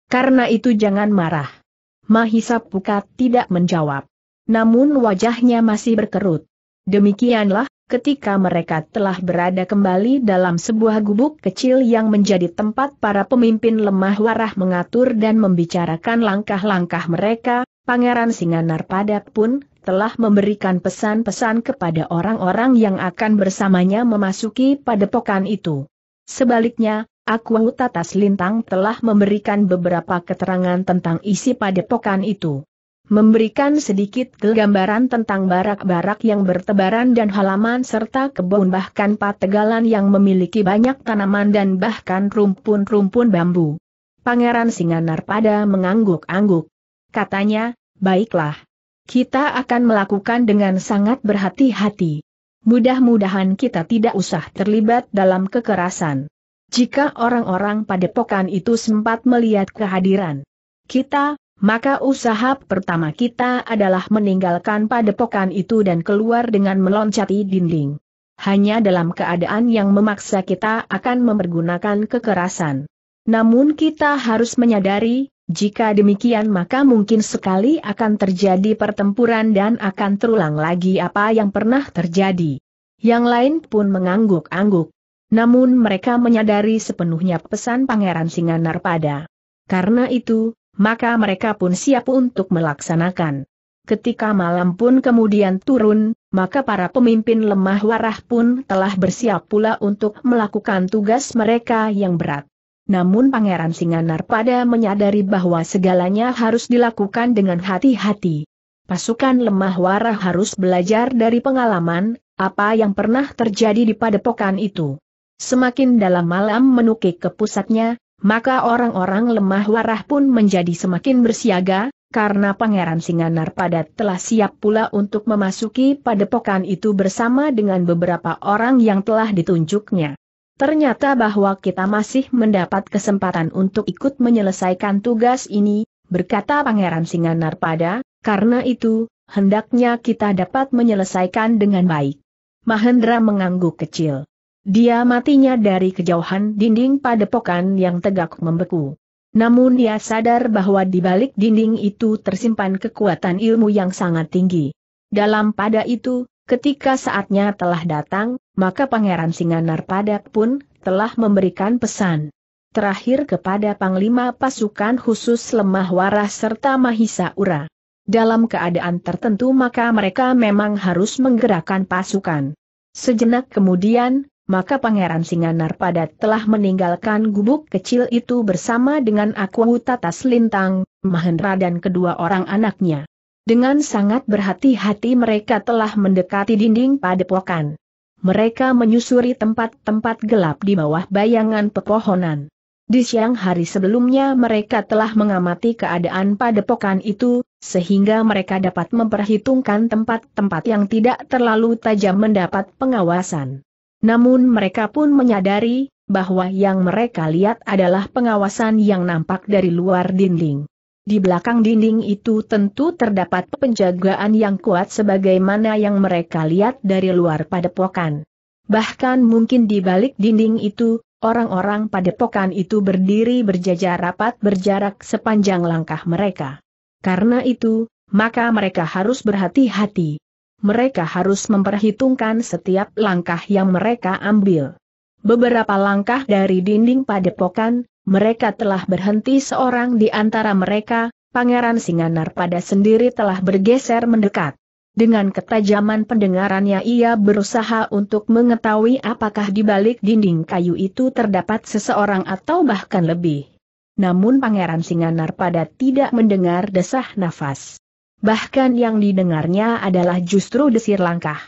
Karena itu jangan marah. Mahisa Pukat tidak menjawab. Namun wajahnya masih berkerut. Demikianlah, ketika mereka telah berada kembali dalam sebuah gubuk kecil yang menjadi tempat para pemimpin lemah warah mengatur dan membicarakan langkah-langkah mereka, Pangeran Singanar Padat pun telah memberikan pesan-pesan kepada orang-orang yang akan bersamanya memasuki padepokan itu. Sebaliknya, Aku Tatas Lintang telah memberikan beberapa keterangan tentang isi padepokan itu. Memberikan sedikit gambaran tentang barak-barak yang bertebaran dan halaman serta kebun bahkan pategalan yang memiliki banyak tanaman dan bahkan rumpun-rumpun bambu. Pangeran Singanar pada mengangguk-angguk. Katanya, baiklah. Kita akan melakukan dengan sangat berhati-hati. Mudah-mudahan kita tidak usah terlibat dalam kekerasan. Jika orang-orang pada pokan itu sempat melihat kehadiran kita, maka usaha pertama kita adalah meninggalkan padepokan itu dan keluar dengan meloncati dinding. Hanya dalam keadaan yang memaksa kita akan mempergunakan kekerasan. Namun kita harus menyadari, jika demikian maka mungkin sekali akan terjadi pertempuran dan akan terulang lagi apa yang pernah terjadi. Yang lain pun mengangguk-angguk. Namun mereka menyadari sepenuhnya pesan Pangeran Singanar pada Karena itu, maka mereka pun siap untuk melaksanakan. Ketika malam pun kemudian turun, maka para pemimpin lemah warah pun telah bersiap pula untuk melakukan tugas mereka yang berat. Namun Pangeran Singanar pada menyadari bahwa segalanya harus dilakukan dengan hati-hati. Pasukan lemah warah harus belajar dari pengalaman, apa yang pernah terjadi di padepokan itu. Semakin dalam malam menukik ke pusatnya, maka orang-orang lemah warah pun menjadi semakin bersiaga, karena Pangeran Singanar Padat telah siap pula untuk memasuki padepokan itu bersama dengan beberapa orang yang telah ditunjuknya. Ternyata bahwa kita masih mendapat kesempatan untuk ikut menyelesaikan tugas ini, berkata Pangeran Singanar pada, karena itu, hendaknya kita dapat menyelesaikan dengan baik. Mahendra mengangguk kecil. Dia matinya dari kejauhan dinding padepokan yang tegak membeku. Namun dia sadar bahwa di balik dinding itu tersimpan kekuatan ilmu yang sangat tinggi. Dalam pada itu, ketika saatnya telah datang, maka Pangeran Singanar Padak pun telah memberikan pesan terakhir kepada Panglima Pasukan Khusus Lemah Waras serta Mahisa Ura. Dalam keadaan tertentu maka mereka memang harus menggerakkan pasukan. Sejenak kemudian, maka Pangeran Singanar Padat telah meninggalkan gubuk kecil itu bersama dengan Aku Tatas Lintang, Mahendra dan kedua orang anaknya. Dengan sangat berhati-hati mereka telah mendekati dinding padepokan. Mereka menyusuri tempat-tempat gelap di bawah bayangan pepohonan. Di siang hari sebelumnya mereka telah mengamati keadaan padepokan itu, sehingga mereka dapat memperhitungkan tempat-tempat yang tidak terlalu tajam mendapat pengawasan. Namun mereka pun menyadari, bahwa yang mereka lihat adalah pengawasan yang nampak dari luar dinding. Di belakang dinding itu tentu terdapat penjagaan yang kuat sebagaimana yang mereka lihat dari luar padepokan. Bahkan mungkin di balik dinding itu, orang-orang padepokan itu berdiri berjajar rapat berjarak sepanjang langkah mereka. Karena itu, maka mereka harus berhati-hati mereka harus memperhitungkan setiap langkah yang mereka ambil. Beberapa langkah dari dinding padepokan, mereka telah berhenti seorang di antara mereka, Pangeran Singanar pada sendiri telah bergeser mendekat. Dengan ketajaman pendengarannya ia berusaha untuk mengetahui apakah di balik dinding kayu itu terdapat seseorang atau bahkan lebih. Namun Pangeran Singanar pada tidak mendengar desah nafas bahkan yang didengarnya adalah justru desir langkah.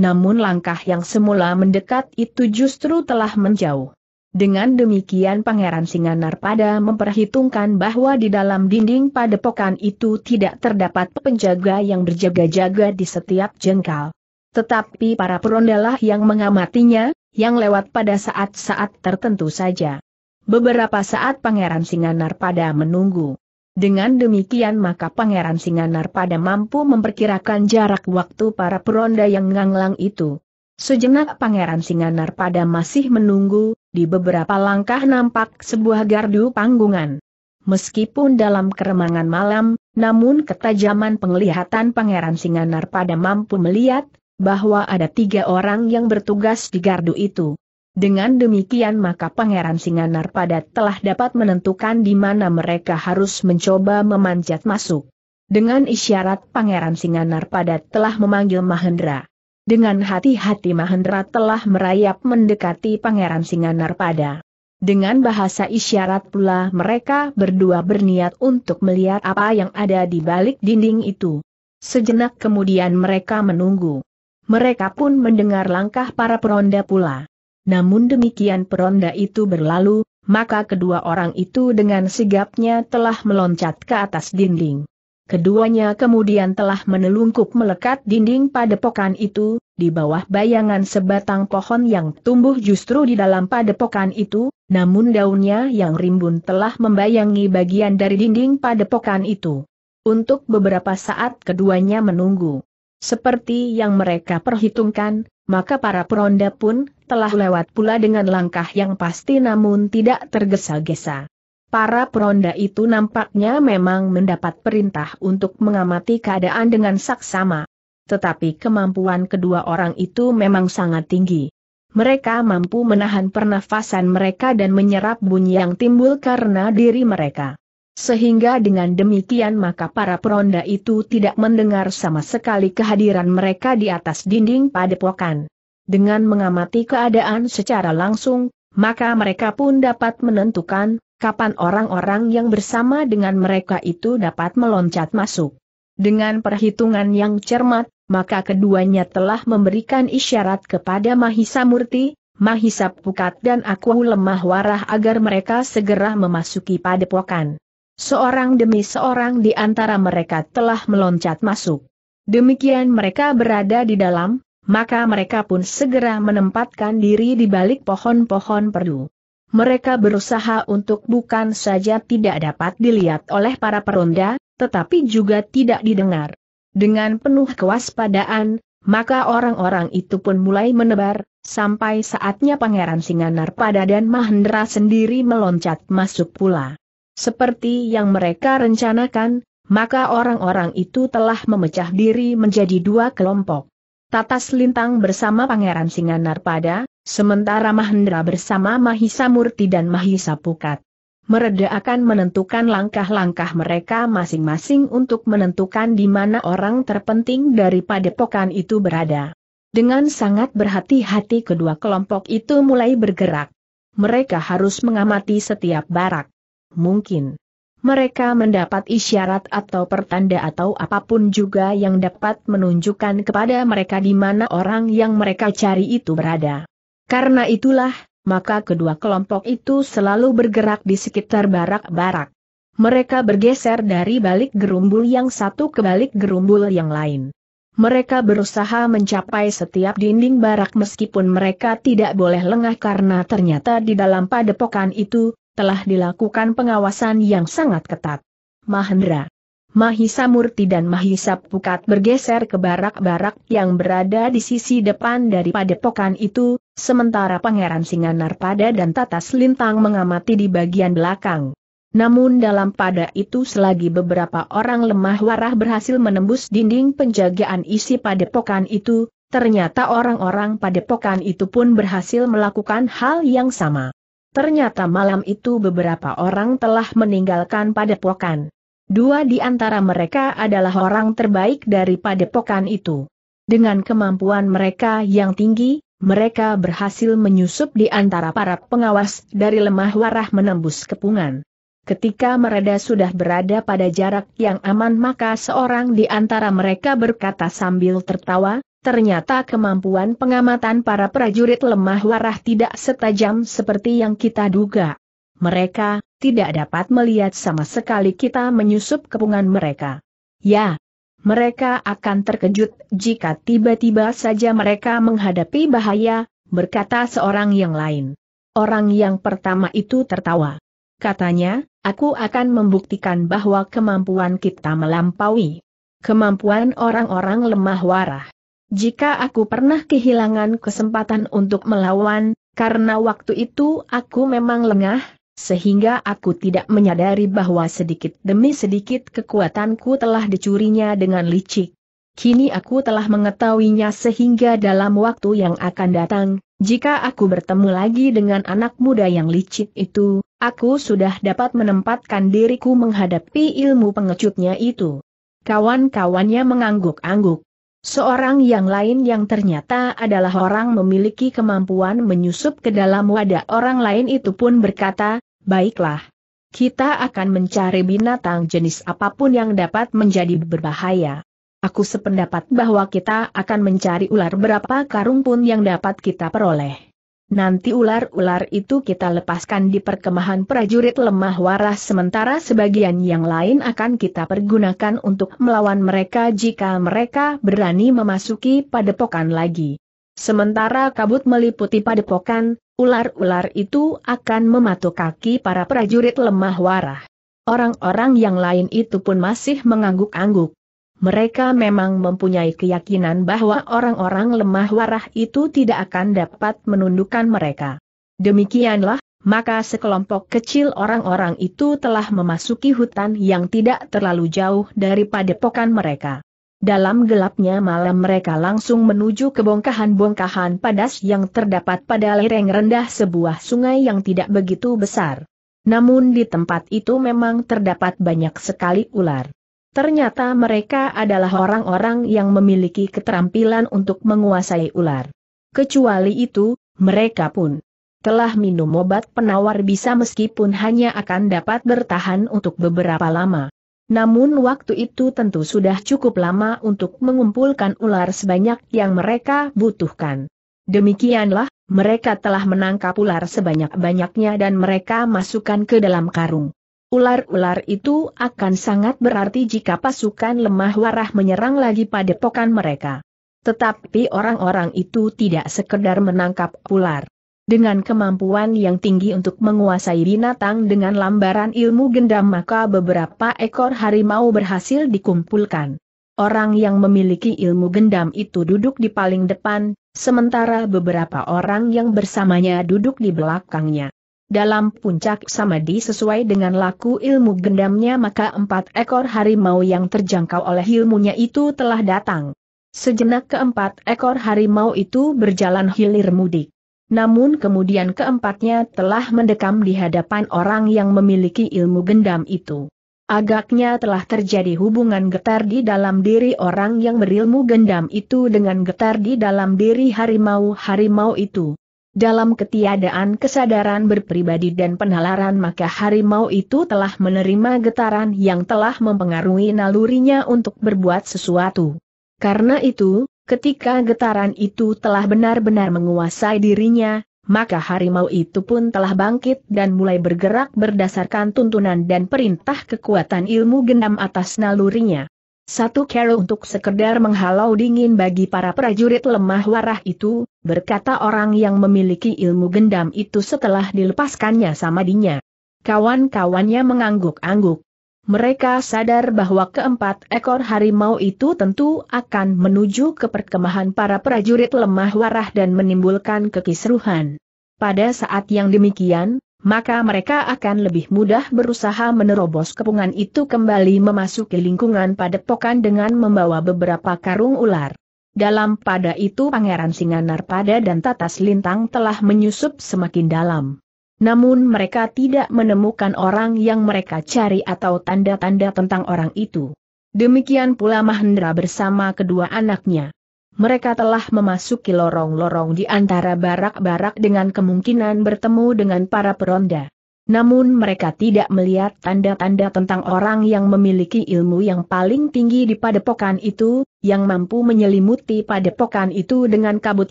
Namun langkah yang semula mendekat itu justru telah menjauh. Dengan demikian Pangeran Singanar pada memperhitungkan bahwa di dalam dinding padepokan itu tidak terdapat penjaga yang berjaga-jaga di setiap jengkal. Tetapi para perondalah yang mengamatinya, yang lewat pada saat-saat tertentu saja. Beberapa saat Pangeran Singanar pada menunggu. Dengan demikian maka Pangeran Singanar pada mampu memperkirakan jarak waktu para peronda yang nganglang itu. Sejenak Pangeran Singanar pada masih menunggu, di beberapa langkah nampak sebuah gardu panggungan. Meskipun dalam keremangan malam, namun ketajaman penglihatan Pangeran Singanar pada mampu melihat, bahwa ada tiga orang yang bertugas di gardu itu. Dengan demikian maka Pangeran Singanar padat telah dapat menentukan di mana mereka harus mencoba memanjat masuk. Dengan isyarat Pangeran Singanar padat telah memanggil Mahendra. Dengan hati-hati Mahendra telah merayap mendekati Pangeran Singanar pada. Dengan bahasa isyarat pula mereka berdua berniat untuk melihat apa yang ada di balik dinding itu. Sejenak kemudian mereka menunggu. Mereka pun mendengar langkah para peronda pula. Namun demikian peronda itu berlalu, maka kedua orang itu dengan sigapnya telah meloncat ke atas dinding. Keduanya kemudian telah menelungkup melekat dinding padepokan itu, di bawah bayangan sebatang pohon yang tumbuh justru di dalam padepokan itu, namun daunnya yang rimbun telah membayangi bagian dari dinding padepokan itu. Untuk beberapa saat keduanya menunggu. Seperti yang mereka perhitungkan, maka para peronda pun telah lewat pula dengan langkah yang pasti namun tidak tergesa-gesa. Para peronda itu nampaknya memang mendapat perintah untuk mengamati keadaan dengan saksama. Tetapi kemampuan kedua orang itu memang sangat tinggi. Mereka mampu menahan pernafasan mereka dan menyerap bunyi yang timbul karena diri mereka. Sehingga dengan demikian maka para peronda itu tidak mendengar sama sekali kehadiran mereka di atas dinding padepokan. Dengan mengamati keadaan secara langsung, maka mereka pun dapat menentukan kapan orang-orang yang bersama dengan mereka itu dapat meloncat masuk. Dengan perhitungan yang cermat, maka keduanya telah memberikan isyarat kepada Mahisa Murti, Mahisa Pukat dan Aku Lemah Warah agar mereka segera memasuki padepokan. Seorang demi seorang di antara mereka telah meloncat masuk. Demikian mereka berada di dalam, maka mereka pun segera menempatkan diri di balik pohon-pohon perdu. Mereka berusaha untuk bukan saja tidak dapat dilihat oleh para peronda, tetapi juga tidak didengar. Dengan penuh kewaspadaan, maka orang-orang itu pun mulai menebar, sampai saatnya Pangeran Singanar pada dan Mahendra sendiri meloncat masuk pula. Seperti yang mereka rencanakan, maka orang-orang itu telah memecah diri menjadi dua kelompok. Tatas Lintang bersama Pangeran Singanar pada, sementara Mahendra bersama Mahisa Murti dan Mahisa Pukat. Mereda akan menentukan langkah-langkah mereka masing-masing untuk menentukan di mana orang terpenting daripada pokan itu berada. Dengan sangat berhati-hati kedua kelompok itu mulai bergerak. Mereka harus mengamati setiap barak mungkin mereka mendapat isyarat atau pertanda atau apapun juga yang dapat menunjukkan kepada mereka di mana orang yang mereka cari itu berada. Karena itulah, maka kedua kelompok itu selalu bergerak di sekitar barak-barak. Mereka bergeser dari balik gerumbul yang satu ke balik gerumbul yang lain. Mereka berusaha mencapai setiap dinding barak meskipun mereka tidak boleh lengah karena ternyata di dalam padepokan itu, telah dilakukan pengawasan yang sangat ketat. Mahendra, Mahisa Murti dan Mahisa Pukat bergeser ke barak-barak yang berada di sisi depan dari padepokan itu, sementara Pangeran Singanar pada dan Tatas Lintang mengamati di bagian belakang. Namun dalam pada itu selagi beberapa orang lemah warah berhasil menembus dinding penjagaan isi padepokan itu, ternyata orang-orang padepokan itu pun berhasil melakukan hal yang sama. Ternyata malam itu beberapa orang telah meninggalkan padepokan. Dua di antara mereka adalah orang terbaik dari padepokan itu. Dengan kemampuan mereka yang tinggi, mereka berhasil menyusup di antara para pengawas dari lemah warah menembus kepungan. Ketika mereda sudah berada pada jarak yang aman maka seorang di antara mereka berkata sambil tertawa, Ternyata kemampuan pengamatan para prajurit lemah warah tidak setajam seperti yang kita duga. Mereka tidak dapat melihat sama sekali kita menyusup kepungan mereka. Ya, mereka akan terkejut jika tiba-tiba saja mereka menghadapi bahaya, berkata seorang yang lain. Orang yang pertama itu tertawa. Katanya, aku akan membuktikan bahwa kemampuan kita melampaui kemampuan orang-orang lemah warah. Jika aku pernah kehilangan kesempatan untuk melawan, karena waktu itu aku memang lengah, sehingga aku tidak menyadari bahwa sedikit demi sedikit kekuatanku telah dicurinya dengan licik. Kini aku telah mengetahuinya sehingga dalam waktu yang akan datang, jika aku bertemu lagi dengan anak muda yang licik itu, aku sudah dapat menempatkan diriku menghadapi ilmu pengecutnya itu. Kawan-kawannya mengangguk-angguk. Seorang yang lain yang ternyata adalah orang memiliki kemampuan menyusup ke dalam wadah orang lain itu pun berkata, baiklah. Kita akan mencari binatang jenis apapun yang dapat menjadi berbahaya. Aku sependapat bahwa kita akan mencari ular berapa karung pun yang dapat kita peroleh. Nanti ular-ular itu kita lepaskan di perkemahan prajurit lemah waras sementara sebagian yang lain akan kita pergunakan untuk melawan mereka jika mereka berani memasuki padepokan lagi. Sementara kabut meliputi padepokan, ular-ular itu akan mematuk kaki para prajurit lemah warah. Orang-orang yang lain itu pun masih mengangguk-angguk mereka memang mempunyai keyakinan bahwa orang-orang lemah warah itu tidak akan dapat menundukkan mereka. Demikianlah, maka sekelompok kecil orang-orang itu telah memasuki hutan yang tidak terlalu jauh daripada padepokan mereka. Dalam gelapnya malam mereka langsung menuju ke bongkahan-bongkahan padas yang terdapat pada lereng rendah sebuah sungai yang tidak begitu besar. Namun di tempat itu memang terdapat banyak sekali ular. Ternyata mereka adalah orang-orang yang memiliki keterampilan untuk menguasai ular. Kecuali itu, mereka pun telah minum obat penawar bisa meskipun hanya akan dapat bertahan untuk beberapa lama. Namun waktu itu tentu sudah cukup lama untuk mengumpulkan ular sebanyak yang mereka butuhkan. Demikianlah, mereka telah menangkap ular sebanyak-banyaknya dan mereka masukkan ke dalam karung. Ular-ular itu akan sangat berarti jika pasukan lemah warah menyerang lagi pada pokan mereka. Tetapi orang-orang itu tidak sekedar menangkap ular. Dengan kemampuan yang tinggi untuk menguasai binatang dengan lambaran ilmu gendam maka beberapa ekor harimau berhasil dikumpulkan. Orang yang memiliki ilmu gendam itu duduk di paling depan, sementara beberapa orang yang bersamanya duduk di belakangnya. Dalam puncak samadi sesuai dengan laku ilmu gendamnya maka empat ekor harimau yang terjangkau oleh ilmunya itu telah datang. Sejenak keempat ekor harimau itu berjalan hilir mudik. Namun kemudian keempatnya telah mendekam di hadapan orang yang memiliki ilmu gendam itu. Agaknya telah terjadi hubungan getar di dalam diri orang yang berilmu gendam itu dengan getar di dalam diri harimau-harimau itu. Dalam ketiadaan kesadaran berpribadi dan penalaran maka harimau itu telah menerima getaran yang telah mempengaruhi nalurinya untuk berbuat sesuatu. Karena itu, ketika getaran itu telah benar-benar menguasai dirinya, maka harimau itu pun telah bangkit dan mulai bergerak berdasarkan tuntunan dan perintah kekuatan ilmu gendam atas nalurinya. Satu kero untuk sekedar menghalau dingin bagi para prajurit lemah warah itu, berkata orang yang memiliki ilmu gendam itu setelah dilepaskannya sama dinya. Kawan-kawannya mengangguk-angguk. Mereka sadar bahwa keempat ekor harimau itu tentu akan menuju ke perkemahan para prajurit lemah warah dan menimbulkan kekisruhan. Pada saat yang demikian, maka mereka akan lebih mudah berusaha menerobos kepungan itu kembali memasuki lingkungan padepokan dengan membawa beberapa karung ular. Dalam pada itu Pangeran Singanar pada dan Tatas Lintang telah menyusup semakin dalam. Namun mereka tidak menemukan orang yang mereka cari atau tanda-tanda tentang orang itu. Demikian pula Mahendra bersama kedua anaknya mereka telah memasuki lorong-lorong di antara barak-barak dengan kemungkinan bertemu dengan para peronda. Namun mereka tidak melihat tanda-tanda tentang orang yang memiliki ilmu yang paling tinggi di padepokan itu, yang mampu menyelimuti padepokan itu dengan kabut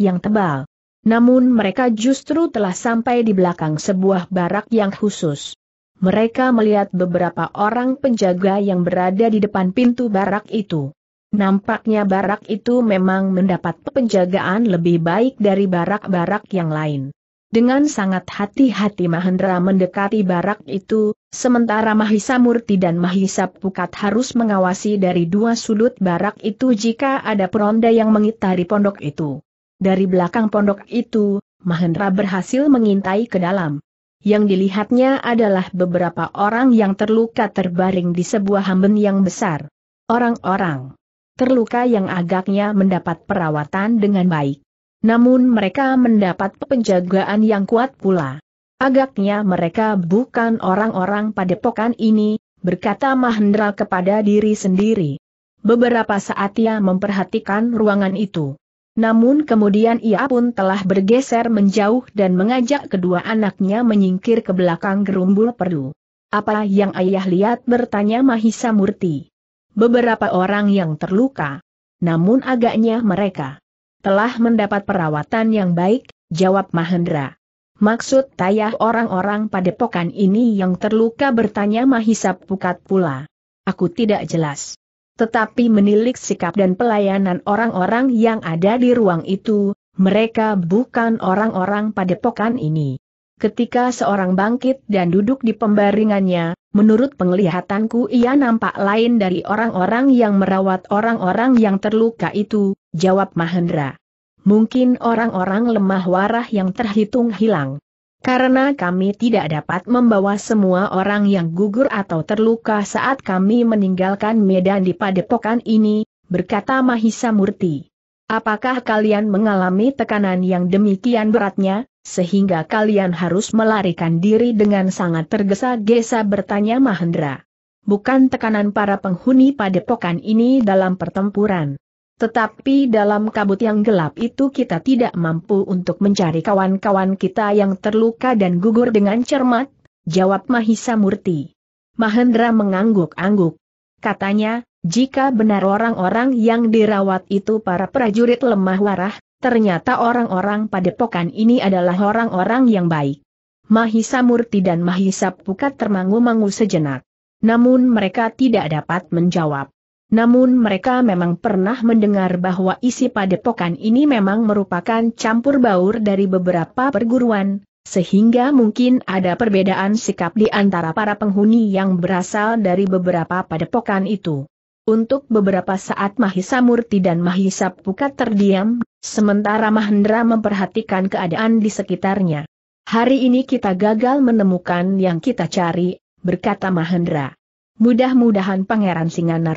yang tebal. Namun mereka justru telah sampai di belakang sebuah barak yang khusus. Mereka melihat beberapa orang penjaga yang berada di depan pintu barak itu. Nampaknya barak itu memang mendapat penjagaan lebih baik dari barak-barak yang lain. Dengan sangat hati-hati Mahendra mendekati barak itu, sementara Mahisa Murti dan Mahisa Pukat harus mengawasi dari dua sudut barak itu jika ada peronda yang mengitari pondok itu. Dari belakang pondok itu, Mahendra berhasil mengintai ke dalam. Yang dilihatnya adalah beberapa orang yang terluka terbaring di sebuah hamben yang besar. Orang-orang terluka yang agaknya mendapat perawatan dengan baik. Namun mereka mendapat penjagaan yang kuat pula. Agaknya mereka bukan orang-orang padepokan ini, berkata Mahendra kepada diri sendiri. Beberapa saat ia memperhatikan ruangan itu. Namun kemudian ia pun telah bergeser menjauh dan mengajak kedua anaknya menyingkir ke belakang gerumbul perdu. Apa yang ayah lihat bertanya Mahisa Murti beberapa orang yang terluka. Namun agaknya mereka telah mendapat perawatan yang baik, jawab Mahendra. Maksud tayah orang-orang padepokan ini yang terluka bertanya Mahisa Pukat pula. Aku tidak jelas. Tetapi menilik sikap dan pelayanan orang-orang yang ada di ruang itu, mereka bukan orang-orang padepokan ini. Ketika seorang bangkit dan duduk di pembaringannya, Menurut penglihatanku ia nampak lain dari orang-orang yang merawat orang-orang yang terluka itu, jawab Mahendra. Mungkin orang-orang lemah warah yang terhitung hilang. Karena kami tidak dapat membawa semua orang yang gugur atau terluka saat kami meninggalkan medan di padepokan ini, berkata Mahisa Murti. Apakah kalian mengalami tekanan yang demikian beratnya? sehingga kalian harus melarikan diri dengan sangat tergesa-gesa bertanya Mahendra. Bukan tekanan para penghuni padepokan ini dalam pertempuran. Tetapi dalam kabut yang gelap itu kita tidak mampu untuk mencari kawan-kawan kita yang terluka dan gugur dengan cermat, jawab Mahisa Murti. Mahendra mengangguk-angguk. Katanya, jika benar orang-orang yang dirawat itu para prajurit lemah warah, Ternyata orang-orang padepokan ini adalah orang-orang yang baik. Mahisa Murti dan Mahisa Pukat termangu-mangu sejenak. Namun mereka tidak dapat menjawab. Namun mereka memang pernah mendengar bahwa isi padepokan ini memang merupakan campur baur dari beberapa perguruan, sehingga mungkin ada perbedaan sikap di antara para penghuni yang berasal dari beberapa padepokan itu. Untuk beberapa saat Mahisa Murti dan Mahisa Pukat terdiam, sementara Mahendra memperhatikan keadaan di sekitarnya. Hari ini kita gagal menemukan yang kita cari, berkata Mahendra. Mudah-mudahan Pangeran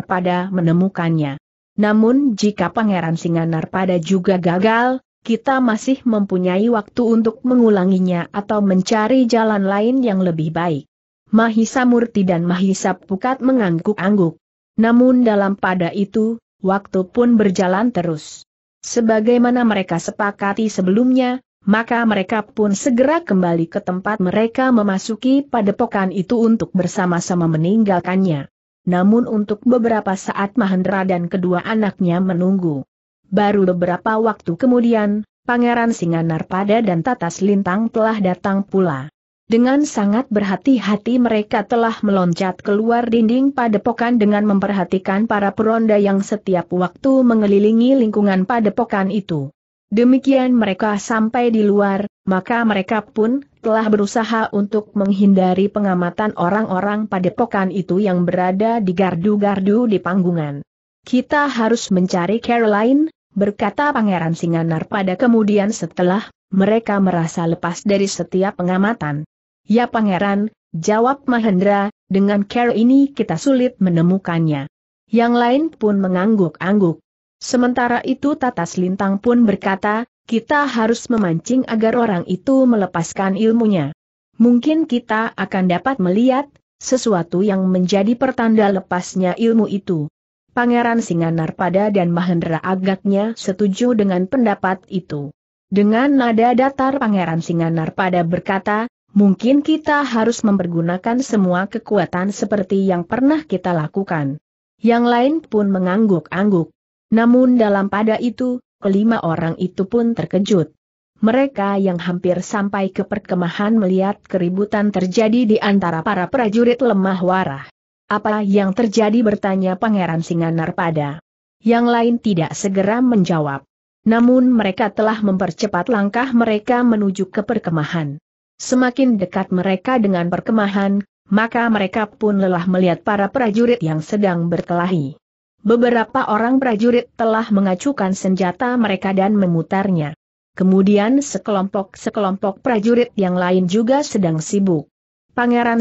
pada menemukannya. Namun jika Pangeran pada juga gagal, kita masih mempunyai waktu untuk mengulanginya atau mencari jalan lain yang lebih baik. Mahisa Murti dan Mahisa Pukat mengangguk-angguk. Namun dalam pada itu, waktu pun berjalan terus. Sebagaimana mereka sepakati sebelumnya, maka mereka pun segera kembali ke tempat mereka memasuki padepokan itu untuk bersama-sama meninggalkannya. Namun untuk beberapa saat Mahendra dan kedua anaknya menunggu. Baru beberapa waktu kemudian, Pangeran Singanar pada dan Tatas Lintang telah datang pula. Dengan sangat berhati-hati mereka telah meloncat keluar dinding padepokan dengan memperhatikan para peronda yang setiap waktu mengelilingi lingkungan padepokan itu. Demikian mereka sampai di luar, maka mereka pun telah berusaha untuk menghindari pengamatan orang-orang padepokan itu yang berada di gardu-gardu di panggungan. Kita harus mencari Caroline, berkata Pangeran Singanar pada kemudian setelah mereka merasa lepas dari setiap pengamatan. Ya pangeran, jawab Mahendra, dengan care ini kita sulit menemukannya. Yang lain pun mengangguk-angguk. Sementara itu Tatas Lintang pun berkata, kita harus memancing agar orang itu melepaskan ilmunya. Mungkin kita akan dapat melihat, sesuatu yang menjadi pertanda lepasnya ilmu itu. Pangeran Singanarpada dan Mahendra agaknya setuju dengan pendapat itu. Dengan nada datar Pangeran Singanarpada berkata, mungkin kita harus mempergunakan semua kekuatan seperti yang pernah kita lakukan. Yang lain pun mengangguk-angguk. Namun dalam pada itu, kelima orang itu pun terkejut. Mereka yang hampir sampai ke perkemahan melihat keributan terjadi di antara para prajurit lemah warah. Apa yang terjadi bertanya Pangeran Singanar pada. Yang lain tidak segera menjawab. Namun mereka telah mempercepat langkah mereka menuju ke perkemahan. Semakin dekat mereka dengan perkemahan, maka mereka pun lelah melihat para prajurit yang sedang berkelahi. Beberapa orang prajurit telah mengacukan senjata mereka dan memutarnya. Kemudian sekelompok-sekelompok prajurit yang lain juga sedang sibuk. Pangeran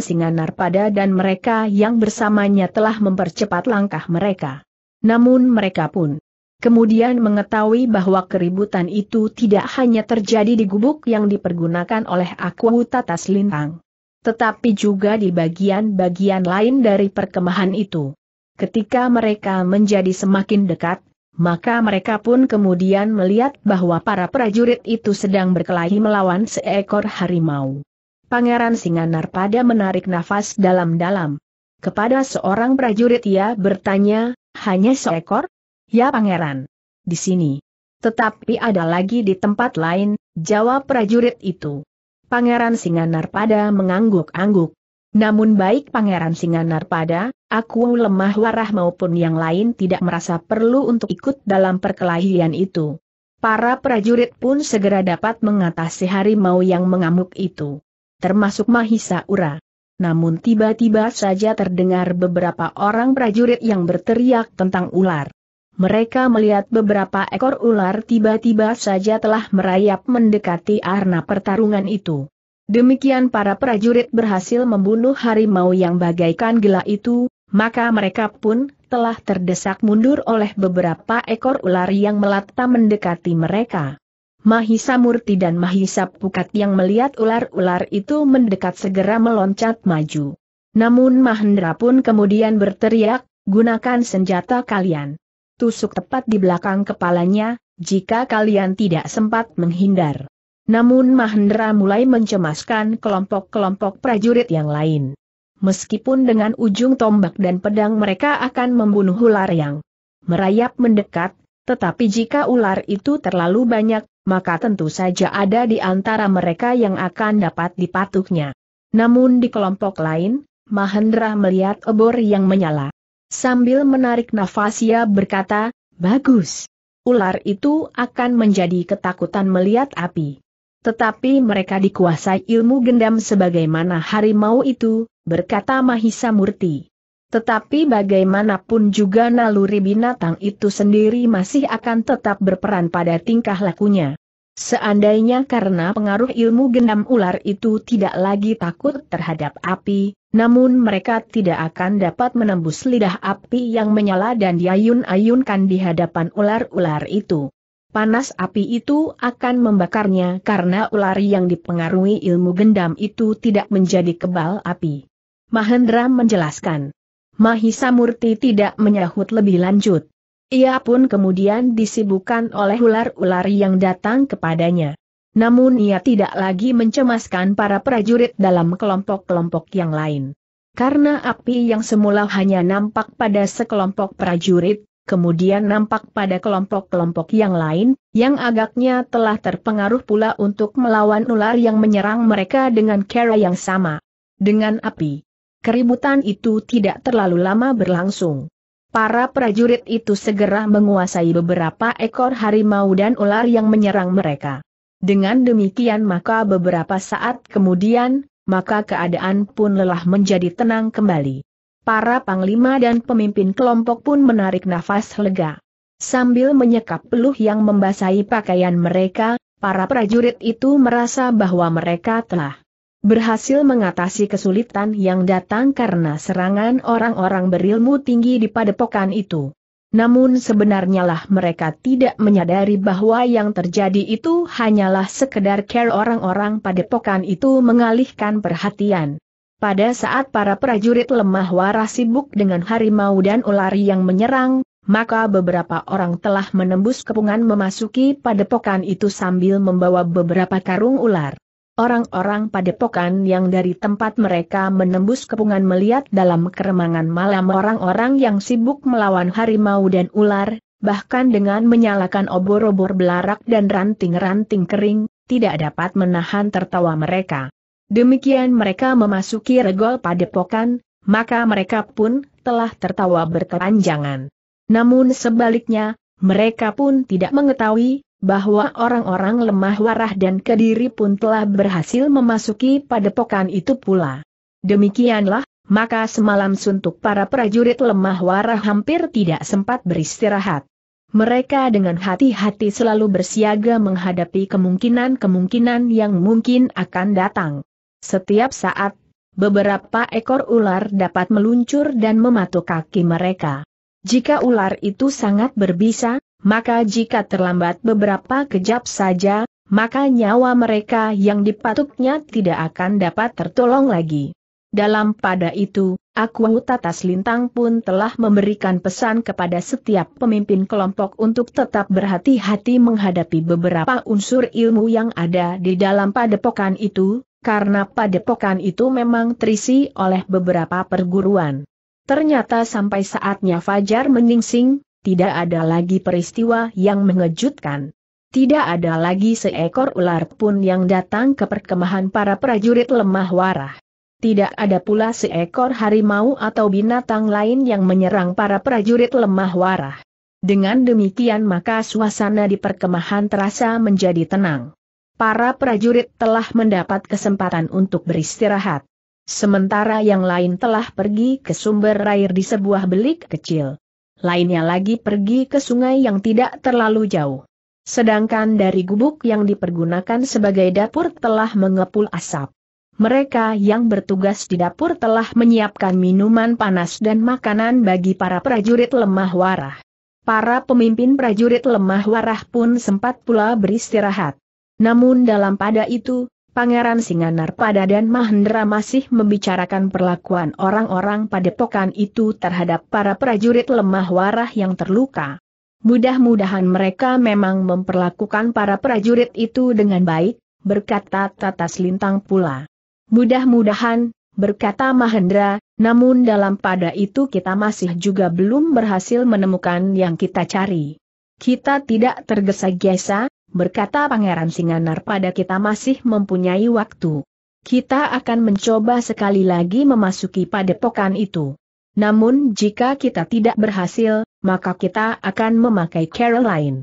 pada dan mereka yang bersamanya telah mempercepat langkah mereka. Namun mereka pun Kemudian mengetahui bahwa keributan itu tidak hanya terjadi di gubuk yang dipergunakan oleh aku Tatas Lintang. Tetapi juga di bagian-bagian lain dari perkemahan itu. Ketika mereka menjadi semakin dekat, maka mereka pun kemudian melihat bahwa para prajurit itu sedang berkelahi melawan seekor harimau. Pangeran Singanar pada menarik nafas dalam-dalam. Kepada seorang prajurit ia bertanya, hanya seekor? Ya pangeran. Di sini. Tetapi ada lagi di tempat lain, jawab prajurit itu. Pangeran Singanarpada mengangguk-angguk. Namun baik Pangeran Singanarpada, aku lemah warah maupun yang lain tidak merasa perlu untuk ikut dalam perkelahian itu. Para prajurit pun segera dapat mengatasi harimau yang mengamuk itu. Termasuk Mahisa Ura. Namun tiba-tiba saja terdengar beberapa orang prajurit yang berteriak tentang ular. Mereka melihat beberapa ekor ular tiba-tiba saja telah merayap mendekati arena pertarungan itu. Demikian para prajurit berhasil membunuh harimau yang bagaikan gila itu, maka mereka pun telah terdesak mundur oleh beberapa ekor ular yang melata mendekati mereka. Mahisa Murti dan Mahisa Pukat yang melihat ular-ular itu mendekat segera meloncat maju. Namun Mahendra pun kemudian berteriak, gunakan senjata kalian tusuk tepat di belakang kepalanya, jika kalian tidak sempat menghindar. Namun Mahendra mulai mencemaskan kelompok-kelompok prajurit yang lain. Meskipun dengan ujung tombak dan pedang mereka akan membunuh ular yang merayap mendekat, tetapi jika ular itu terlalu banyak, maka tentu saja ada di antara mereka yang akan dapat dipatuknya. Namun di kelompok lain, Mahendra melihat obor yang menyala. Sambil menarik nafas ia berkata, Bagus. Ular itu akan menjadi ketakutan melihat api. Tetapi mereka dikuasai ilmu gendam sebagaimana harimau itu, berkata Mahisa Murti. Tetapi bagaimanapun juga naluri binatang itu sendiri masih akan tetap berperan pada tingkah lakunya. Seandainya karena pengaruh ilmu genam ular itu tidak lagi takut terhadap api, namun mereka tidak akan dapat menembus lidah api yang menyala dan diayun-ayunkan di hadapan ular-ular itu. Panas api itu akan membakarnya karena ular yang dipengaruhi ilmu gendam itu tidak menjadi kebal api. Mahendra menjelaskan. Mahisa Murti tidak menyahut lebih lanjut. Ia pun kemudian disibukkan oleh ular-ular yang datang kepadanya. Namun ia tidak lagi mencemaskan para prajurit dalam kelompok-kelompok yang lain. Karena api yang semula hanya nampak pada sekelompok prajurit, kemudian nampak pada kelompok-kelompok yang lain, yang agaknya telah terpengaruh pula untuk melawan ular yang menyerang mereka dengan cara yang sama. Dengan api. Keributan itu tidak terlalu lama berlangsung. Para prajurit itu segera menguasai beberapa ekor harimau dan ular yang menyerang mereka. Dengan demikian maka beberapa saat kemudian, maka keadaan pun lelah menjadi tenang kembali. Para panglima dan pemimpin kelompok pun menarik nafas lega. Sambil menyekap peluh yang membasahi pakaian mereka, para prajurit itu merasa bahwa mereka telah berhasil mengatasi kesulitan yang datang karena serangan orang-orang berilmu tinggi di padepokan itu. Namun sebenarnya lah mereka tidak menyadari bahwa yang terjadi itu hanyalah sekedar care orang-orang padepokan itu mengalihkan perhatian. Pada saat para prajurit lemah waras sibuk dengan harimau dan ular yang menyerang, maka beberapa orang telah menembus kepungan memasuki padepokan itu sambil membawa beberapa karung ular. Orang-orang padepokan yang dari tempat mereka menembus kepungan melihat dalam keremangan malam orang-orang yang sibuk melawan harimau dan ular, bahkan dengan menyalakan obor-obor belarak dan ranting-ranting kering, tidak dapat menahan tertawa mereka. Demikian mereka memasuki regol padepokan, maka mereka pun telah tertawa berkepanjangan. Namun sebaliknya, mereka pun tidak mengetahui bahwa orang-orang lemah warah dan kediri pun telah berhasil memasuki padepokan itu pula. Demikianlah, maka semalam suntuk para prajurit lemah warah hampir tidak sempat beristirahat. Mereka dengan hati-hati selalu bersiaga menghadapi kemungkinan-kemungkinan yang mungkin akan datang. Setiap saat, beberapa ekor ular dapat meluncur dan mematuk kaki mereka. Jika ular itu sangat berbisa, maka jika terlambat beberapa kejap saja, maka nyawa mereka yang dipatuknya tidak akan dapat tertolong lagi. Dalam pada itu, Aku Tatas Lintang pun telah memberikan pesan kepada setiap pemimpin kelompok untuk tetap berhati-hati menghadapi beberapa unsur ilmu yang ada di dalam padepokan itu, karena padepokan itu memang terisi oleh beberapa perguruan. Ternyata sampai saatnya Fajar meningsing tidak ada lagi peristiwa yang mengejutkan. Tidak ada lagi seekor ular pun yang datang ke perkemahan para prajurit lemah warah. Tidak ada pula seekor harimau atau binatang lain yang menyerang para prajurit lemah warah. Dengan demikian maka suasana di perkemahan terasa menjadi tenang. Para prajurit telah mendapat kesempatan untuk beristirahat. Sementara yang lain telah pergi ke sumber air di sebuah belik kecil lainnya lagi pergi ke sungai yang tidak terlalu jauh. Sedangkan dari gubuk yang dipergunakan sebagai dapur telah mengepul asap. Mereka yang bertugas di dapur telah menyiapkan minuman panas dan makanan bagi para prajurit lemah warah. Para pemimpin prajurit lemah warah pun sempat pula beristirahat. Namun dalam pada itu, Pangeran pada dan Mahendra masih membicarakan perlakuan orang-orang padepokan itu terhadap para prajurit lemah warah yang terluka. Mudah-mudahan mereka memang memperlakukan para prajurit itu dengan baik, berkata Tatas Lintang pula. Mudah-mudahan, berkata Mahendra, namun dalam pada itu kita masih juga belum berhasil menemukan yang kita cari. Kita tidak tergesa-gesa, berkata Pangeran Singanar pada kita masih mempunyai waktu. Kita akan mencoba sekali lagi memasuki padepokan itu. Namun jika kita tidak berhasil, maka kita akan memakai Carol lain.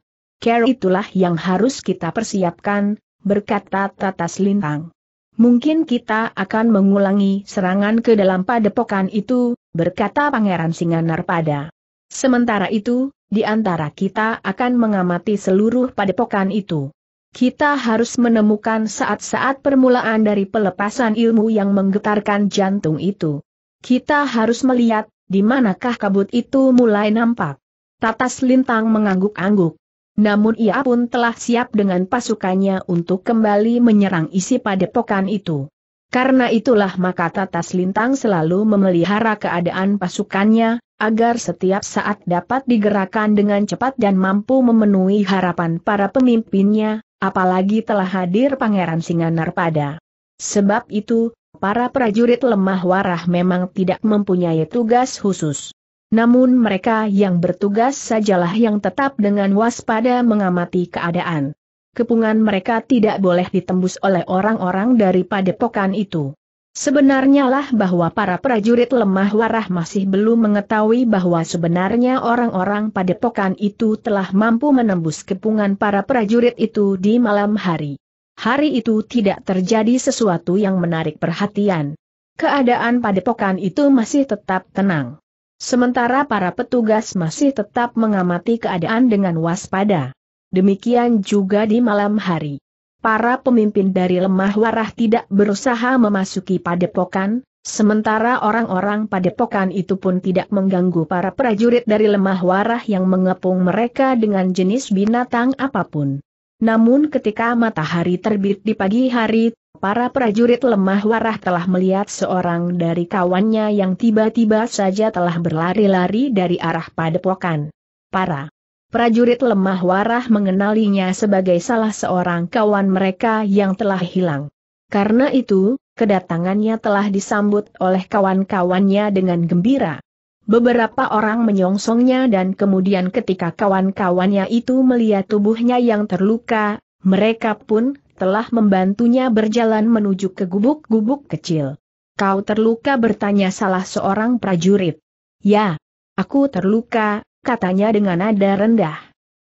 Carol itulah yang harus kita persiapkan, berkata Tatas Lintang. Mungkin kita akan mengulangi serangan ke dalam padepokan itu, berkata Pangeran Singanar pada. Sementara itu, di antara kita akan mengamati seluruh padepokan itu. Kita harus menemukan saat-saat permulaan dari pelepasan ilmu yang menggetarkan jantung itu. Kita harus melihat, di manakah kabut itu mulai nampak. Tatas Lintang mengangguk-angguk. Namun ia pun telah siap dengan pasukannya untuk kembali menyerang isi padepokan itu. Karena itulah maka Tatas Lintang selalu memelihara keadaan pasukannya, agar setiap saat dapat digerakkan dengan cepat dan mampu memenuhi harapan para pemimpinnya, apalagi telah hadir Pangeran Singanar pada. Sebab itu, para prajurit lemah warah memang tidak mempunyai tugas khusus. Namun mereka yang bertugas sajalah yang tetap dengan waspada mengamati keadaan. Kepungan mereka tidak boleh ditembus oleh orang-orang dari padepokan itu. Sebenarnya lah bahwa para prajurit lemah warah masih belum mengetahui bahwa sebenarnya orang-orang padepokan itu telah mampu menembus kepungan para prajurit itu di malam hari. Hari itu tidak terjadi sesuatu yang menarik perhatian. Keadaan padepokan itu masih tetap tenang. Sementara para petugas masih tetap mengamati keadaan dengan waspada. Demikian juga di malam hari para pemimpin dari lemah warah tidak berusaha memasuki padepokan, sementara orang-orang padepokan itu pun tidak mengganggu para prajurit dari lemah warah yang mengepung mereka dengan jenis binatang apapun. Namun ketika matahari terbit di pagi hari, para prajurit lemah warah telah melihat seorang dari kawannya yang tiba-tiba saja telah berlari-lari dari arah padepokan. Para prajurit lemah warah mengenalinya sebagai salah seorang kawan mereka yang telah hilang. Karena itu, kedatangannya telah disambut oleh kawan-kawannya dengan gembira. Beberapa orang menyongsongnya dan kemudian ketika kawan-kawannya itu melihat tubuhnya yang terluka, mereka pun telah membantunya berjalan menuju ke gubuk-gubuk kecil. Kau terluka bertanya salah seorang prajurit. Ya, aku terluka, katanya dengan nada rendah.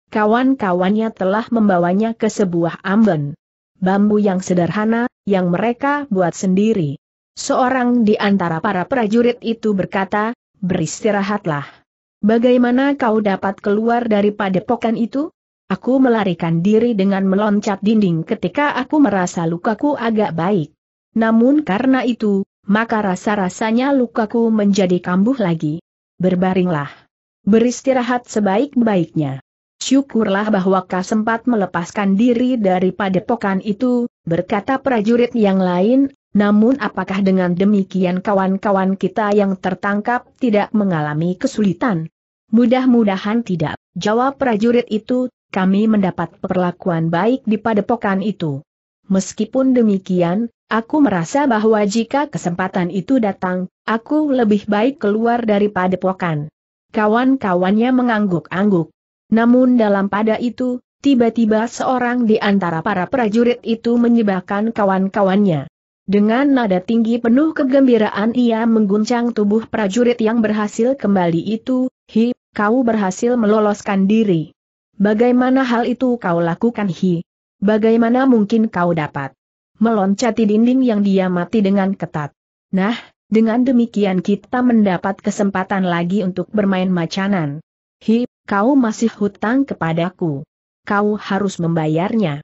Kawan-kawannya telah membawanya ke sebuah amben. Bambu yang sederhana, yang mereka buat sendiri. Seorang di antara para prajurit itu berkata, beristirahatlah. Bagaimana kau dapat keluar dari padepokan itu? Aku melarikan diri dengan meloncat dinding ketika aku merasa lukaku agak baik. Namun karena itu, maka rasa-rasanya lukaku menjadi kambuh lagi. Berbaringlah. Beristirahat sebaik-baiknya. Syukurlah bahwa kau sempat melepaskan diri dari padepokan itu, berkata prajurit yang lain, namun apakah dengan demikian kawan-kawan kita yang tertangkap tidak mengalami kesulitan? Mudah-mudahan tidak, jawab prajurit itu, kami mendapat perlakuan baik di padepokan itu. Meskipun demikian, aku merasa bahwa jika kesempatan itu datang, aku lebih baik keluar dari padepokan. Kawan-kawannya mengangguk-angguk. Namun dalam pada itu, tiba-tiba seorang di antara para prajurit itu menyebabkan kawan-kawannya. Dengan nada tinggi penuh kegembiraan ia mengguncang tubuh prajurit yang berhasil kembali itu, Hi, kau berhasil meloloskan diri. Bagaimana hal itu kau lakukan Hi? Bagaimana mungkin kau dapat meloncati dinding yang dia mati dengan ketat? Nah, dengan demikian kita mendapat kesempatan lagi untuk bermain macanan. Hi, kau masih hutang kepadaku. Kau harus membayarnya.